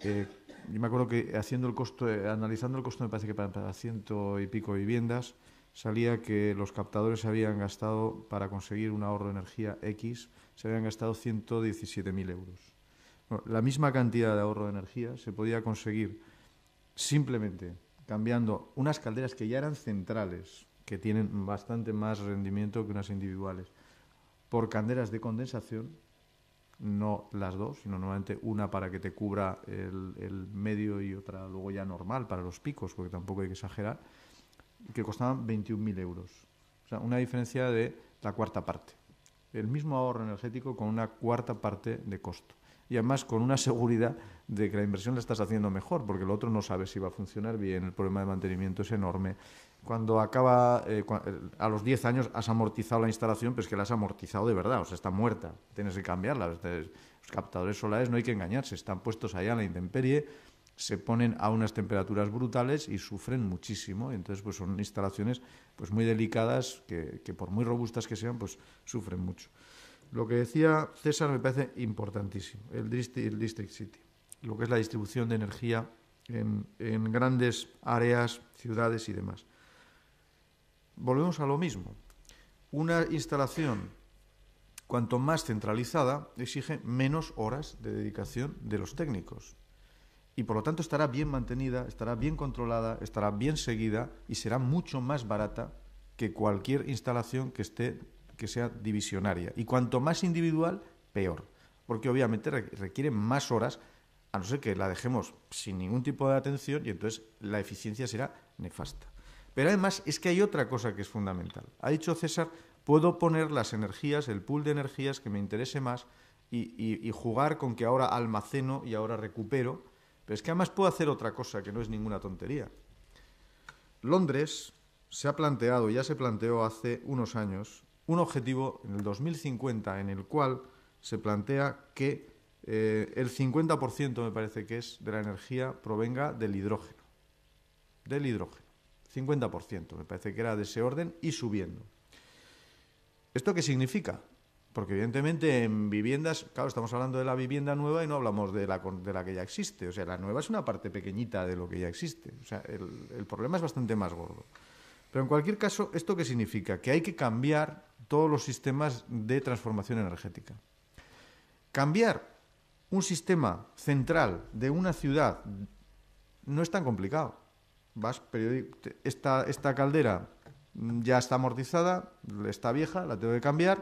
Eh, yo me acuerdo que haciendo el costo, analizando el costo, me parece que para, para ciento y pico viviendas, salía que los captadores se habían gastado, para conseguir un ahorro de energía X, se habían gastado 117.000 euros. la misma cantidad de ahorro de energía se podía conseguir simplemente cambiando unas calderas que ya eran centrales, que tienen bastante más rendimiento que unas individuales, por calderas de condensación, no las dos, sino normalmente una para que te cubra el, el medio y otra luego ya normal para los picos, porque tampoco hay que exagerar que costaban 21.000 euros. O sea, una diferencia de la cuarta parte. El mismo ahorro energético con una cuarta parte de costo. Y además con una seguridad de que la inversión la estás haciendo mejor, porque el otro no sabe si va a funcionar bien, el problema de mantenimiento es enorme. Cuando acaba, eh, eh, a los 10 años has amortizado la instalación, pero es que la has amortizado de verdad, o sea, está muerta, tienes que cambiarla. Los captadores solares no hay que engañarse, están puestos allá en la intemperie se ponen a unas temperaturas brutales y sufren muchísimo. Entonces, pues son instalaciones pues muy delicadas que, por muy robustas que sean, pues sufren mucho. Lo que decía César me parece importantísimo, el District, City, lo que es la distribución de energía en grandes áreas, ciudades y demás. Volvemos a lo mismo. Una instalación cuanto más centralizada exige menos horas de dedicación de los técnicos y por lo tanto estará bien mantenida, estará bien controlada, estará bien seguida y será mucho más barata que cualquier instalación que esté que sea divisionaria y cuanto más individual peor, porque obviamente requiere más horas a no ser que la dejemos sin ningún tipo de atención y entonces la eficiencia será nefasta. Pero además es que hay otra cosa que es fundamental. Ha dicho César, puedo poner las energías, el pool de energías que me interese más y jugar con que ahora almaceno y ahora recupero pero es que además puedo hacer otra cosa que no es ninguna tontería. Londres se ha planteado, ya se planteó hace unos años, un objetivo en el 2050 en el cual se plantea que eh, el 50% me parece que es de la energía provenga del hidrógeno. Del hidrógeno. 50%, me parece que era de ese orden y subiendo. ¿Esto qué significa? Porque evidentemente en viviendas, claro, estamos hablando de la vivienda nueva y no hablamos de la, de la que ya existe. O sea, la nueva es una parte pequeñita de lo que ya existe. O sea, el, problema es bastante más gordo. Pero en cualquier caso, ¿esto qué significa? Que hay que cambiar todos los sistemas de transformación energética. Cambiar un sistema central de una ciudad no es tan complicado. Vas esta, esta caldera ya está amortizada, está vieja, la tengo que cambiar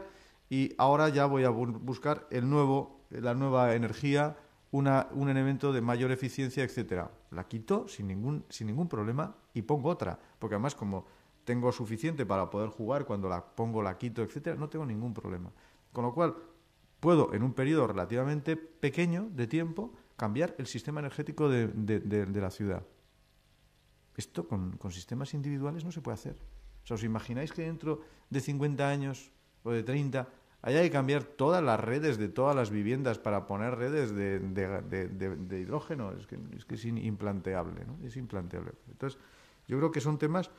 y ahora ya voy a buscar el nuevo, la nueva energía, una, un elemento de mayor eficiencia, etcétera. La quito sin ningún, sin ningún problema y pongo otra, porque además como tengo suficiente para poder jugar, cuando la pongo, la quito, etcétera, no tengo ningún problema. Con lo cual, puedo en un periodo relativamente pequeño de tiempo cambiar el sistema energético de, la ciudad. Esto con, con, sistemas individuales no se puede hacer. O sea, ¿os imagináis que dentro de 50 años o de 30 hay que cambiar todas las redes de todas las viviendas para poner redes de, hidrógeno. Es que, es que es implanteable, Entonces, yo creo que son temas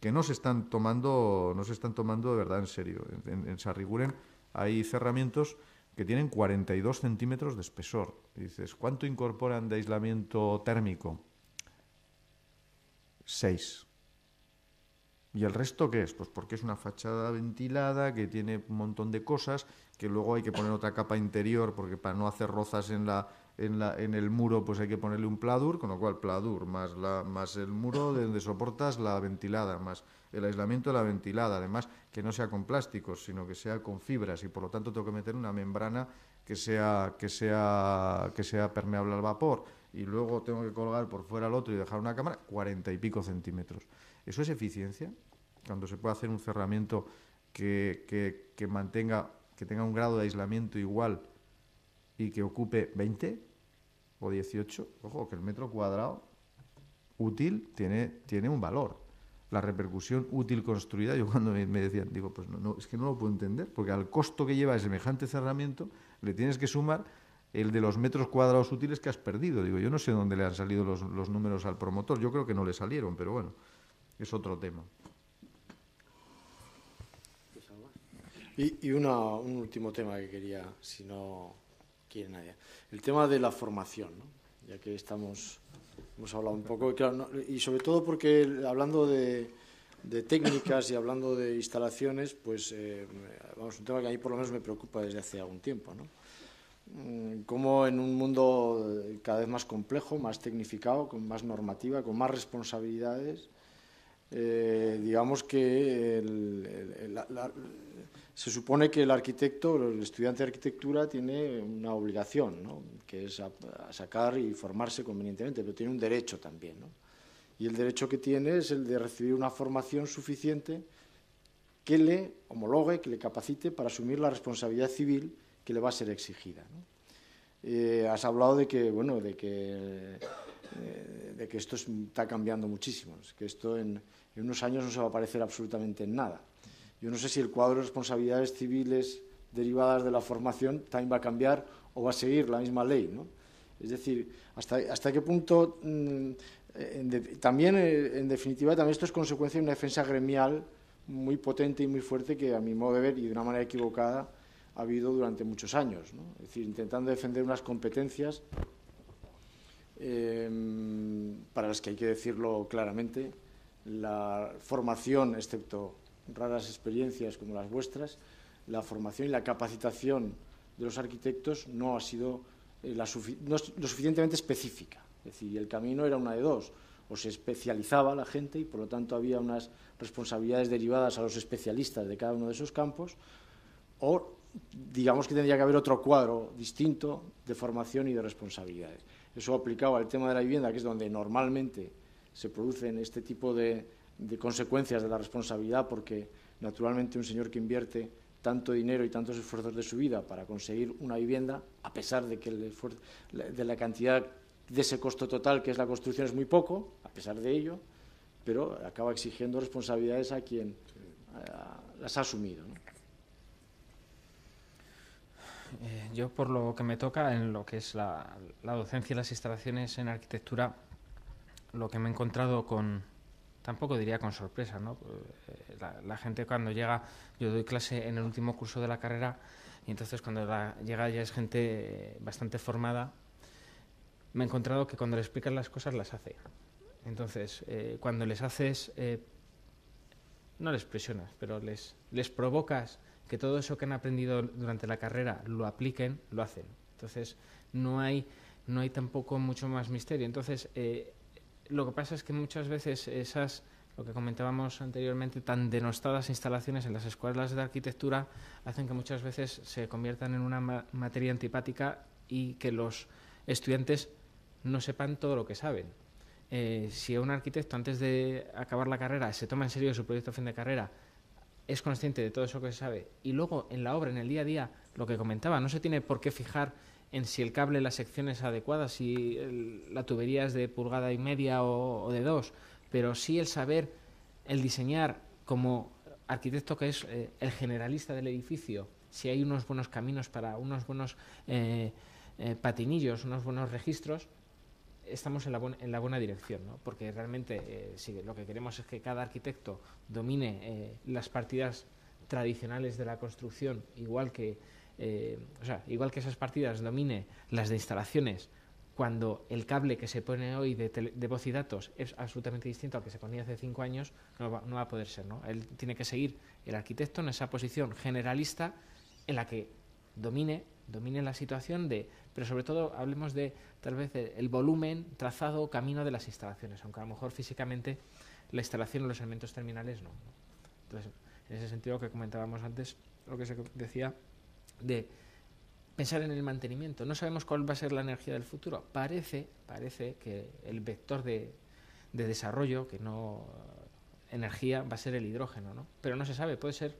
que no se están tomando, no se están tomando de verdad en serio. En, Sariguren Sarriguren hay cerramientos que tienen 42 centímetros de espesor. dices, ¿cuánto incorporan de aislamiento térmico? Seis. ¿Y el resto qué es? Pues porque es una fachada ventilada que tiene un montón de cosas que luego hay que poner otra capa interior porque para no hacer rozas en la en, la, el muro pues hay que ponerle un pladur, con lo cual pladur más la el muro donde soportas la ventilada más el aislamiento de la ventilada, además que no sea con plásticos, sino que sea con fibras y por lo tanto tengo que meter una membrana que sea que sea que sea permeable al vapor y luego tengo que colgar por fuera el otro y dejar una cámara cuarenta y pico centímetros. ¿Eso es eficiencia? Cuando se puede hacer un cerramiento que, que, que mantenga, que tenga un grado de aislamiento igual y que ocupe 20 o 18, ojo, que el metro cuadrado útil tiene, tiene un valor. La repercusión útil construida, yo cuando me, decían, digo, pues no, es que no lo puedo entender, porque al costo que lleva semejante cerramiento le tienes que sumar el de los metros cuadrados útiles que has perdido. Digo, yo no sé dónde le han salido los, los números al promotor, yo creo que no le salieron, pero bueno es otro tema. Y, una, un último tema que quería, si no quiere nadie. El tema de la formación, ya que estamos, hemos hablado un poco, y, sobre todo porque hablando de, técnicas y hablando de instalaciones, pues eh, vamos, un tema que a mí por lo menos me preocupa desde hace algún tiempo. ¿no? Mm, cómo en un mundo cada vez más complejo, más tecnificado, con más normativa, con más responsabilidades, eh, digamos que se supone que el arquitecto, el estudiante de arquitectura, tiene una obligación, ¿no? que es sacar y formarse convenientemente, pero tiene un derecho también. ¿no? Y el derecho que tiene es el de recibir una formación suficiente que le homologue, que le capacite para asumir la responsabilidad civil que le va a ser exigida. Eh, has hablado de que, bueno, de que, eh, de que esto está cambiando muchísimo, que esto en, en unos años no se va a aparecer absolutamente en nada. Yo no sé si el cuadro de responsabilidades civiles derivadas de la formación también va a cambiar o va a seguir la misma ley. ¿no? Es decir, hasta, qué punto, mm, también eh, en definitiva, también esto es consecuencia de una defensa gremial muy potente y muy fuerte que, a mi modo de ver, y de una manera equivocada, ha habido durante muchos años. Es decir, intentando defender unas competencias em, para las que hay que decirlo claramente, la formación, excepto raras experiencias como las vuestras, la formación y la capacitación de los arquitectos no ha sido eh, lo suficientemente específica. Es decir, el camino era una de dos. O se especializaba la gente y, por lo tanto, había unas responsabilidades derivadas a los especialistas de cada uno de esos campos, o digamos que tendría que haber otro cuadro distinto de formación y de responsabilidades. Eso aplicado al tema de la vivienda, que es donde normalmente se producen este tipo de, consecuencias de la responsabilidad, porque naturalmente un señor que invierte tanto dinero y tantos esfuerzos de su vida para conseguir una vivienda, a pesar de que el esfuerzo, de la cantidad de ese costo total que es la construcción es muy poco, a pesar de ello, pero acaba exigiendo responsabilidades a quien eh, las ha asumido. Eh, yo, por lo que me toca, en lo que es la docencia y las instalaciones en arquitectura, lo que me he encontrado con, tampoco diría con sorpresa, eh, La, gente cuando llega, yo doy clase en el último curso de la carrera y entonces cuando llega ya es gente eh, bastante formada, me he encontrado que cuando le explicas las cosas las hace. Entonces, eh, cuando les haces, no les presionas, pero les, les provocas que todo eso que han aprendido durante la carrera lo apliquen, lo hacen. Entonces, no hay, no hay tampoco mucho más misterio. Entonces, lo que pasa es que muchas veces esas, lo que comentábamos anteriormente, tan denostadas instalaciones en las escuelas de arquitectura hacen que muchas veces se conviertan en una materia antipática y que los estudiantes no sepan todo lo que saben. Eh, si un arquitecto antes de acabar la carrera se toma en serio su proyecto a fin de carrera, es consciente de todo eso que se sabe y luego en la obra, en el día a día, lo que comentaba, no se tiene por qué fijar en si el cable, la sección es adecuada, si la tubería es de pulgada y media o, de dos, pero sí el saber, el diseñar como arquitecto que es eh, el generalista del edificio, si hay unos buenos caminos para unos buenos eh, eh, patinillos, unos buenos registros, estamos en la, buena, dirección, porque realmente lo que queremos es que cada arquitecto domine las partidas tradicionales de la construcción, igual que eh, o sea, igual que esas partidas domine las de instalaciones, cuando el cable que se pone hoy de, voz y datos es absolutamente distinto al que se ponía hace cinco años, no va, no va a poder ser. ¿no? Él tiene que seguir el arquitecto en esa posición generalista en la que domine, domine la situación de, pero sobre todo hablemos de tal vez el volumen, trazado, camino de las instalaciones, aunque a lo mejor físicamente la instalación o los elementos terminales no. Entonces, en ese sentido que comentábamos antes, lo que se decía de pensar en el mantenimiento. No sabemos cuál va a ser la energía del futuro. Parece, parece que el vector de, desarrollo, que no energía, va a ser el hidrógeno, ¿no? Pero no se sabe, puede ser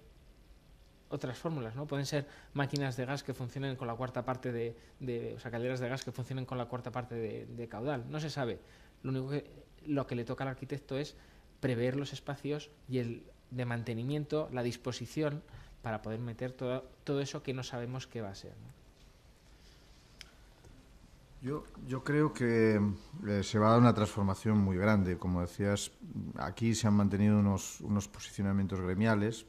otras fórmulas, ¿no? Pueden ser máquinas de gas que funcionen con la cuarta parte de, de o sea, calderas de gas que funcionen con la cuarta parte de, caudal. No se sabe. Lo único que, lo que le toca al arquitecto es prever los espacios y el de mantenimiento, la disposición para poder meter todo, todo eso que no sabemos qué va a ser. Yo, creo que eh, se va a dar una transformación muy grande. Como decías, aquí se han mantenido unos, unos posicionamientos gremiales.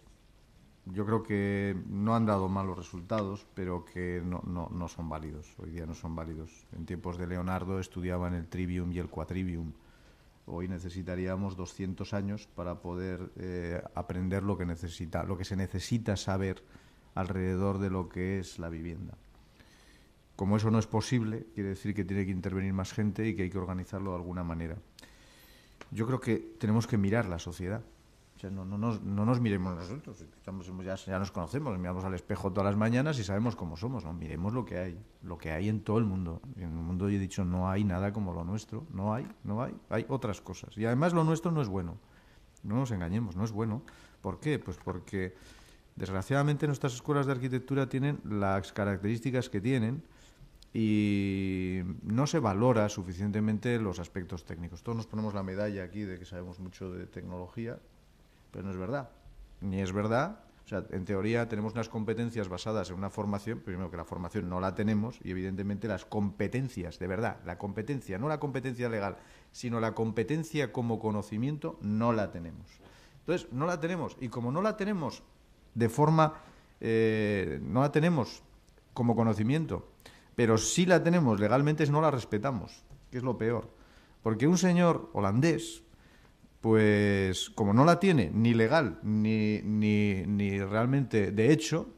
Yo creo que no han dado malos resultados, pero que no, son válidos. Hoy día no son válidos. En tiempos de Leonardo estudiaban el trivium y el quatrivium hoy necesitaríamos 200 años para poder eh, aprender lo que necesita, lo que se necesita saber alrededor de lo que es la vivienda. Como eso no es posible, quiere decir que tiene que intervenir más gente y que hay que organizarlo de alguna manera. Yo creo que tenemos que mirar la sociedad, no, nos, no nos miremos nosotros, estamos, ya, nos conocemos, miramos al espejo todas las mañanas y sabemos cómo somos, ¿no? miremos lo que hay, lo que hay en todo el mundo. En el mundo yo he dicho, no hay nada como lo nuestro, no hay, no hay, hay otras cosas. Y además lo nuestro no es bueno, no nos engañemos, no es bueno. ¿Por qué? Pues porque desgraciadamente nuestras escuelas de arquitectura tienen las características que tienen y no se valora suficientemente los aspectos técnicos. Todos nos ponemos la medalla aquí de que sabemos mucho de tecnología, pero no es verdad. Ni es verdad. O sea, en teoría tenemos unas competencias basadas en una formación, primero que la formación no la tenemos y evidentemente las competencias, de verdad, la competencia, no la competencia legal, sino la competencia como conocimiento, no la tenemos. Entonces, no la tenemos y como no la tenemos de forma, eh, no la tenemos como conocimiento, pero sí la tenemos legalmente, no la respetamos, que es lo peor. Porque un señor holandés, pues como no la tiene ni legal ni, ni, ni realmente de hecho,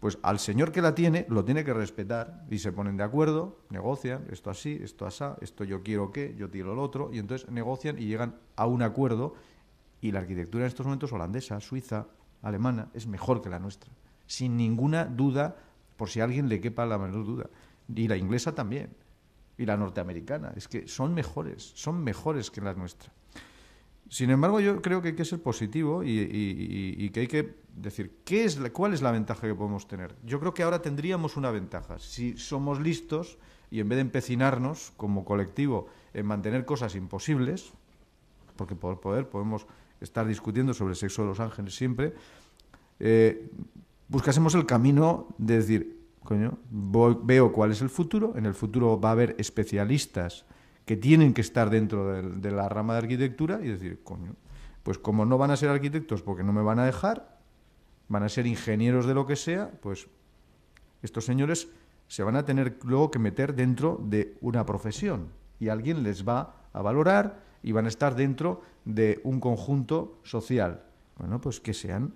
pues al señor que la tiene lo tiene que respetar y se ponen de acuerdo, negocian, esto así, esto así, esto yo quiero que, yo tiro el otro, y entonces negocian y llegan a un acuerdo y la arquitectura en estos momentos holandesa, suiza, alemana, es mejor que la nuestra, sin ninguna duda, por si a alguien le quepa la menor duda, y la inglesa también, y la norteamericana, es que son mejores, son mejores que la nuestra. Sin embargo, yo creo que hay que ser positivo y, que hay que decir, ¿qué es ¿cuál es la ventaja que podemos tener? Yo creo que ahora tendríamos una ventaja. Si somos listos y en vez de empecinarnos como colectivo en mantener cosas imposibles, porque por poder podemos estar discutiendo sobre el sexo de los ángeles siempre, eh, buscásemos el camino de decir, coño, veo cuál es el futuro, en el futuro va a haber especialistas que tienen que estar dentro de, la rama de arquitectura y decir, coño, pues como no van a ser arquitectos porque no me van a dejar, van a ser ingenieros de lo que sea, pues estos señores se van a tener luego que meter dentro de una profesión y alguien les va a valorar y van a estar dentro de un conjunto social. Bueno, pues que sean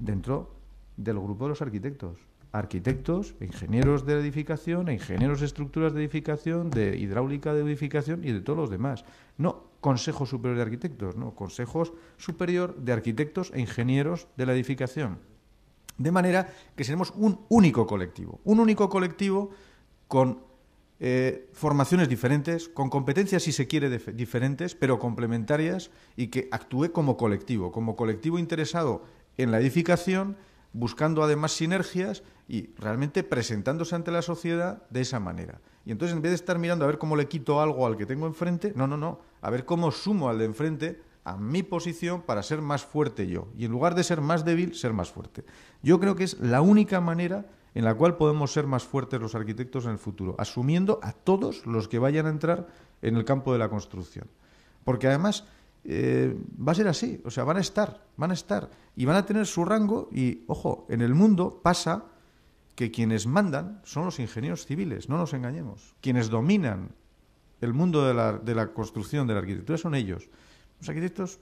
dentro del grupo de los arquitectos arquitectos, ingenieros de edificación, ingenieros de estructuras de edificación, de hidráulica de edificación y de todos los demás. No Consejo Superior de Arquitectos, no Consejos Superior de Arquitectos e Ingenieros de la Edificación. De manera que seremos un único colectivo, un único colectivo con eh, formaciones diferentes, con competencias, si se quiere, diferentes, pero complementarias y que actúe como colectivo, como colectivo interesado en la edificación, buscando además sinergias y realmente presentándose ante la sociedad de esa manera. Y entonces en vez de estar mirando a ver cómo le quito algo al que tengo enfrente, no, no, no, a ver cómo sumo al de enfrente a mi posición para ser más fuerte yo. Y en lugar de ser más débil, ser más fuerte. Yo creo que es la única manera en la cual podemos ser más fuertes los arquitectos en el futuro, asumiendo a todos los que vayan a entrar en el campo de la construcción. Porque además eh, va a ser así, o sea, van a estar, van a estar y van a tener su rango y, ojo, en el mundo pasa que quienes mandan son los ingenieros civiles, no nos engañemos. Quienes dominan el mundo de la, construcción, de la arquitectura, son ellos. Los arquitectos,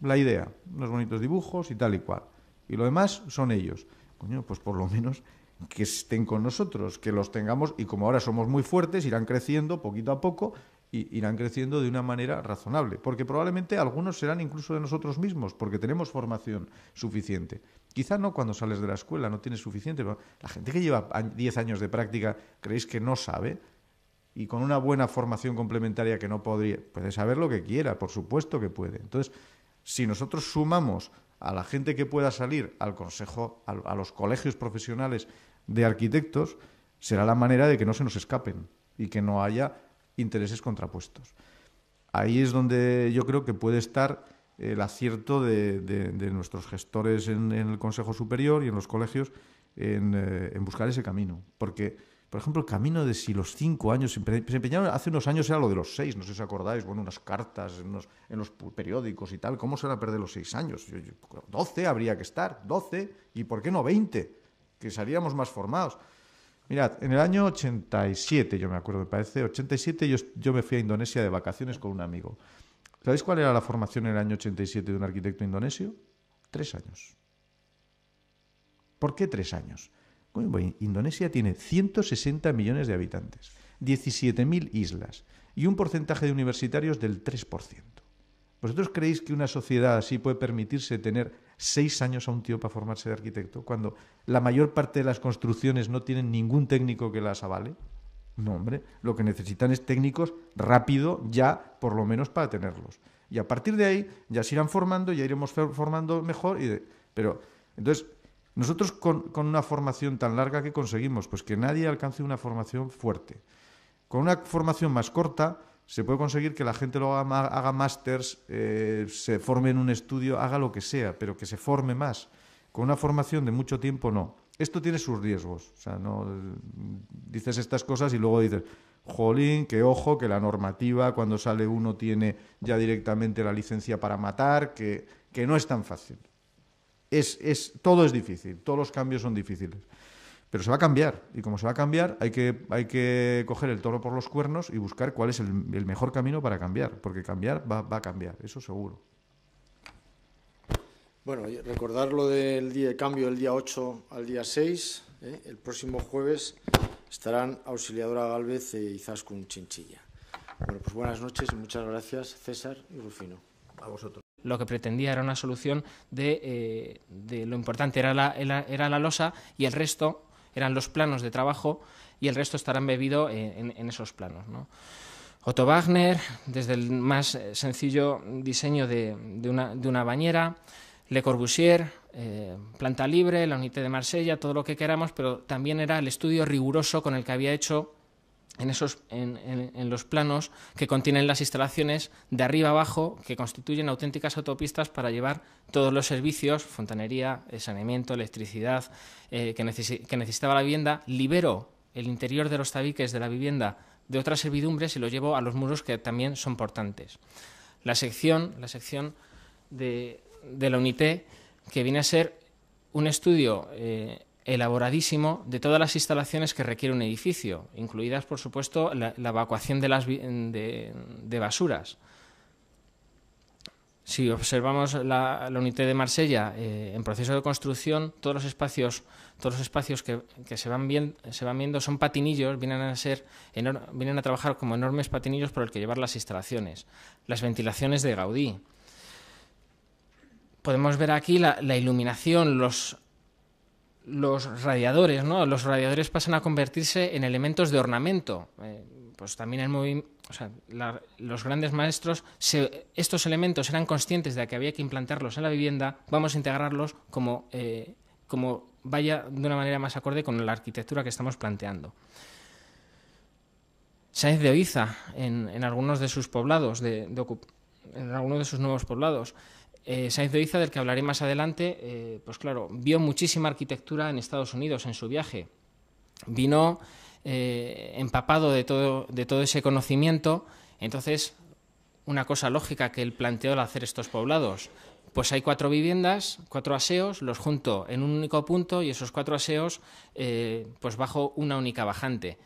la idea, los bonitos dibujos y tal y cual. Y lo demás son ellos. Coño, pues por lo menos que estén con nosotros, que los tengamos, y como ahora somos muy fuertes, irán creciendo poquito a poco y irán creciendo de una manera razonable, porque probablemente algunos serán incluso de nosotros mismos, porque tenemos formación suficiente. Quizá no cuando sales de la escuela, no tienes suficiente, la gente que lleva 10 años de práctica, ¿creéis que no sabe? Y con una buena formación complementaria que no podría, puede saber lo que quiera, por supuesto que puede. Entonces, si nosotros sumamos a la gente que pueda salir al consejo, a los colegios profesionales de arquitectos, será la manera de que no se nos escapen y que no haya intereses contrapuestos. Ahí es donde yo creo que puede estar el acierto de, nuestros gestores en, el Consejo Superior y en los colegios eh, en, buscar ese camino. Porque, por ejemplo, el camino de si los cinco años se hace unos años era lo de los seis, no sé si acordáis, bueno, unas cartas en, los periódicos y tal, ¿cómo se van a perder los seis años? Doce 12 habría que estar, 12, ¿y por qué no 20? Que seríamos más formados. Mirad, en el año 87, yo me acuerdo, me parece, 87 yo, yo me fui a Indonesia de vacaciones con un amigo. ¿Sabéis cuál era la formación en el año 87 de un arquitecto indonesio? Tres años. ¿Por qué tres años? Pues Indonesia tiene 160 millones de habitantes, 17.000 islas y un porcentaje de universitarios del 3%. ¿Vosotros creéis que una sociedad así puede permitirse tener seis años a un tío para formarse de arquitecto cuando la mayor parte de las construcciones no tienen ningún técnico que las avale? No, hombre, lo que necesitan es técnicos rápido ya, por lo menos para tenerlos. Y a partir de ahí ya se irán formando, ya iremos formando mejor. Y Pero, entonces, nosotros con, una formación tan larga que conseguimos, pues que nadie alcance una formación fuerte. Con una formación más corta se puede conseguir que la gente lo haga, haga másters, eh, se forme en un estudio, haga lo que sea, pero que se forme más. Con una formación de mucho tiempo no. Esto tiene sus riesgos. O sea, no dices estas cosas y luego dices, jolín, que ojo, que la normativa cuando sale uno tiene ya directamente la licencia para matar, que, que no es tan fácil. Es, es, todo es difícil, todos los cambios son difíciles. Pero se va a cambiar, y como se va a cambiar, hay que, hay que coger el toro por los cuernos y buscar cuál es el, el mejor camino para cambiar, porque cambiar va, va a cambiar, eso seguro. Bueno, recordar lo del día de cambio del día 8 al día 6. ¿eh? El próximo jueves estarán Auxiliadora Galvez e Izaskun Chinchilla. Bueno, pues buenas noches y muchas gracias, César y Rufino. A vosotros. Lo que pretendía era una solución de, eh, de lo importante era la, era, la losa y el resto eran los planos de trabajo y el resto estarán bebido en, en esos planos. ¿no? Otto Wagner, desde el más sencillo diseño de, de, una, de una bañera, le Corbusier, eh, Planta Libre, la Unité de Marsella, todo lo que queramos, pero también era el estudio riguroso con el que había hecho en, esos, en, los planos que contienen las instalaciones de arriba abajo que constituyen auténticas autopistas para llevar todos los servicios, fontanería, eh, saneamiento, electricidad, eh, que, necesitaba la vivienda. Libero el interior de los tabiques de la vivienda de otras servidumbres y lo llevo a los muros que también son portantes. La sección, la sección de, de la UNITÉ, que viene a ser un estudio eh, elaboradísimo de todas las instalaciones que requiere un edificio, incluidas, por supuesto, la, evacuación de, las, de, basuras. Si observamos la, UNITÉ de Marsella eh, en proceso de construcción, todos los espacios, todos los espacios que, se, van se van viendo son patinillos, vienen a, ser vienen a trabajar como enormes patinillos por el que llevar las instalaciones. Las ventilaciones de Gaudí, podemos ver aquí la, iluminación, los, radiadores, ¿no? Los radiadores pasan a convertirse en elementos de ornamento. Eh, pues también los grandes maestros, estos elementos eran conscientes de que había que implantarlos en la vivienda, vamos a integrarlos como, eh, como vaya de una manera más acorde con la arquitectura que estamos planteando. Sáenz de Oiza, en, algunos de sus poblados, de, en algunos de sus nuevos poblados, eh, Sainz de Iza, del que hablaré más adelante, eh, pues claro, vio muchísima arquitectura en Estados Unidos en su viaje. Vino eh, empapado de todo, de todo ese conocimiento. Entonces, una cosa lógica que él planteó al hacer estos poblados, pues hay cuatro viviendas, cuatro aseos, los junto en un único punto y esos cuatro aseos pues bajo una única bajante.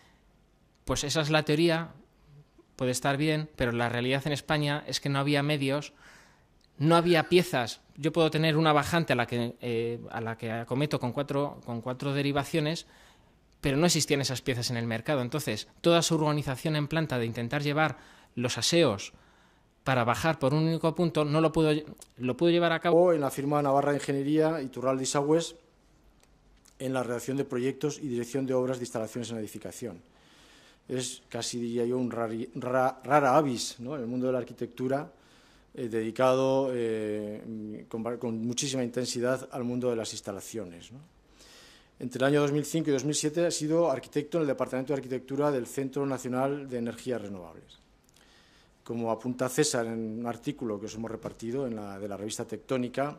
Pues esa es la teoría, puede estar bien, pero la realidad en España es que no había medios no había piezas. Yo puedo tener una bajante a la que, eh, acometo con cuatro, con derivaciones, pero no existían esas piezas en el mercado. Entonces, toda su organización en planta de intentar llevar los aseos para bajar por un único punto, no lo pudo, lo pudo llevar a cabo. O en la firma Navarra Ingeniería y turral Sagües, en la redacción de proyectos y dirección de obras de instalaciones en edificación. Es casi, diría yo, un rara avis ¿no? en el mundo de la arquitectura eh, dedicado eh, con, muchísima intensidad al mundo de las instalaciones. Entre el año 2005 y 2007 ha sido arquitecto en el Departamento de Arquitectura del Centro Nacional de Energías Renovables. Como apunta César en un artículo que os hemos repartido en la, de la revista Tectónica,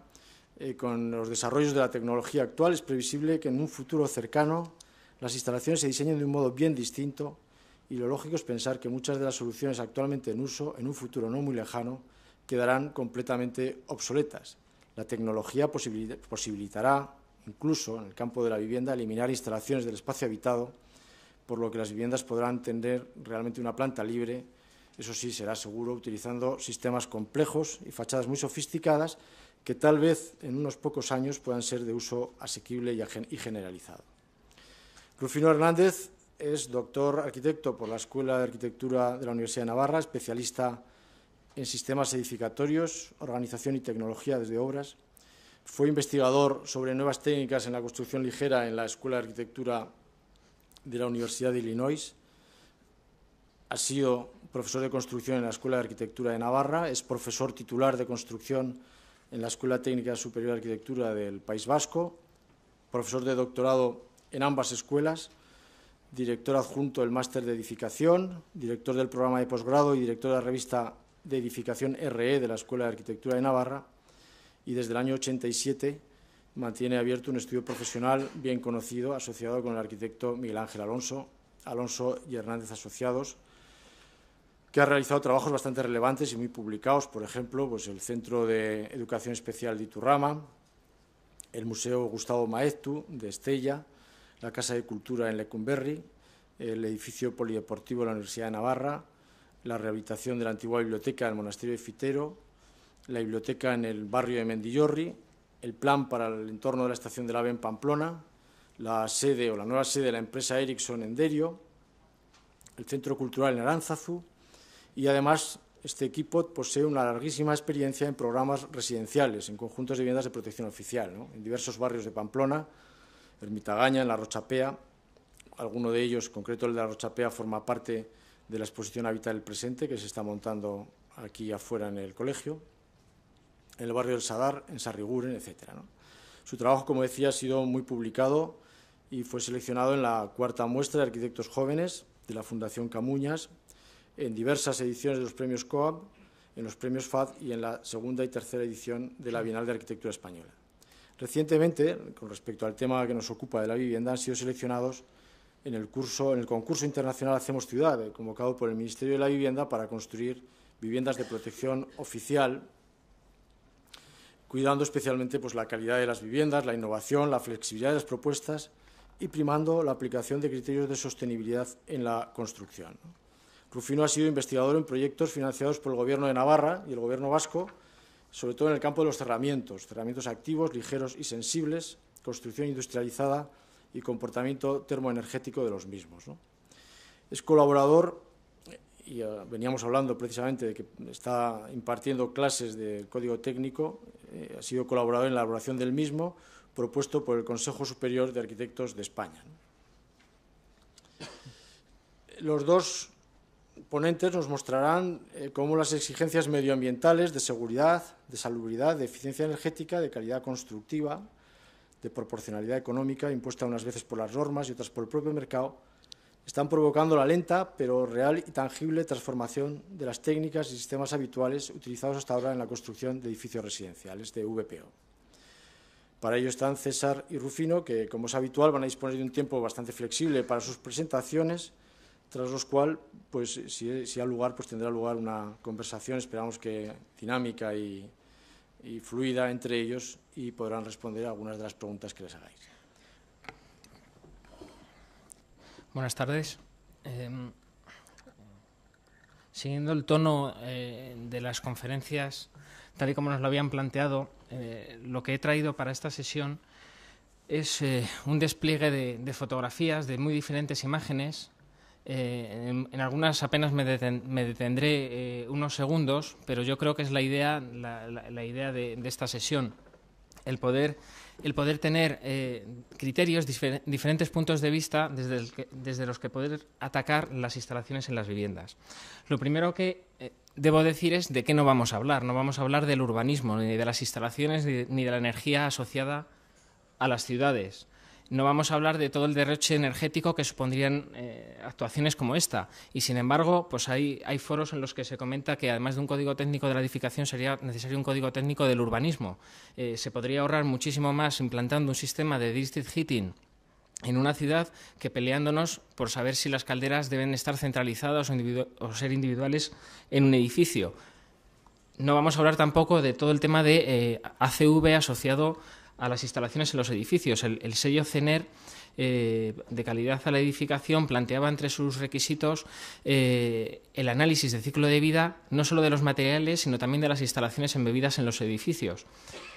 eh, con los desarrollos de la tecnología actual es previsible que en un futuro cercano las instalaciones se diseñen de un modo bien distinto y lo lógico es pensar que muchas de las soluciones actualmente en uso, en un futuro no muy lejano, quedarán completamente obsoletas. La tecnología posibilitará, incluso en el campo de la vivienda, eliminar instalaciones del espacio habitado, por lo que las viviendas podrán tener realmente una planta libre, eso sí, será seguro, utilizando sistemas complejos y fachadas muy sofisticadas que tal vez en unos pocos años puedan ser de uso asequible y generalizado. Rufino Hernández es doctor arquitecto por la Escuela de Arquitectura de la Universidad de Navarra, especialista en sistemas edificatorios, organización y tecnología desde obras. Fue investigador sobre nuevas técnicas en la construcción ligera en la Escuela de Arquitectura de la Universidad de Illinois. Ha sido profesor de construcción en la Escuela de Arquitectura de Navarra, es profesor titular de construcción en la Escuela Técnica Superior de Arquitectura del País Vasco, profesor de doctorado en ambas escuelas, director adjunto del Máster de Edificación, director del programa de posgrado y director de la revista de edificación RE de la Escuela de Arquitectura de Navarra y desde el año 87 mantiene abierto un estudio profesional bien conocido asociado con el arquitecto Miguel Ángel Alonso, Alonso y Hernández Asociados, que ha realizado trabajos bastante relevantes y muy publicados, por ejemplo, pues el Centro de Educación Especial de Iturrama, el Museo Gustavo Maestu de Estella, la Casa de Cultura en Lecumberri, el edificio polideportivo de la Universidad de Navarra, la rehabilitación de la antigua biblioteca del monasterio de Fitero, la biblioteca en el barrio de Mendillorri, el plan para el entorno de la estación del AVE en Pamplona, la sede o la nueva sede de la empresa Ericsson en Derio, el Centro Cultural en Aránzazu y además este equipo posee una larguísima experiencia en programas residenciales, en conjuntos de viviendas de protección oficial, en diversos barrios de Pamplona, Mitagaña, en La Rochapea, alguno de ellos, concreto el de La Rochapea, forma parte de la exposición Habitar el Presente, que se está montando aquí afuera en el colegio, en el barrio del Sadar, en Sarriguren, etc. Su trabajo, como decía, ha sido muy publicado y fue seleccionado en la cuarta muestra de arquitectos jóvenes de la Fundación Camuñas, en diversas ediciones de los premios COAB, en los premios FAD y en la segunda y tercera edición de la Bienal de Arquitectura Española. Recientemente, con respecto al tema que nos ocupa de la vivienda, han sido seleccionados en el, concurso internacional Hacemos Ciudad, eh, convocado por el Ministerio de la Vivienda para construir viviendas de protección oficial, cuidando especialmente pues, la calidad de las viviendas, la innovación, la flexibilidad de las propuestas y primando la aplicación de criterios de sostenibilidad en la construcción. Rufino ha sido investigador en proyectos financiados por el Gobierno de Navarra y el Gobierno vasco, sobre todo en el campo de los cerramientos, cerramientos activos, ligeros y sensibles, construcción industrializada y comportamiento termoenergético de los mismos. Es colaborador, y eh, veníamos hablando precisamente de que está impartiendo clases de código técnico, eh, ha sido colaborador en la elaboración del mismo, propuesto por el Consejo Superior de Arquitectos de España. Los dos ponentes nos mostrarán eh, cómo las exigencias medioambientales de seguridad, de salubridad, de eficiencia energética, de calidad constructiva, de proporcionalidad económica, impuesta unas veces por las normas y otras por el propio mercado, están provocando la lenta pero real y tangible transformación de las técnicas y sistemas habituales utilizados hasta ahora en la construcción de edificios residenciales de VPO. Para ello están César y Rufino, que, como es habitual, van a disponer de un tiempo bastante flexible para sus presentaciones, tras los cual, pues, si, hay lugar, pues tendrá lugar una conversación, esperamos que dinámica y fluida entre ellos y podrán responder algunas de las preguntas que les hagáis. Buenas tardes. Em, siguiendo el tono eh, de las conferencias, tal y como nos lo habían planteado, eh, lo que he traído para esta sesión es eh, un despliegue de, fotografías de muy diferentes imágenes. En, algunas apenas me, detendré unos segundos, pero yo creo que es la idea, la, idea de esta sesión el poder, tener eh, criterios, diferentes puntos de vista desde, los que poder atacar las instalaciones en las viviendas. Lo primero que eh, debo decir es de qué no vamos a hablar. No vamos a hablar del urbanismo, ni de las instalaciones, ni de la energía asociada a las ciudades. No vamos a hablar de todo el derroche energético que supondrían eh, actuaciones como esta. Y sin embargo, pues hay, hay foros en los que se comenta que además de un código técnico de la edificación sería necesario un código técnico del urbanismo. Eh, se podría ahorrar muchísimo más implantando un sistema de district heating en una ciudad que peleándonos por saber si las calderas deben estar centralizadas o, ser individuales en un edificio. No vamos a hablar tampoco de todo el tema de eh, ACV asociado a las instalaciones en los edificios. El, sello CENER eh, de calidad a la edificación planteaba entre sus requisitos eh, el análisis de ciclo de vida no solo de los materiales, sino también de las instalaciones embebidas en los edificios,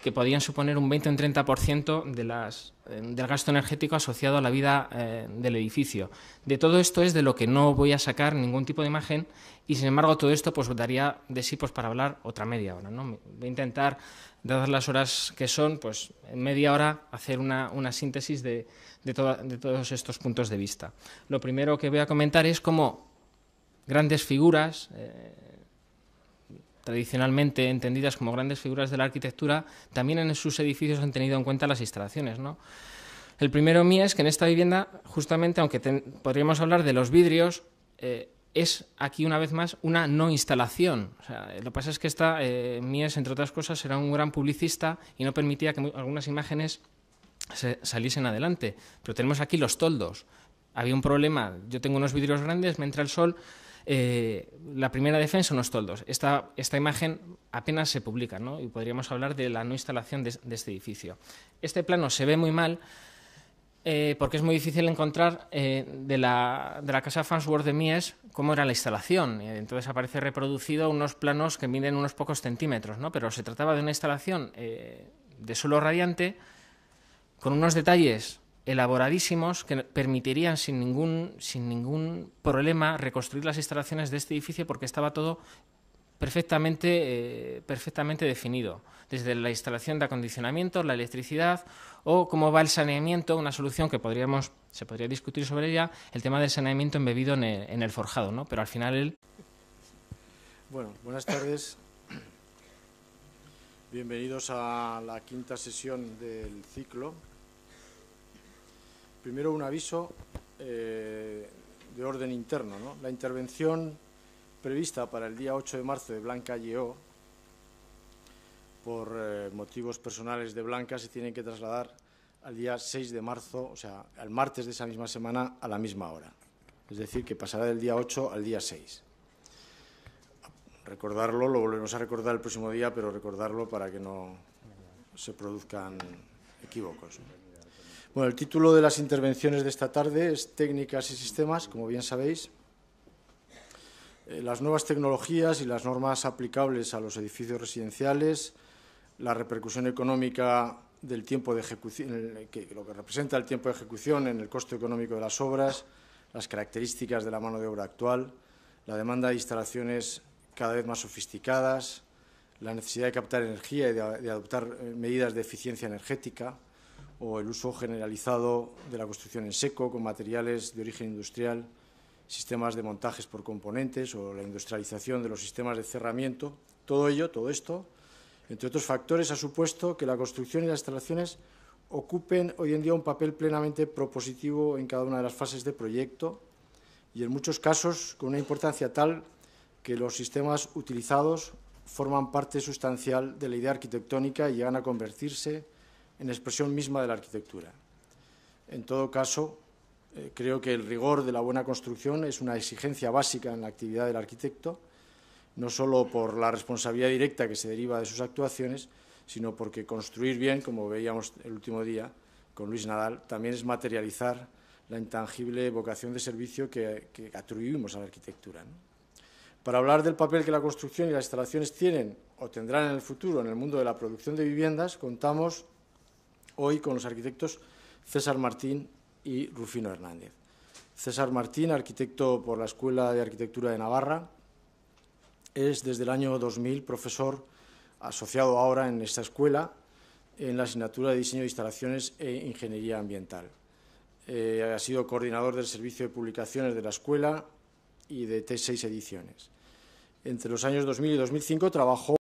que podían suponer un 20 o un 30% de las, eh, del gasto energético asociado a la vida del edificio. De todo esto es de lo que no voy a sacar ningún tipo de imagen y sin embargo, todo esto pues daría de sí pues, para hablar otra media hora. ¿no? Voy a intentar, dadas las horas que son, pues en media hora hacer una, síntesis de, de, todos estos puntos de vista. Lo primero que voy a comentar es cómo grandes figuras, eh, tradicionalmente entendidas como grandes figuras de la arquitectura, también en sus edificios han tenido en cuenta las instalaciones. ¿no? El primero mío es que en esta vivienda, justamente, aunque podríamos hablar de los vidrios, eh, es aquí una vez más una no instalación. Eh, lo que pasa es que esta eh, Mies, entre otras cosas, era un gran publicista y no permitía que algunas imágenes saliesen adelante. Pero tenemos aquí los toldos. Había un problema. Yo tengo unos vidrios grandes, me entra el sol. Eh, la primera defensa, unos toldos. Esta, esta imagen apenas se publica, ¿no? Y podríamos hablar de la no instalación de este edificio. Este plano se ve muy mal eh, porque es muy difícil encontrar eh, de, la, de, la, casa Fansworth de Mies cómo era la instalación. Entonces aparece reproducido unos planos que miden unos pocos centímetros, ¿no? pero se trataba de una instalación eh, de suelo radiante con unos detalles elaboradísimos que permitirían sin ningún, sin ningún problema reconstruir las instalaciones de este edificio porque estaba todo perfectamente, perfectamente definido, desde la instalación de acondicionamiento, la electricidad, o cómo va el saneamiento, una solución que podríamos, se podría discutir sobre ella, el tema del saneamiento embebido en el, forjado, ¿no? Pero al final él... Bueno, buenas tardes. Bienvenidos a la quinta sesión del ciclo. Primero un aviso eh, de orden interno. ¿no? La intervención prevista para el día 8 de marzo de Blanca Yeo por eh, motivos personales de Blanca se tienen que trasladar al día 6 de marzo, o sea, al martes de esa misma semana a la misma hora. Es decir, que pasará del día 8 al día 6. Recordarlo, lo volvemos a recordar el próximo día, pero recordarlo para que no se produzcan equívocos. Bueno, el título de las intervenciones de esta tarde es Técnicas y sistemas, como bien sabéis. Eh, las nuevas tecnologías y las normas aplicables a los edificios residenciales, la repercusión económica del tiempo de ejecución, lo que representa el tiempo de ejecución en el costo económico de las obras, las características de la mano de obra actual, la demanda de instalaciones cada vez más sofisticadas, la necesidad de captar energía y de adoptar eh, medidas de eficiencia energética o el uso generalizado de la construcción en seco con materiales de origen industrial, sistemas de montajes por componentes o la industrialización de los sistemas de cerramiento, todo ello, todo esto, entre otros factores, ha supuesto que la construcción y las instalaciones ocupen hoy en día un papel plenamente propositivo en cada una de las fases de proyecto y en muchos casos con una importancia tal que los sistemas utilizados forman parte sustancial de la idea arquitectónica y llegan a convertirse en expresión misma de la arquitectura. En todo caso, eh, creo que el rigor de la buena construcción es una exigencia básica en la actividad del arquitecto no solo por la responsabilidad directa que se deriva de sus actuaciones, sino porque construir bien, como veíamos el último día con Luis Nadal, también es materializar la intangible vocación de servicio que, atribuimos a la arquitectura. Para hablar del papel que la construcción y las instalaciones tienen o tendrán en el futuro en el mundo de la producción de viviendas, contamos hoy con los arquitectos César Martín y Rufino Hernández. César Martín, arquitecto por la Escuela de Arquitectura de Navarra, es desde el año 2000 profesor asociado ahora en esta escuela en la asignatura de Diseño de Instalaciones e Ingeniería Ambiental. Eh, ha sido coordinador del Servicio de Publicaciones de la Escuela y de T6 Ediciones. Entre los años 2000 y 2005 trabajó